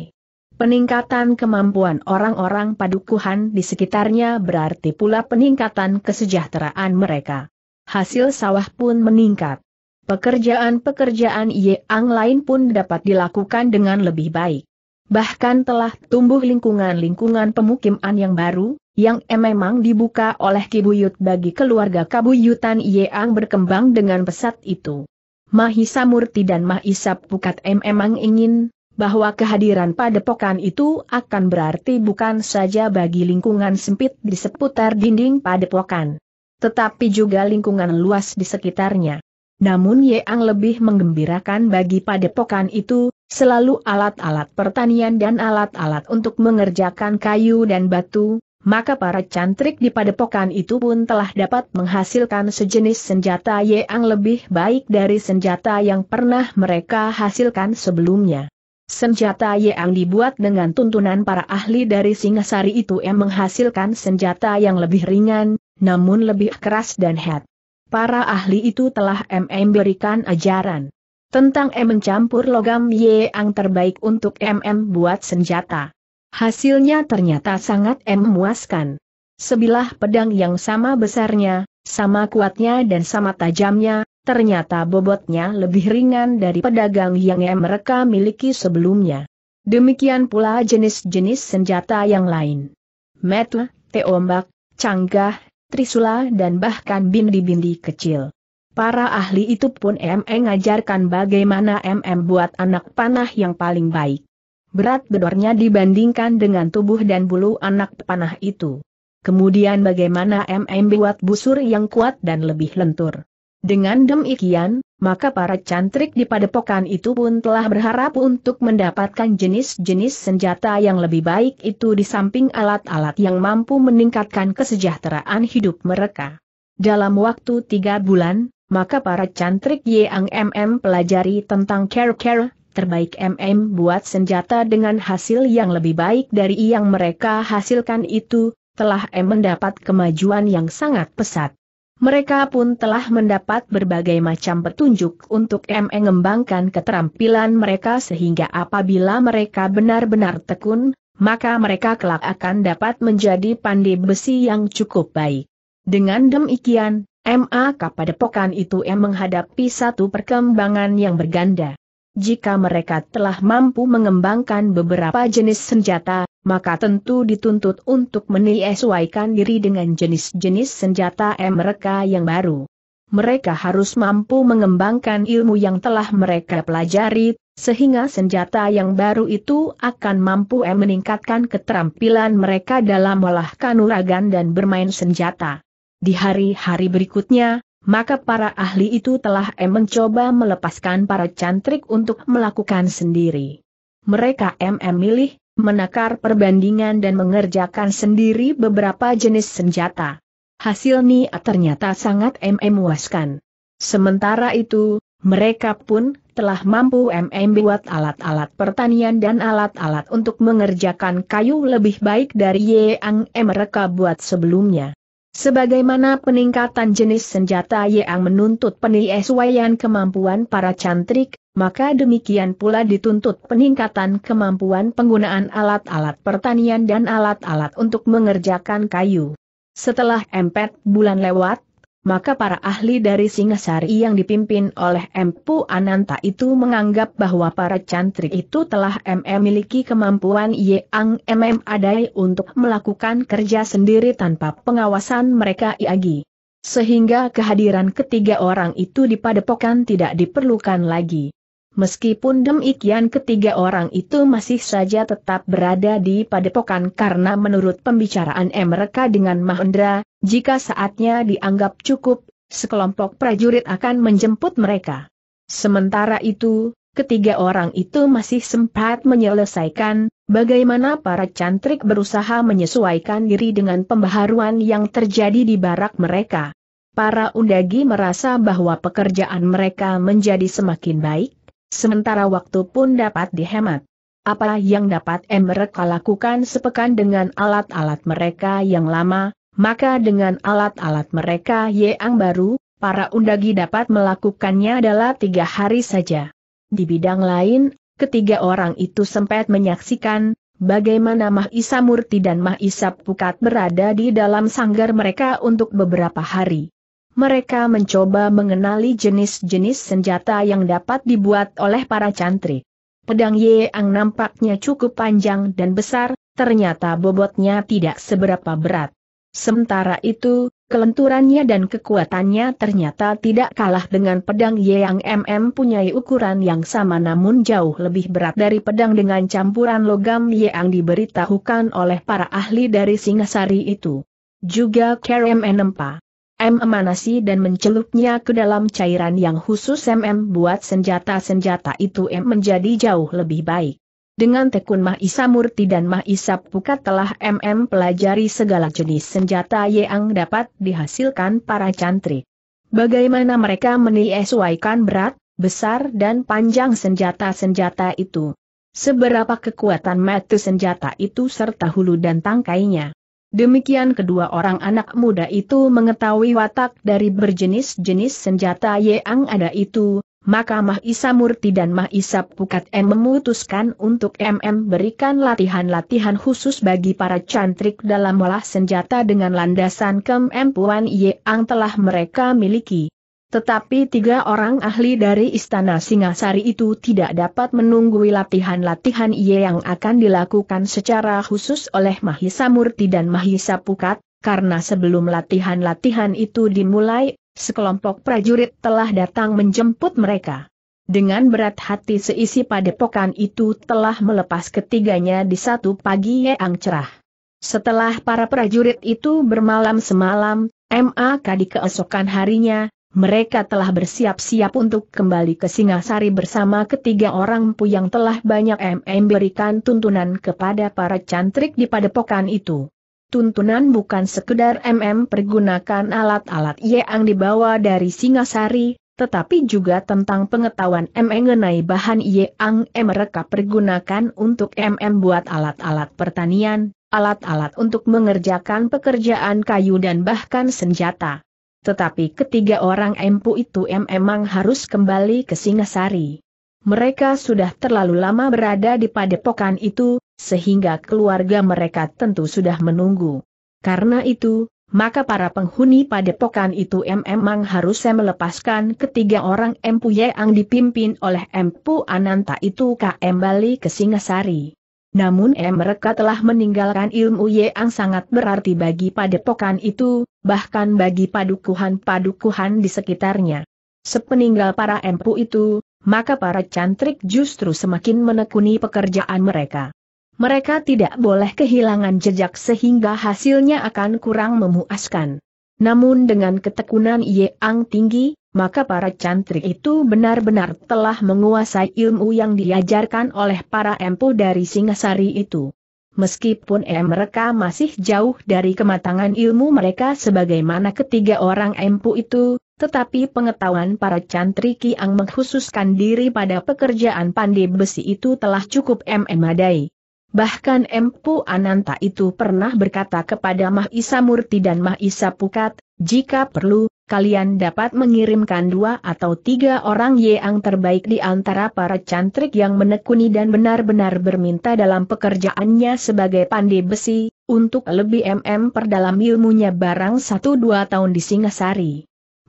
Peningkatan kemampuan orang-orang padukuhan di sekitarnya berarti pula peningkatan kesejahteraan mereka. Hasil sawah pun meningkat pekerjaan-pekerjaan Yang lain pun dapat dilakukan dengan lebih baik. Bahkan telah tumbuh lingkungan-lingkungan pemukiman yang baru, yang memang dibuka oleh Kibuyut bagi keluarga Kabuyutan Yang berkembang dengan pesat itu. Mahisa Murti dan Mahisa Pukat memang ingin bahwa kehadiran padepokan itu akan berarti bukan saja bagi lingkungan sempit di seputar dinding padepokan, tetapi juga lingkungan luas di sekitarnya namun Yeang lebih menggembirakan bagi padepokan itu, selalu alat-alat pertanian dan alat-alat untuk mengerjakan kayu dan batu, maka para cantrik di padepokan itu pun telah dapat menghasilkan sejenis senjata Yeang lebih baik dari senjata yang pernah mereka hasilkan sebelumnya. Senjata Yeang dibuat dengan tuntunan para ahli dari Singasari itu yang menghasilkan senjata yang lebih ringan, namun lebih keras dan head para ahli itu telah MM berikan ajaran tentang M mencampur logam Y yang terbaik untuk MM buat senjata. Hasilnya ternyata sangat M memuaskan. Sebilah pedang yang sama besarnya, sama kuatnya dan sama tajamnya, ternyata bobotnya lebih ringan dari pedagang yang M mereka miliki sebelumnya. Demikian pula jenis-jenis senjata yang lain. Metle, teombak, canggah, trisula dan bahkan bindi-bindi kecil. Para ahli itu pun MM ngajarkan bagaimana MM buat anak panah yang paling baik. Berat bedornya dibandingkan dengan tubuh dan bulu anak panah itu. Kemudian bagaimana MM buat busur yang kuat dan lebih lentur. Dengan demikian, maka para cantrik di padepokan itu pun telah berharap untuk mendapatkan jenis-jenis senjata yang lebih baik itu di samping alat-alat yang mampu meningkatkan kesejahteraan hidup mereka. Dalam waktu tiga bulan, maka para cantrik Yang MM pelajari tentang care-care, terbaik MM buat senjata dengan hasil yang lebih baik dari yang mereka hasilkan itu, telah M mendapat kemajuan yang sangat pesat. Mereka pun telah mendapat berbagai macam petunjuk untuk mengembangkan keterampilan mereka sehingga apabila mereka benar-benar tekun, maka mereka kelak akan dapat menjadi pandai besi yang cukup baik. Dengan demikian, MA Kapadepokan itu M menghadapi satu perkembangan yang berganda. Jika mereka telah mampu mengembangkan beberapa jenis senjata, maka tentu dituntut untuk menyesuaikan diri dengan jenis-jenis senjata M mereka yang baru. Mereka harus mampu mengembangkan ilmu yang telah mereka pelajari, sehingga senjata yang baru itu akan mampu M meningkatkan keterampilan mereka dalam olah kanuragan dan bermain senjata. Di hari-hari berikutnya, maka para ahli itu telah M mencoba melepaskan para cantrik untuk melakukan sendiri. Mereka M milih menakar perbandingan dan mengerjakan sendiri beberapa jenis senjata. Hasil Nia ternyata sangat memuaskan. Sementara itu, mereka pun telah mampu MM buat alat-alat pertanian dan alat-alat untuk mengerjakan kayu lebih baik dari yang mereka buat sebelumnya. Sebagaimana peningkatan jenis senjata yang menuntut penyesuaian kemampuan para cantrik, maka demikian pula dituntut peningkatan kemampuan penggunaan alat-alat pertanian dan alat-alat untuk mengerjakan kayu. Setelah empat bulan lewat, maka para ahli dari Singasari yang dipimpin oleh Empu Ananta itu menganggap bahwa para cantrik itu telah memiliki kemampuan yang MM adai untuk melakukan kerja sendiri tanpa pengawasan mereka iagi. Sehingga kehadiran ketiga orang itu di padepokan tidak diperlukan lagi. Meskipun demikian ketiga orang itu masih saja tetap berada di padepokan karena menurut pembicaraan mereka dengan Mahendra, jika saatnya dianggap cukup, sekelompok prajurit akan menjemput mereka. Sementara itu, ketiga orang itu masih sempat menyelesaikan, bagaimana para cantrik berusaha menyesuaikan diri dengan pembaharuan yang terjadi di barak mereka. Para undagi merasa bahwa pekerjaan mereka menjadi semakin baik, Sementara waktu pun dapat dihemat. Apa yang dapat mereka lakukan sepekan dengan alat-alat mereka yang lama, maka dengan alat-alat mereka yang baru, para undagi dapat melakukannya adalah tiga hari saja. Di bidang lain, ketiga orang itu sempat menyaksikan, bagaimana Mahisa Murti dan Mahisa Pukat berada di dalam sanggar mereka untuk beberapa hari mereka mencoba mengenali jenis-jenis senjata yang dapat dibuat oleh para cantri. Pedang Yeang nampaknya cukup panjang dan besar, ternyata bobotnya tidak seberapa berat. Sementara itu, kelenturannya dan kekuatannya ternyata tidak kalah dengan pedang Yeang MM punyai ukuran yang sama namun jauh lebih berat dari pedang dengan campuran logam Yeang diberitahukan oleh para ahli dari Singasari itu. Juga Kerem Enempa. M manasi dan mencelupnya ke dalam cairan yang khusus MM buat senjata-senjata itu M menjadi jauh lebih baik. Dengan tekun Mahisa Murti dan Mahisa Pukat telah MM pelajari segala jenis senjata yang dapat dihasilkan para cantri. Bagaimana mereka menyesuaikan berat, besar dan panjang senjata-senjata itu. Seberapa kekuatan metu senjata itu serta hulu dan tangkainya. Demikian kedua orang anak muda itu mengetahui watak dari berjenis-jenis senjata yang ada itu, maka Mahisa Murti dan Mahisa Pukat M memutuskan untuk MM berikan latihan-latihan khusus bagi para cantrik dalam olah senjata dengan landasan kemampuan yang telah mereka miliki. Tetapi tiga orang ahli dari Istana Singasari itu tidak dapat menunggui latihan-latihan ia yang akan dilakukan secara khusus oleh Mahisa Murti dan Mahisa Pukat, karena sebelum latihan-latihan itu dimulai, sekelompok prajurit telah datang menjemput mereka. Dengan berat hati seisi padepokan itu telah melepas ketiganya di satu pagi yang cerah. Setelah para prajurit itu bermalam semalam, MAK di keesokan harinya, mereka telah bersiap-siap untuk kembali ke Singasari bersama ketiga orang pu yang telah banyak MM berikan tuntunan kepada para cantrik di padepokan itu. Tuntunan bukan sekedar MM pergunakan alat-alat yang dibawa dari Singasari, tetapi juga tentang pengetahuan MM mengenai bahan yang mereka pergunakan untuk MM buat alat-alat pertanian, alat-alat untuk mengerjakan pekerjaan kayu dan bahkan senjata tetapi ketiga orang empu itu memang harus kembali ke Singasari. Mereka sudah terlalu lama berada di padepokan itu, sehingga keluarga mereka tentu sudah menunggu. Karena itu, maka para penghuni padepokan itu memang saya melepaskan ketiga orang empu yang dipimpin oleh empu Ananta itu kembali ke Singasari. Namun eh mereka telah meninggalkan ilmu yang sangat berarti bagi padepokan itu, bahkan bagi padukuhan-padukuhan di sekitarnya. Sepeninggal para empu itu, maka para cantrik justru semakin menekuni pekerjaan mereka. Mereka tidak boleh kehilangan jejak sehingga hasilnya akan kurang memuaskan. Namun dengan ketekunan yang tinggi, maka para cantrik itu benar-benar telah menguasai ilmu yang diajarkan oleh para empu dari Singasari itu. Meskipun eh, mereka masih jauh dari kematangan ilmu mereka sebagaimana ketiga orang empu itu, tetapi pengetahuan para cantri yang mengkhususkan diri pada pekerjaan pandai besi itu telah cukup memadai. Bahkan Empu Ananta itu pernah berkata kepada Mahisa Murti dan Mahisa Pukat, jika perlu, kalian dapat mengirimkan dua atau tiga orang yang terbaik di antara para cantrik yang menekuni dan benar-benar berminta dalam pekerjaannya sebagai pandai besi, untuk lebih mm perdalam ilmunya barang satu dua tahun di Singasari.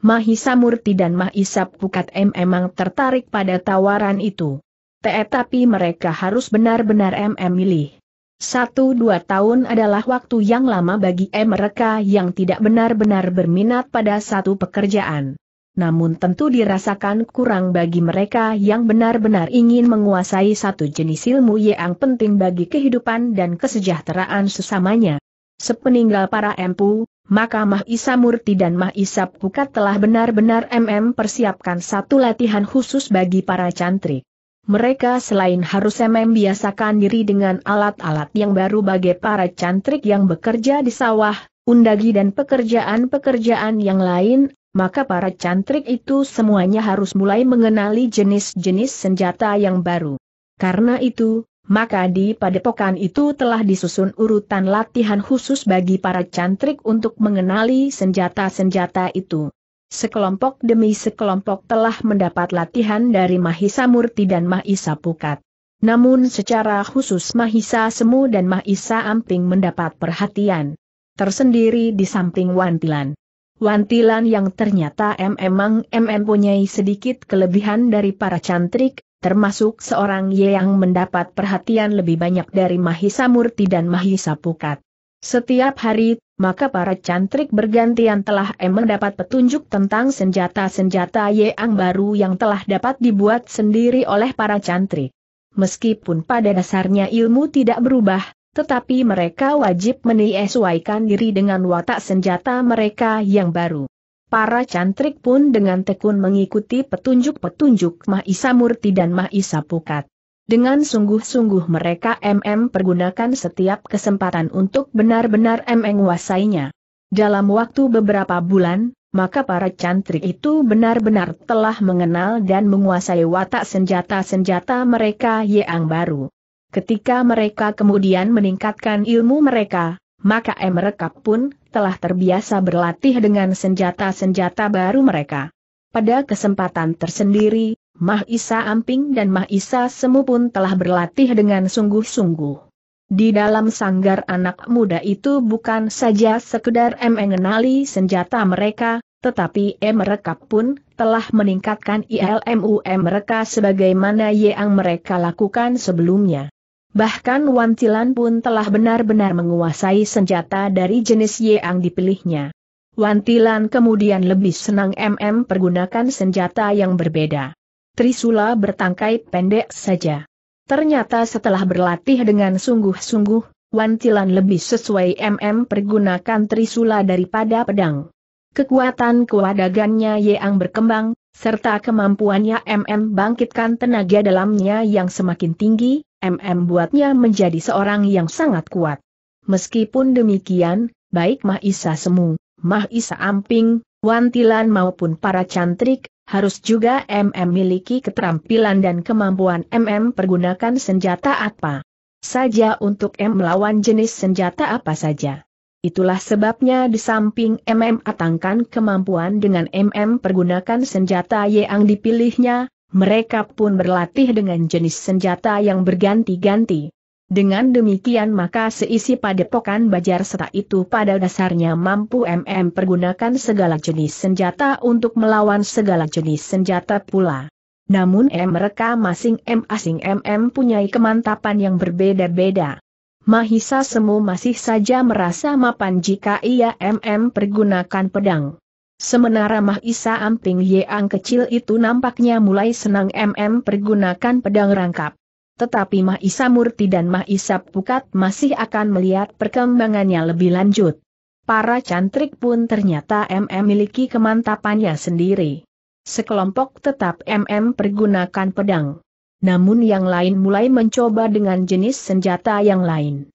Mahisa Murti dan Mahisa Pukat M memang tertarik pada tawaran itu. Tetapi mereka harus benar-benar mm milih satu dua tahun adalah waktu yang lama bagi mereka yang tidak benar-benar berminat pada satu pekerjaan. Namun tentu dirasakan kurang bagi mereka yang benar-benar ingin menguasai satu jenis ilmu yang penting bagi kehidupan dan kesejahteraan sesamanya. Sepeninggal para empu, maka Mahisa Murti dan Mahisa Pukat telah benar-benar MM persiapkan satu latihan khusus bagi para cantrik mereka selain harus membiasakan diri dengan alat-alat yang baru bagi para cantrik yang bekerja di sawah, undagi dan pekerjaan-pekerjaan yang lain, maka para cantrik itu semuanya harus mulai mengenali jenis-jenis senjata yang baru. Karena itu, maka di padepokan itu telah disusun urutan latihan khusus bagi para cantrik untuk mengenali senjata-senjata itu sekelompok demi sekelompok telah mendapat latihan dari Mahisa Murti dan Mahisa Pukat. Namun secara khusus Mahisa Semu dan Mahisa Amping mendapat perhatian tersendiri di samping Wantilan. Wantilan yang ternyata memang MM punyai sedikit kelebihan dari para cantrik, termasuk seorang Ye yang mendapat perhatian lebih banyak dari Mahisa Murti dan Mahisa Pukat. Setiap hari maka para cantrik bergantian telah mendapat petunjuk tentang senjata-senjata yang baru yang telah dapat dibuat sendiri oleh para cantrik. Meskipun pada dasarnya ilmu tidak berubah, tetapi mereka wajib menyesuaikan diri dengan watak senjata mereka yang baru. Para cantrik pun dengan tekun mengikuti petunjuk-petunjuk Mahisa Murti dan Mahisa Pukat. Dengan sungguh-sungguh mereka MM pergunakan setiap kesempatan untuk benar-benar MM wasainya. Dalam waktu beberapa bulan, maka para cantrik itu benar-benar telah mengenal dan menguasai watak senjata-senjata mereka yang baru. Ketika mereka kemudian meningkatkan ilmu mereka, maka mereka pun telah terbiasa berlatih dengan senjata-senjata baru mereka. Pada kesempatan tersendiri, Mah Isa Amping dan Mah Isa Semu pun telah berlatih dengan sungguh-sungguh. Di dalam sanggar anak muda itu bukan saja sekedar mengenali senjata mereka, tetapi mereka pun telah meningkatkan ilmu mereka sebagaimana yang mereka lakukan sebelumnya. Bahkan Wantilan pun telah benar-benar menguasai senjata dari jenis yang dipilihnya. Wantilan kemudian lebih senang MM pergunakan senjata yang berbeda. Trisula bertangkai pendek saja. Ternyata setelah berlatih dengan sungguh-sungguh, wantilan lebih sesuai MM pergunakan Trisula daripada pedang. Kekuatan kewadagannya yang berkembang, serta kemampuannya MM bangkitkan tenaga dalamnya yang semakin tinggi, MM buatnya menjadi seorang yang sangat kuat. Meskipun demikian, baik Mahisa Semu, Mahisa Amping, Wantilan maupun para cantrik, harus juga MM miliki keterampilan dan kemampuan MM pergunakan senjata apa saja untuk M melawan jenis senjata apa saja. Itulah sebabnya di samping MM atangkan kemampuan dengan MM pergunakan senjata yang dipilihnya, mereka pun berlatih dengan jenis senjata yang berganti-ganti. Dengan demikian maka seisi padepokan Bajar serta itu pada dasarnya mampu MM pergunakan segala jenis senjata untuk melawan segala jenis senjata pula. Namun M mereka masing M asing MM punyai kemantapan yang berbeda-beda. Mahisa Semu masih saja merasa mapan jika ia MM pergunakan pedang. Sementara Mahisa Amping Yeang kecil itu nampaknya mulai senang MM pergunakan pedang rangkap tetapi Mah Murti dan Mah Pukat masih akan melihat perkembangannya lebih lanjut. Para cantrik pun ternyata MM miliki kemantapannya sendiri. Sekelompok tetap MM pergunakan pedang. Namun yang lain mulai mencoba dengan jenis senjata yang lain.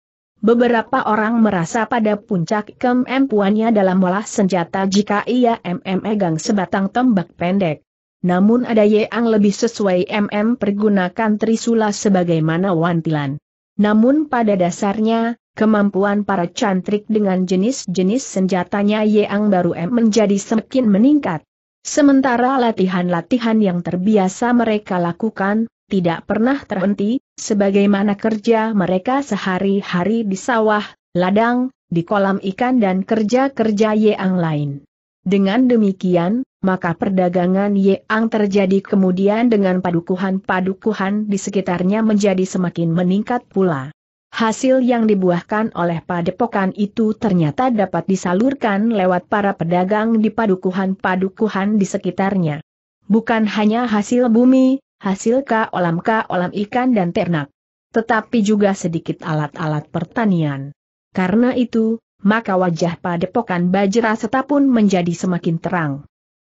Beberapa orang merasa pada puncak kemampuannya dalam olah senjata jika ia MM egang sebatang tombak pendek namun ada yang lebih sesuai MM pergunakan Trisula sebagaimana wantilan. Namun pada dasarnya, kemampuan para cantrik dengan jenis-jenis senjatanya yeang baru M menjadi semakin meningkat. Sementara latihan-latihan yang terbiasa mereka lakukan, tidak pernah terhenti, sebagaimana kerja mereka sehari-hari di sawah, ladang, di kolam ikan dan kerja-kerja yeang lain. Dengan demikian, maka perdagangan yang terjadi kemudian dengan padukuhan-padukuhan di sekitarnya menjadi semakin meningkat pula. Hasil yang dibuahkan oleh padepokan itu ternyata dapat disalurkan lewat para pedagang di padukuhan-padukuhan di sekitarnya. Bukan hanya hasil bumi, hasil olam kaolam olam ikan dan ternak, tetapi juga sedikit alat-alat pertanian. Karena itu, maka wajah padepokan Bajra Seta pun menjadi semakin terang.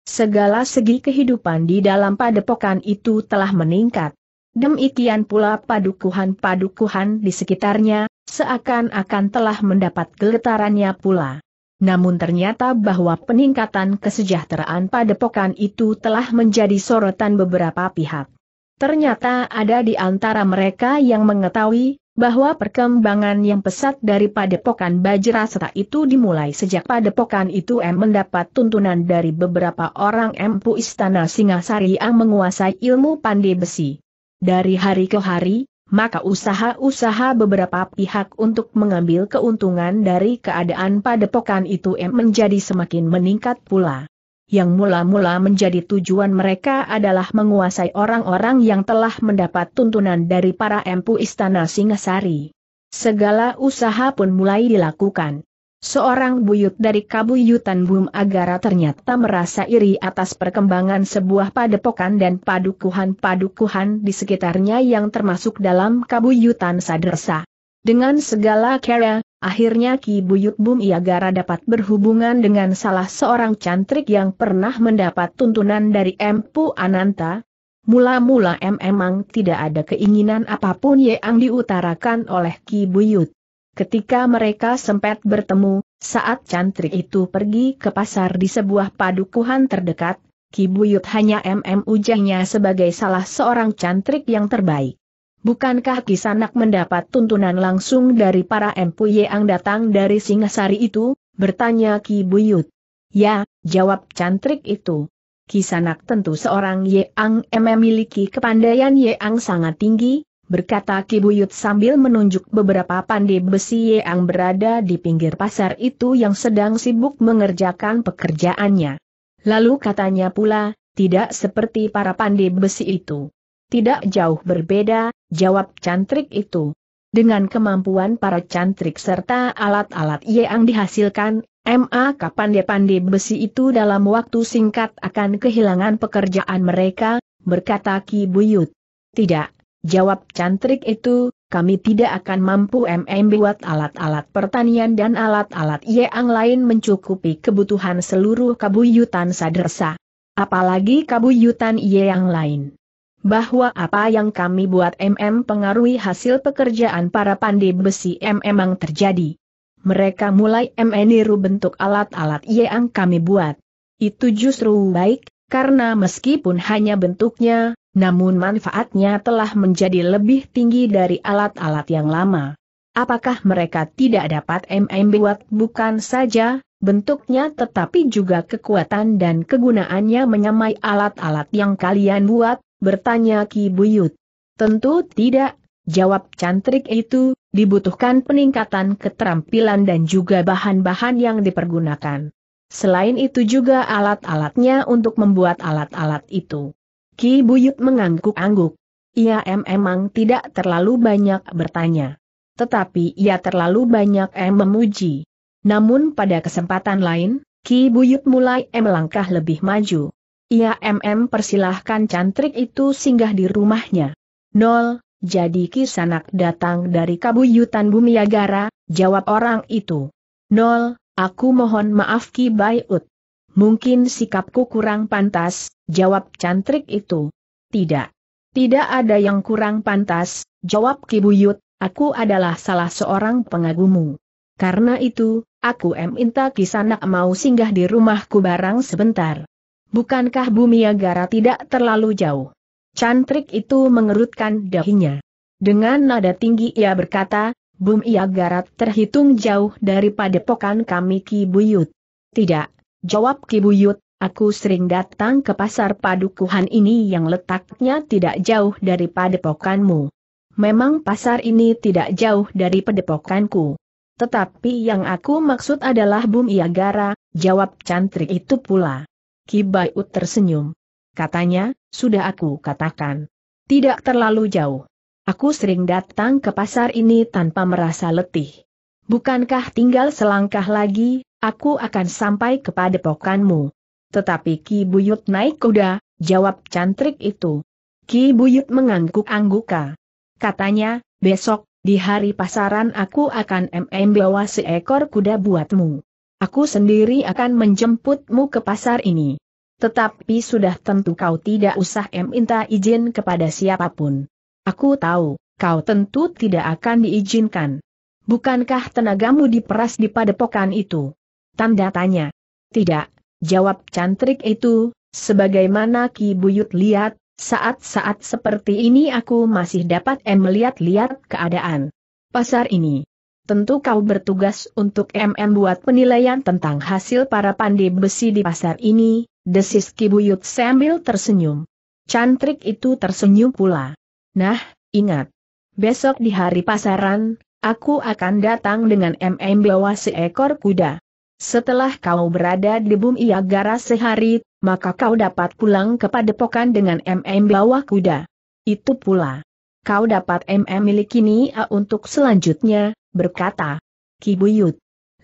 Segala segi kehidupan di dalam padepokan itu telah meningkat. Demikian pula padukuhan-padukuhan di sekitarnya, seakan-akan telah mendapat getarannya pula. Namun ternyata bahwa peningkatan kesejahteraan padepokan itu telah menjadi sorotan beberapa pihak. Ternyata ada di antara mereka yang mengetahui bahwa perkembangan yang pesat dari padepokan Bajrasata itu dimulai sejak padepokan itu M mendapat tuntunan dari beberapa orang empu istana Singasari yang menguasai ilmu pandai besi. Dari hari ke hari, maka usaha-usaha beberapa pihak untuk mengambil keuntungan dari keadaan padepokan itu M menjadi semakin meningkat pula yang mula-mula menjadi tujuan mereka adalah menguasai orang-orang yang telah mendapat tuntunan dari para empu istana Singasari. Segala usaha pun mulai dilakukan. Seorang buyut dari Kabuyutan Bum Agara ternyata merasa iri atas perkembangan sebuah padepokan dan padukuhan-padukuhan di sekitarnya yang termasuk dalam Kabuyutan Sadersa. Dengan segala kera, Akhirnya Ki Buyut Bum Iagara dapat berhubungan dengan salah seorang cantrik yang pernah mendapat tuntunan dari Empu Ananta. Mula-mula M emang tidak ada keinginan apapun yang diutarakan oleh Ki Buyut. Ketika mereka sempat bertemu, saat cantrik itu pergi ke pasar di sebuah padukuhan terdekat, Ki Buyut hanya MM ujahnya sebagai salah seorang cantrik yang terbaik. Bukankah Kisanak mendapat tuntunan langsung dari para empu yang datang dari Singasari itu? Bertanya Ki Buyut. Ya, jawab cantrik itu. Kisanak tentu seorang Yang memiliki kepandaian Yang sangat tinggi, berkata Ki Buyut sambil menunjuk beberapa pandai besi Yang berada di pinggir pasar itu yang sedang sibuk mengerjakan pekerjaannya. Lalu katanya pula, tidak seperti para pandai besi itu. Tidak jauh berbeda, jawab cantrik itu. Dengan kemampuan para cantrik serta alat-alat yang dihasilkan, MA kapande-pande besi itu dalam waktu singkat akan kehilangan pekerjaan mereka, berkata Ki Buyut. Tidak, jawab cantrik itu, kami tidak akan mampu MM buat alat-alat pertanian dan alat-alat yang lain mencukupi kebutuhan seluruh kabuyutan sadersa. Apalagi kabuyutan yang lain bahwa apa yang kami buat MM pengaruhi hasil pekerjaan para pandai besi mmang memang terjadi. Mereka mulai mniru mm bentuk alat-alat yang kami buat. Itu justru baik, karena meskipun hanya bentuknya, namun manfaatnya telah menjadi lebih tinggi dari alat-alat yang lama. Apakah mereka tidak dapat MM buat bukan saja bentuknya tetapi juga kekuatan dan kegunaannya menyamai alat-alat yang kalian buat, bertanya Ki Buyut. Tentu tidak, jawab cantrik itu, dibutuhkan peningkatan keterampilan dan juga bahan-bahan yang dipergunakan. Selain itu juga alat-alatnya untuk membuat alat-alat itu. Ki Buyut mengangguk-angguk. Ia memang tidak terlalu banyak bertanya. Tetapi ia terlalu banyak em memuji. Namun pada kesempatan lain, Ki Buyut mulai em melangkah lebih maju. Ia MM persilahkan cantrik itu singgah di rumahnya. Nol, jadi kisanak datang dari kabuyutan bumi Agara, jawab orang itu. Nol, aku mohon maaf Ki Bayut. Mungkin sikapku kurang pantas, jawab cantrik itu. Tidak. Tidak ada yang kurang pantas, jawab Ki Buyut, aku adalah salah seorang pengagumu. Karena itu, aku minta kisanak mau singgah di rumahku barang sebentar bukankah bumi Agara tidak terlalu jauh? Cantrik itu mengerutkan dahinya. Dengan nada tinggi ia berkata, bumi Agara terhitung jauh daripada padepokan kami Ki Buyut. Tidak, jawab Ki Buyut, aku sering datang ke pasar padukuhan ini yang letaknya tidak jauh daripada padepokanmu. Memang pasar ini tidak jauh dari padepokanku. Tetapi yang aku maksud adalah bumi Agara, jawab cantrik itu pula. Kibaiut tersenyum. Katanya, sudah aku katakan. Tidak terlalu jauh. Aku sering datang ke pasar ini tanpa merasa letih. Bukankah tinggal selangkah lagi, aku akan sampai kepada pokanmu. Tetapi Ki Buyut naik kuda, jawab cantrik itu. Ki Buyut mengangguk-angguka. Katanya, besok, di hari pasaran aku akan mm bawa seekor kuda buatmu. Aku sendiri akan menjemputmu ke pasar ini. Tetapi sudah tentu kau tidak usah minta izin kepada siapapun. Aku tahu, kau tentu tidak akan diizinkan. Bukankah tenagamu diperas di padepokan itu? Tanda tanya. Tidak, jawab cantrik itu, sebagaimana Ki Buyut lihat, saat-saat seperti ini aku masih dapat melihat-lihat keadaan pasar ini tentu kau bertugas untuk MM buat penilaian tentang hasil para pandai besi di pasar ini, desis Kibuyut sambil tersenyum. Cantrik itu tersenyum pula. Nah, ingat. Besok di hari pasaran, aku akan datang dengan MM bawa seekor kuda. Setelah kau berada di bumi Agara sehari, maka kau dapat pulang ke padepokan dengan MM bawa kuda. Itu pula. Kau dapat MM milik ini untuk selanjutnya, berkata, Ki Buyut.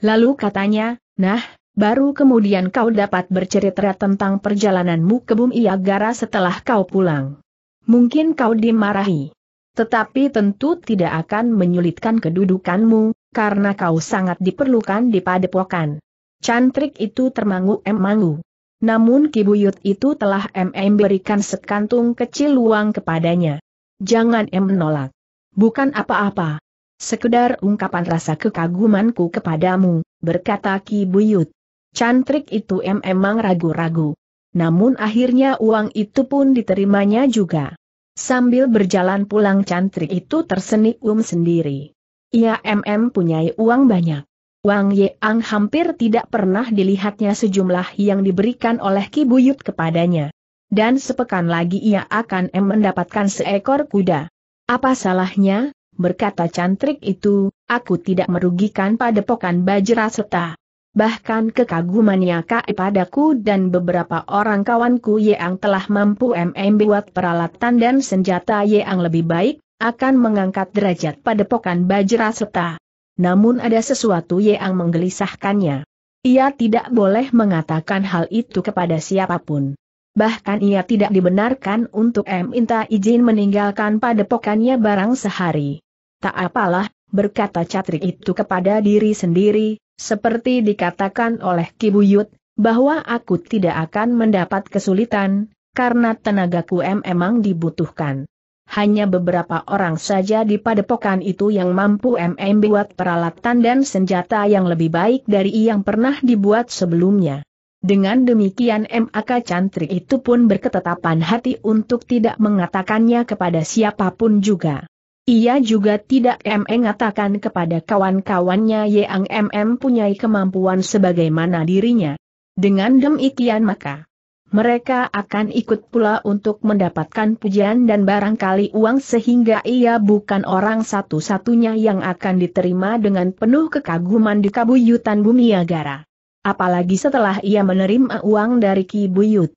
Lalu katanya, nah, baru kemudian kau dapat bercerita tentang perjalananmu ke Bumi Agara setelah kau pulang. Mungkin kau dimarahi. Tetapi tentu tidak akan menyulitkan kedudukanmu, karena kau sangat diperlukan di padepokan. Cantrik itu termangu-emangu. Namun Kibuyut itu telah MM berikan sekantung kecil uang kepadanya. Jangan M menolak. Bukan apa-apa. Sekedar ungkapan rasa kekagumanku kepadamu, berkata Ki Buyut. Cantrik itu memang ragu-ragu. Namun akhirnya uang itu pun diterimanya juga. Sambil berjalan pulang cantrik itu tersenyum sendiri. Ia MM punyai uang banyak. Wang Yeang hampir tidak pernah dilihatnya sejumlah yang diberikan oleh Ki Buyut kepadanya. Dan sepekan lagi ia akan em mendapatkan seekor kuda. Apa salahnya, berkata cantrik itu, aku tidak merugikan padepokan Bajra serta. Bahkan kekagumannya kai padaku dan beberapa orang kawanku yang telah mampu MM buat peralatan dan senjata yang lebih baik, akan mengangkat derajat padepokan Bajra serta. Namun ada sesuatu yang menggelisahkannya. Ia tidak boleh mengatakan hal itu kepada siapapun. Bahkan ia tidak dibenarkan untuk M minta izin meninggalkan padepokannya barang sehari. Tak apalah, berkata Catrik itu kepada diri sendiri, seperti dikatakan oleh Kibuyut, bahwa aku tidak akan mendapat kesulitan, karena tenagaku memang dibutuhkan. Hanya beberapa orang saja di padepokan itu yang mampu MM buat peralatan dan senjata yang lebih baik dari yang pernah dibuat sebelumnya. Dengan demikian MAK Cantrik itu pun berketetapan hati untuk tidak mengatakannya kepada siapapun juga. Ia juga tidak mengatakan kepada kawan-kawannya yang MM punyai kemampuan sebagaimana dirinya. Dengan demikian maka mereka akan ikut pula untuk mendapatkan pujian dan barangkali uang sehingga ia bukan orang satu-satunya yang akan diterima dengan penuh kekaguman di kabuyutan Bumiagara. Apalagi setelah ia menerima uang dari Kibuyut.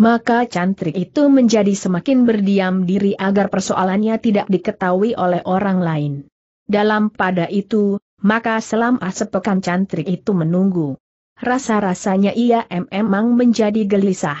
Maka cantrik itu menjadi semakin berdiam diri agar persoalannya tidak diketahui oleh orang lain. Dalam pada itu, maka selama sepekan cantrik itu menunggu. Rasa-rasanya ia memang menjadi gelisah.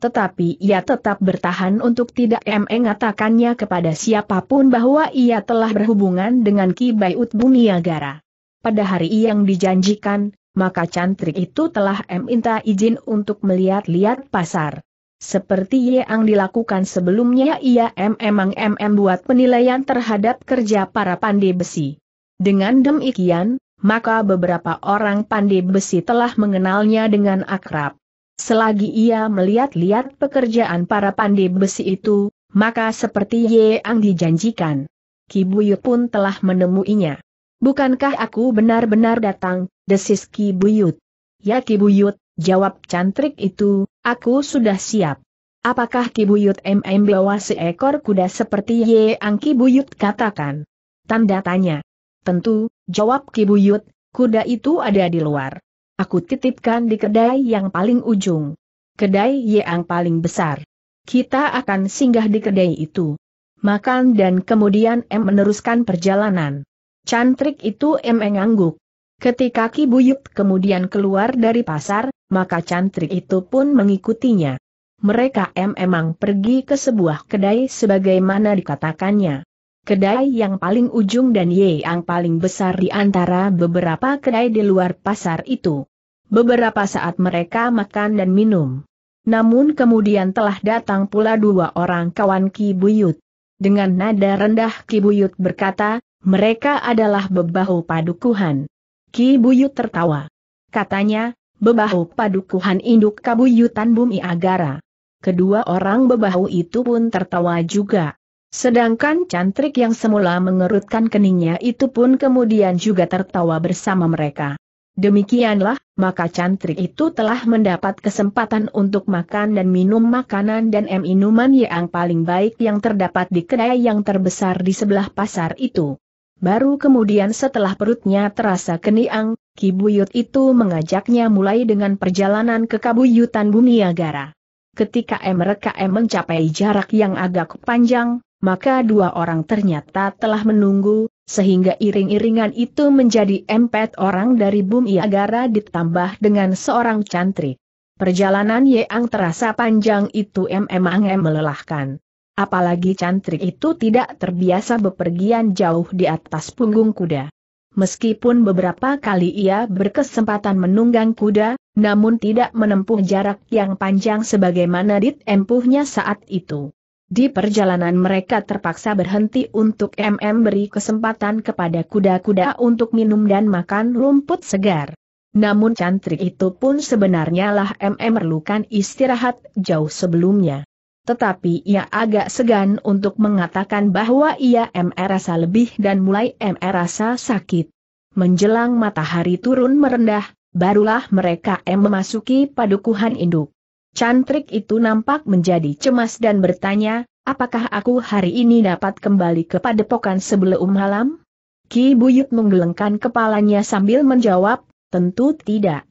Tetapi ia tetap bertahan untuk tidak mengatakannya kepada siapapun bahwa ia telah berhubungan dengan Ki Bayut Buniagara. Pada hari yang dijanjikan, maka cantrik itu telah meminta izin untuk melihat-lihat pasar. Seperti yang dilakukan sebelumnya ia memang MM buat penilaian terhadap kerja para pandai besi. Dengan demikian, maka beberapa orang pandai besi telah mengenalnya dengan akrab. Selagi ia melihat-lihat pekerjaan para pandai besi itu, maka seperti yang dijanjikan. Kibuyu pun telah menemuinya. Bukankah aku benar-benar datang, desis Kibuyut. Ya Kibuyut, Jawab cantrik itu, aku sudah siap. Apakah Kibuyut MM bawa seekor kuda seperti Ye Ang Kibuyut katakan? Tanda tanya. Tentu, jawab Kibuyut, kuda itu ada di luar. Aku titipkan di kedai yang paling ujung. Kedai Ye Ang paling besar. Kita akan singgah di kedai itu. Makan dan kemudian M meneruskan perjalanan. Cantrik itu M mengangguk. Ketika Kibuyut kemudian keluar dari pasar, maka cantrik itu pun mengikutinya. Mereka memang pergi ke sebuah kedai sebagaimana dikatakannya. Kedai yang paling ujung dan yang paling besar di antara beberapa kedai di luar pasar itu. Beberapa saat mereka makan dan minum. Namun kemudian telah datang pula dua orang kawan Ki Buyut. Dengan nada rendah Ki Buyut berkata, mereka adalah bebahu padukuhan. Ki Buyut tertawa. Katanya, bebahu padukuhan induk kabuyutan bumi agara. Kedua orang bebahu itu pun tertawa juga. Sedangkan cantrik yang semula mengerutkan keningnya itu pun kemudian juga tertawa bersama mereka. Demikianlah, maka cantrik itu telah mendapat kesempatan untuk makan dan minum makanan dan minuman yang paling baik yang terdapat di kedai yang terbesar di sebelah pasar itu. Baru kemudian setelah perutnya terasa keniang, Kibuyut itu mengajaknya mulai dengan perjalanan ke Kabuyutan Bumi Agara. Ketika MRKM mencapai jarak yang agak panjang, maka dua orang ternyata telah menunggu, sehingga iring-iringan itu menjadi empat orang dari Bumi Agara ditambah dengan seorang cantrik. Perjalanan Yeang terasa panjang itu memang melelahkan. Apalagi cantrik itu tidak terbiasa bepergian jauh di atas punggung kuda. Meskipun beberapa kali ia berkesempatan menunggang kuda, namun tidak menempuh jarak yang panjang sebagaimana ditempuhnya saat itu. Di perjalanan mereka terpaksa berhenti untuk MM beri kesempatan kepada kuda-kuda untuk minum dan makan rumput segar. Namun cantrik itu pun sebenarnya lah MM merlukan istirahat jauh sebelumnya tetapi ia agak segan untuk mengatakan bahwa ia merasa lebih dan mulai merasa sakit. Menjelang matahari turun merendah, barulah mereka memasuki padukuhan induk. Cantrik itu nampak menjadi cemas dan bertanya, apakah aku hari ini dapat kembali ke padepokan sebelum malam? Ki Buyut menggelengkan kepalanya sambil menjawab, tentu tidak.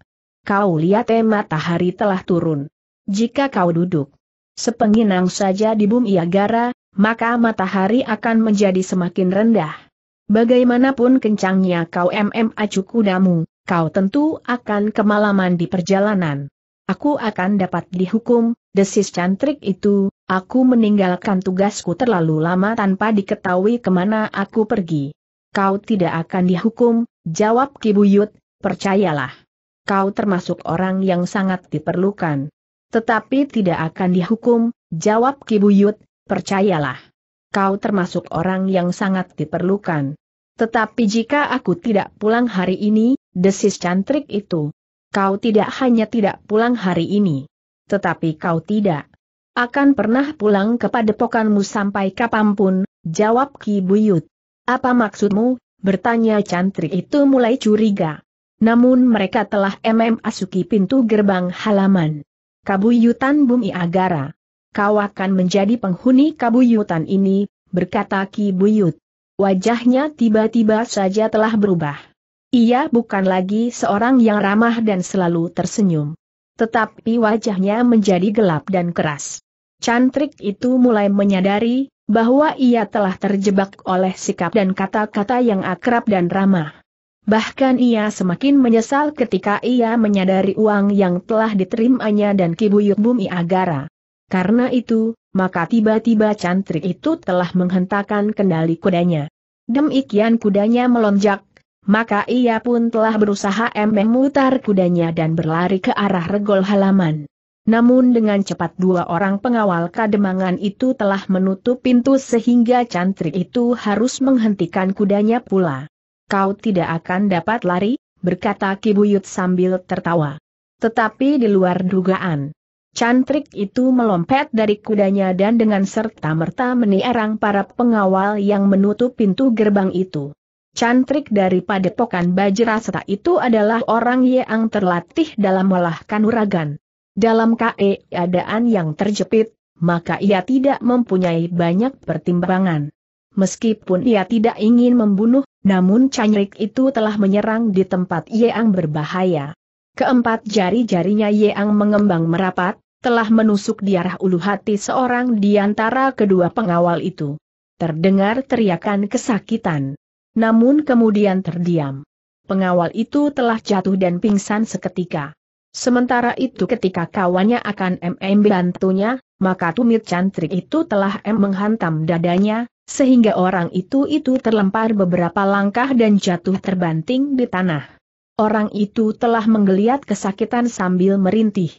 Kau lihat eh matahari telah turun. Jika kau duduk, Sepenginang saja di bumi Agara, maka matahari akan menjadi semakin rendah. Bagaimanapun kencangnya kau MM acu kudamu, kau tentu akan kemalaman di perjalanan. Aku akan dapat dihukum, desis cantrik itu, aku meninggalkan tugasku terlalu lama tanpa diketahui kemana aku pergi. Kau tidak akan dihukum, jawab Kibuyut, percayalah. Kau termasuk orang yang sangat diperlukan. Tetapi tidak akan dihukum, jawab Kibuyut, percayalah. Kau termasuk orang yang sangat diperlukan. Tetapi jika aku tidak pulang hari ini, desis cantrik itu. Kau tidak hanya tidak pulang hari ini. Tetapi kau tidak akan pernah pulang kepada padepokanmu sampai kapanpun, jawab Kibuyut. Apa maksudmu? bertanya cantrik itu mulai curiga. Namun mereka telah mm asuki pintu gerbang halaman. Kabuyutan Bumi Agara. Kau akan menjadi penghuni kabuyutan ini, berkata Ki Buyut. Wajahnya tiba-tiba saja telah berubah. Ia bukan lagi seorang yang ramah dan selalu tersenyum. Tetapi wajahnya menjadi gelap dan keras. Cantrik itu mulai menyadari bahwa ia telah terjebak oleh sikap dan kata-kata yang akrab dan ramah. Bahkan ia semakin menyesal ketika ia menyadari uang yang telah diterimanya dan kibuyuk bumi agara. Karena itu, maka tiba-tiba cantrik itu telah menghentakkan kendali kudanya. Demikian kudanya melonjak, maka ia pun telah berusaha memutar kudanya dan berlari ke arah regol halaman. Namun dengan cepat dua orang pengawal kademangan itu telah menutup pintu sehingga cantrik itu harus menghentikan kudanya pula. Kau tidak akan dapat lari, berkata Kibuyut sambil tertawa. Tetapi di luar dugaan. Cantrik itu melompat dari kudanya dan dengan serta-merta meniarang para pengawal yang menutup pintu gerbang itu. Cantrik dari padepokan Bajrasta itu adalah orang yang terlatih dalam olah kanuragan. Dalam keadaan yang terjepit, maka ia tidak mempunyai banyak pertimbangan. Meskipun ia tidak ingin membunuh, namun canyrik itu telah menyerang di tempat Yeang berbahaya. Keempat jari-jarinya Yeang mengembang merapat, telah menusuk di arah ulu hati seorang di antara kedua pengawal itu. Terdengar teriakan kesakitan. Namun kemudian terdiam. Pengawal itu telah jatuh dan pingsan seketika. Sementara itu ketika kawannya akan MM bantunya, maka tumit cantrik itu telah M menghantam dadanya, sehingga orang itu-itu terlempar beberapa langkah dan jatuh terbanting di tanah. Orang itu telah menggeliat kesakitan sambil merintih.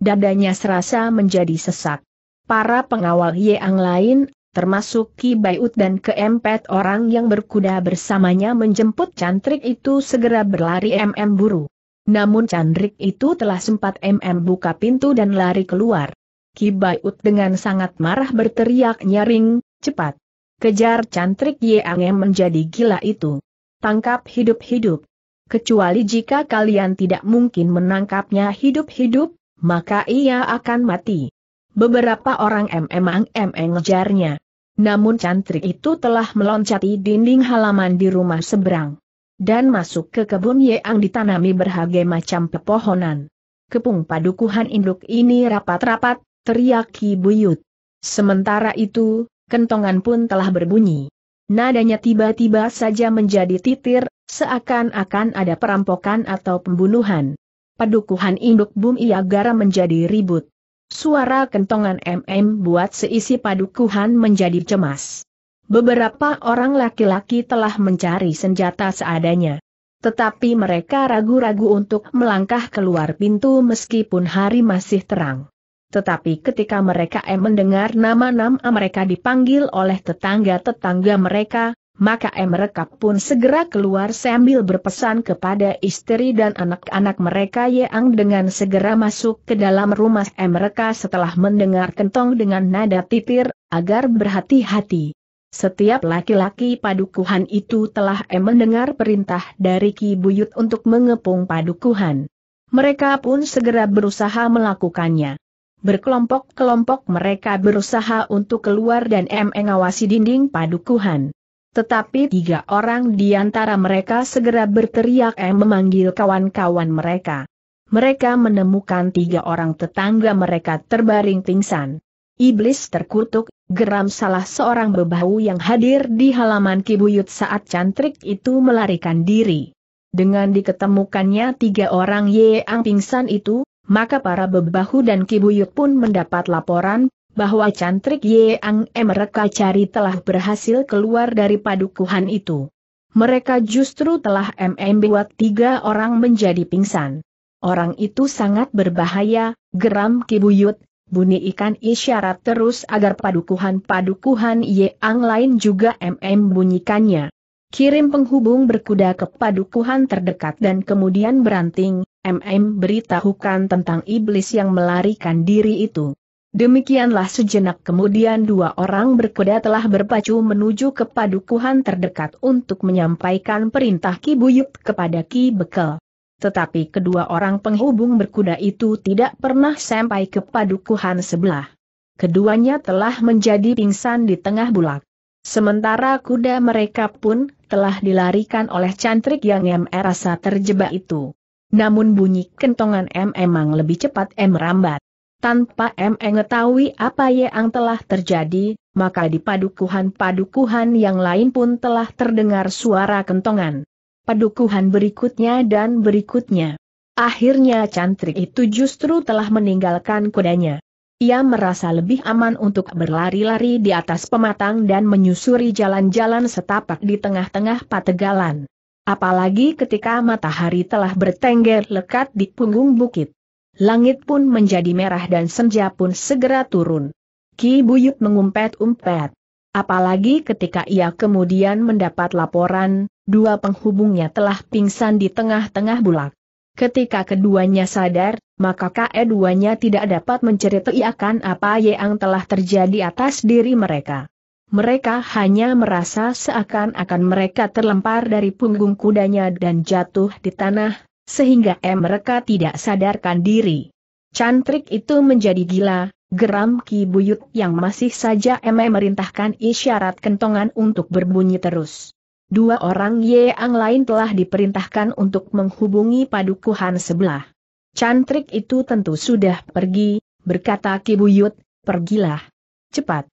Dadanya serasa menjadi sesak. Para pengawal Yeang lain, termasuk Ki Baiut dan keempat orang yang berkuda bersamanya menjemput cantrik itu segera berlari MM buru. Namun cantrik itu telah sempat MM buka pintu dan lari keluar. Ki Baiut dengan sangat marah berteriak nyaring, cepat. Kejar cantrik Yeange menjadi gila itu. Tangkap hidup-hidup. Kecuali jika kalian tidak mungkin menangkapnya hidup-hidup, maka ia akan mati. Beberapa orang memang mengejarnya. Namun cantrik itu telah meloncati dinding halaman di rumah seberang. Dan masuk ke kebun ye ang ditanami berbagai macam pepohonan. Kepung padukuhan induk ini rapat-rapat, teriaki Buyut. Sementara itu, kentongan pun telah berbunyi. Nadanya tiba-tiba saja menjadi titir, seakan-akan ada perampokan atau pembunuhan. Padukuhan induk bum Iagara menjadi ribut. Suara kentongan MM buat seisi padukuhan menjadi cemas. Beberapa orang laki-laki telah mencari senjata seadanya. Tetapi mereka ragu-ragu untuk melangkah keluar pintu meskipun hari masih terang. Tetapi ketika mereka M mendengar nama nama mereka dipanggil oleh tetangga-tetangga mereka, maka M mereka pun segera keluar sambil berpesan kepada istri dan anak-anak mereka yang dengan segera masuk ke dalam rumah M mereka setelah mendengar kentong dengan nada titir, agar berhati-hati. Setiap laki-laki padukuhan itu telah mendengar perintah dari Ki Buyut untuk mengepung padukuhan. Mereka pun segera berusaha melakukannya. Berkelompok-kelompok mereka berusaha untuk keluar dan mengawasi dinding padukuhan. Tetapi tiga orang di antara mereka segera berteriak M memanggil kawan-kawan mereka. Mereka menemukan tiga orang tetangga mereka terbaring pingsan. Iblis terkutuk, geram salah seorang bebau yang hadir di halaman kibuyut saat cantrik itu melarikan diri. Dengan diketemukannya tiga orang yang pingsan itu, maka para bebahu dan kibuyuk pun mendapat laporan bahwa cantrik Yeang E mereka cari telah berhasil keluar dari padukuhan itu. Mereka justru telah MM tiga orang menjadi pingsan. Orang itu sangat berbahaya, geram kibuyut, bunyi ikan isyarat terus agar padukuhan-padukuhan Yeang lain juga MM bunyikannya. Kirim penghubung berkuda ke padukuhan terdekat dan kemudian beranting, MM beritahukan tentang iblis yang melarikan diri itu. Demikianlah sejenak kemudian dua orang berkuda telah berpacu menuju ke padukuhan terdekat untuk menyampaikan perintah Ki Buyut kepada Ki Bekel. Tetapi kedua orang penghubung berkuda itu tidak pernah sampai ke padukuhan sebelah. Keduanya telah menjadi pingsan di tengah bulak. Sementara kuda mereka pun telah dilarikan oleh cantrik yang M. rasa terjebak itu. Namun bunyi kentongan M emang lebih cepat M rambat. Tanpa M mengetahui apa yang telah terjadi, maka di padukuhan-padukuhan yang lain pun telah terdengar suara kentongan. Padukuhan berikutnya dan berikutnya. Akhirnya cantrik itu justru telah meninggalkan kudanya. Ia merasa lebih aman untuk berlari-lari di atas pematang dan menyusuri jalan-jalan setapak di tengah-tengah pategalan apalagi ketika matahari telah bertengger lekat di punggung bukit. Langit pun menjadi merah dan senja pun segera turun. Ki Buyut mengumpet-umpet. Apalagi ketika ia kemudian mendapat laporan, dua penghubungnya telah pingsan di tengah-tengah bulak. Ketika keduanya sadar, maka keduanya tidak dapat menceritakan apa yang telah terjadi atas diri mereka. Mereka hanya merasa seakan-akan mereka terlempar dari punggung kudanya dan jatuh di tanah, sehingga mereka tidak sadarkan diri. Cantrik itu menjadi gila, geram Ki Buyut yang masih saja eme merintahkan isyarat kentongan untuk berbunyi terus. Dua orang Yeang lain telah diperintahkan untuk menghubungi padukuhan sebelah. Cantrik itu tentu sudah pergi, berkata Ki Buyut, pergilah. Cepat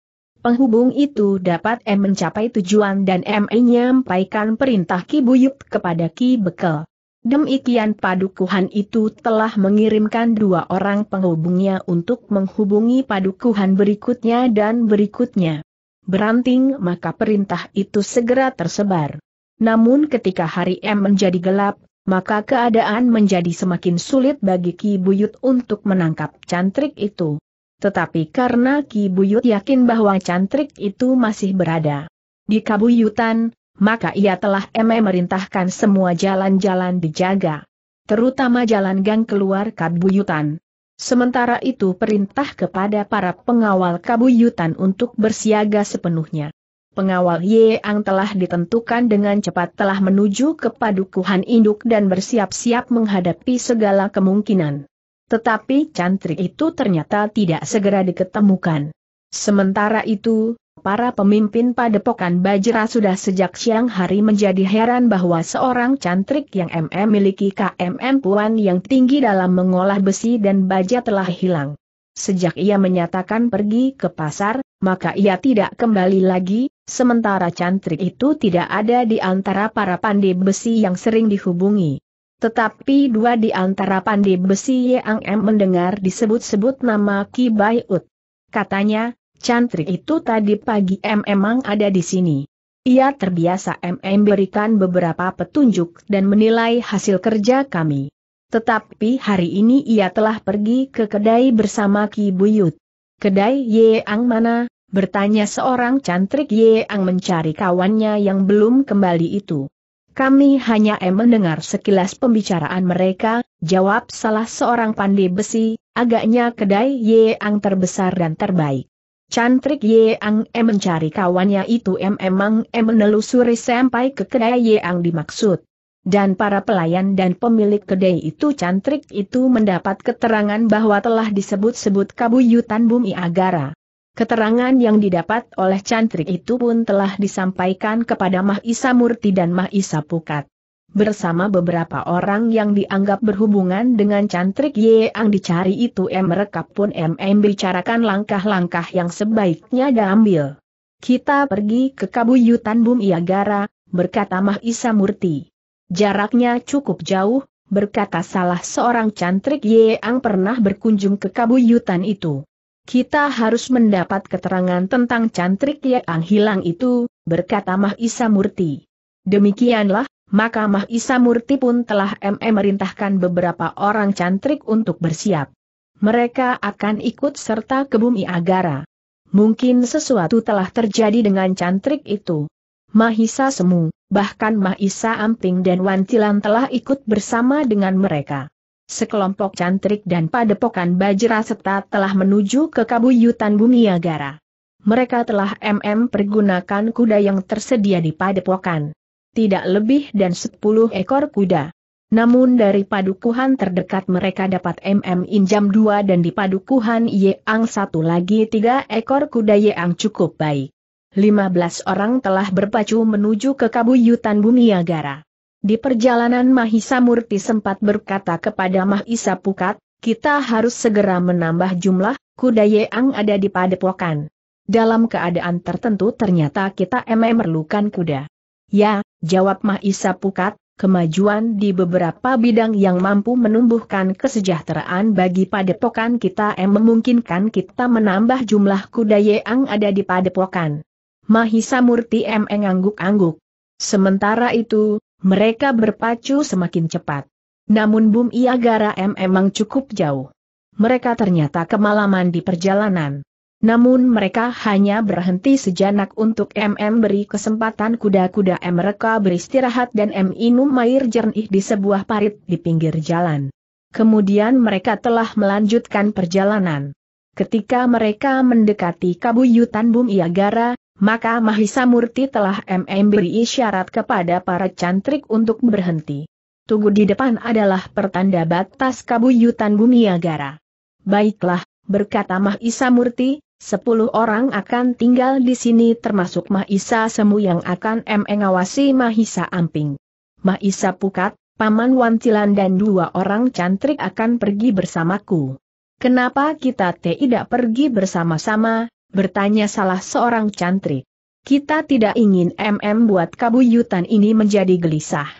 penghubung itu dapat M mencapai tujuan dan M menyampaikan perintah Ki Buyut kepada Ki Bekel. Demikian padukuhan itu telah mengirimkan dua orang penghubungnya untuk menghubungi padukuhan berikutnya dan berikutnya. Beranting maka perintah itu segera tersebar. Namun ketika hari M menjadi gelap, maka keadaan menjadi semakin sulit bagi Ki Buyut untuk menangkap cantrik itu. Tetapi karena Ki Buyut yakin bahwa cantrik itu masih berada di kabuyutan, maka ia telah memerintahkan semua jalan-jalan dijaga. Terutama jalan gang keluar kabuyutan. Sementara itu perintah kepada para pengawal kabuyutan untuk bersiaga sepenuhnya. Pengawal Yeang telah ditentukan dengan cepat telah menuju ke padukuhan induk dan bersiap-siap menghadapi segala kemungkinan. Tetapi cantrik itu ternyata tidak segera diketemukan. Sementara itu, para pemimpin padepokan Bajra sudah sejak siang hari menjadi heran bahwa seorang cantrik yang MM miliki KMM Puan yang tinggi dalam mengolah besi dan baja telah hilang. Sejak ia menyatakan pergi ke pasar, maka ia tidak kembali lagi, sementara cantrik itu tidak ada di antara para pandai besi yang sering dihubungi. Tetapi dua di antara pandai besi Yang M mendengar disebut-sebut nama Ki Ut. Katanya, cantrik itu tadi pagi M emang ada di sini. Ia terbiasa M memberikan beberapa petunjuk dan menilai hasil kerja kami. Tetapi hari ini ia telah pergi ke kedai bersama Ki Buyut. Kedai Yeang mana? Bertanya seorang cantrik Yeang mencari kawannya yang belum kembali itu. Kami hanya mendengar sekilas pembicaraan mereka, jawab salah seorang pandai besi, agaknya kedai Yeang terbesar dan terbaik. Cantrik Yeang em mencari kawannya itu em emang em menelusuri sampai ke kedai Yeang dimaksud. Dan para pelayan dan pemilik kedai itu cantrik itu mendapat keterangan bahwa telah disebut-sebut kabuyutan bumi agara. Keterangan yang didapat oleh cantrik itu pun telah disampaikan kepada Mahisa Murti dan Mahisa Pukat. Bersama beberapa orang yang dianggap berhubungan dengan cantrik Ye yang dicari itu mereka pun MM bicarakan langkah-langkah yang sebaiknya diambil. Kita pergi ke Kabuyutan Bumiagara, berkata Mahisa Murti. Jaraknya cukup jauh, berkata salah seorang cantrik Ye yang pernah berkunjung ke Kabuyutan itu. Kita harus mendapat keterangan tentang cantrik yang hilang itu, berkata Mah Isa Murti. Demikianlah, maka Mah Isa Murti pun telah MM merintahkan beberapa orang cantrik untuk bersiap. Mereka akan ikut serta ke bumi Agara. Mungkin sesuatu telah terjadi dengan cantrik itu. Mahisa Semu, bahkan Mahisa Amping dan Wantilan telah ikut bersama dengan mereka. Sekelompok cantrik dan padepokan Bajra serta telah menuju ke kabuyutan bumi Bumiagara. Mereka telah MM pergunakan kuda yang tersedia di padepokan. Tidak lebih dan sepuluh ekor kuda. Namun dari padukuhan terdekat mereka dapat MM Injam dua dan di padukuhan Yeang satu lagi tiga ekor kuda Yeang cukup baik. 15 orang telah berpacu menuju ke kabuyutan bumi Bumiagara. Di perjalanan Mahisa Murti sempat berkata kepada Mahisa Pukat, kita harus segera menambah jumlah kuda yang ada di padepokan. Dalam keadaan tertentu ternyata kita emang memerlukan kuda. Ya, jawab Mahisa Pukat, kemajuan di beberapa bidang yang mampu menumbuhkan kesejahteraan bagi padepokan kita emang memungkinkan kita menambah jumlah kuda yang ada di padepokan. Mahisa Murti emang angguk angguk Sementara itu, mereka berpacu semakin cepat. Namun Bum Iagara M emang cukup jauh. Mereka ternyata kemalaman di perjalanan. Namun mereka hanya berhenti sejenak untuk MM beri kesempatan kuda-kuda M mereka beristirahat dan M minum air jernih di sebuah parit di pinggir jalan. Kemudian mereka telah melanjutkan perjalanan. Ketika mereka mendekati kabuyutan Bum Iagara, maka Mahisa Murti telah memberi syarat kepada para cantrik untuk berhenti. Tugu di depan adalah pertanda batas kabuyutan Bumi Agara. Baiklah, berkata Mahisa Murti, sepuluh orang akan tinggal di sini termasuk Mahisa Semu yang akan mengawasi Mahisa Amping. Mahisa Pukat, Paman Wantilan dan dua orang cantrik akan pergi bersamaku. Kenapa kita tidak pergi bersama-sama, bertanya salah seorang cantri. Kita tidak ingin MM buat kabuyutan ini menjadi gelisah.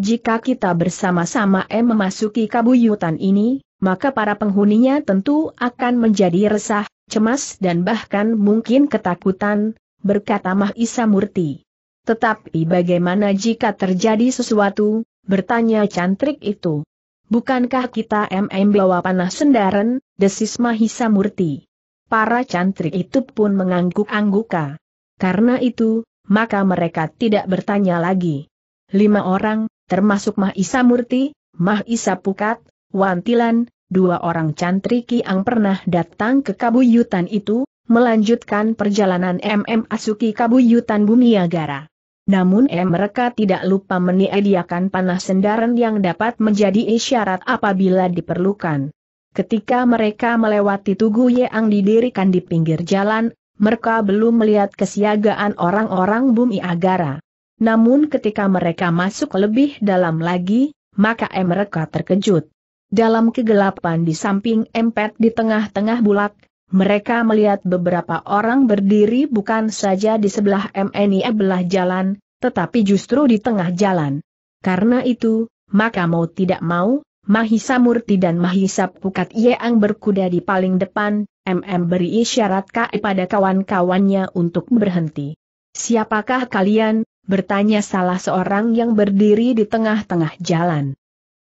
Jika kita bersama-sama M memasuki kabuyutan ini, maka para penghuninya tentu akan menjadi resah, cemas dan bahkan mungkin ketakutan, berkata Mahisa Murti. Tetapi bagaimana jika terjadi sesuatu, bertanya cantrik itu. Bukankah kita MM bawa panah sendaren, desis Mahisa Murti para cantrik itu pun mengangguk-angguka. Karena itu, maka mereka tidak bertanya lagi. Lima orang, termasuk Mahisa Murti, Mahisa Isa Pukat, Wantilan, dua orang cantriki yang pernah datang ke Kabuyutan itu, melanjutkan perjalanan MM Asuki Kabuyutan Bumiagara. Namun eh, mereka tidak lupa meniadakan panah sendaran yang dapat menjadi isyarat apabila diperlukan. Ketika mereka melewati Tugu Yeang didirikan di pinggir jalan, mereka belum melihat kesiagaan orang-orang Bumi Agara. Namun ketika mereka masuk lebih dalam lagi, maka mereka terkejut. Dalam kegelapan di samping empet di tengah-tengah bulak, mereka melihat beberapa orang berdiri bukan saja di sebelah MNI belah jalan, tetapi justru di tengah jalan. Karena itu, maka mau tidak mau, Mahisa Murti dan Mahisa Pukat Yeang berkuda di paling depan, MM beri isyarat KE pada kawan-kawannya untuk berhenti. Siapakah kalian? bertanya salah seorang yang berdiri di tengah-tengah jalan.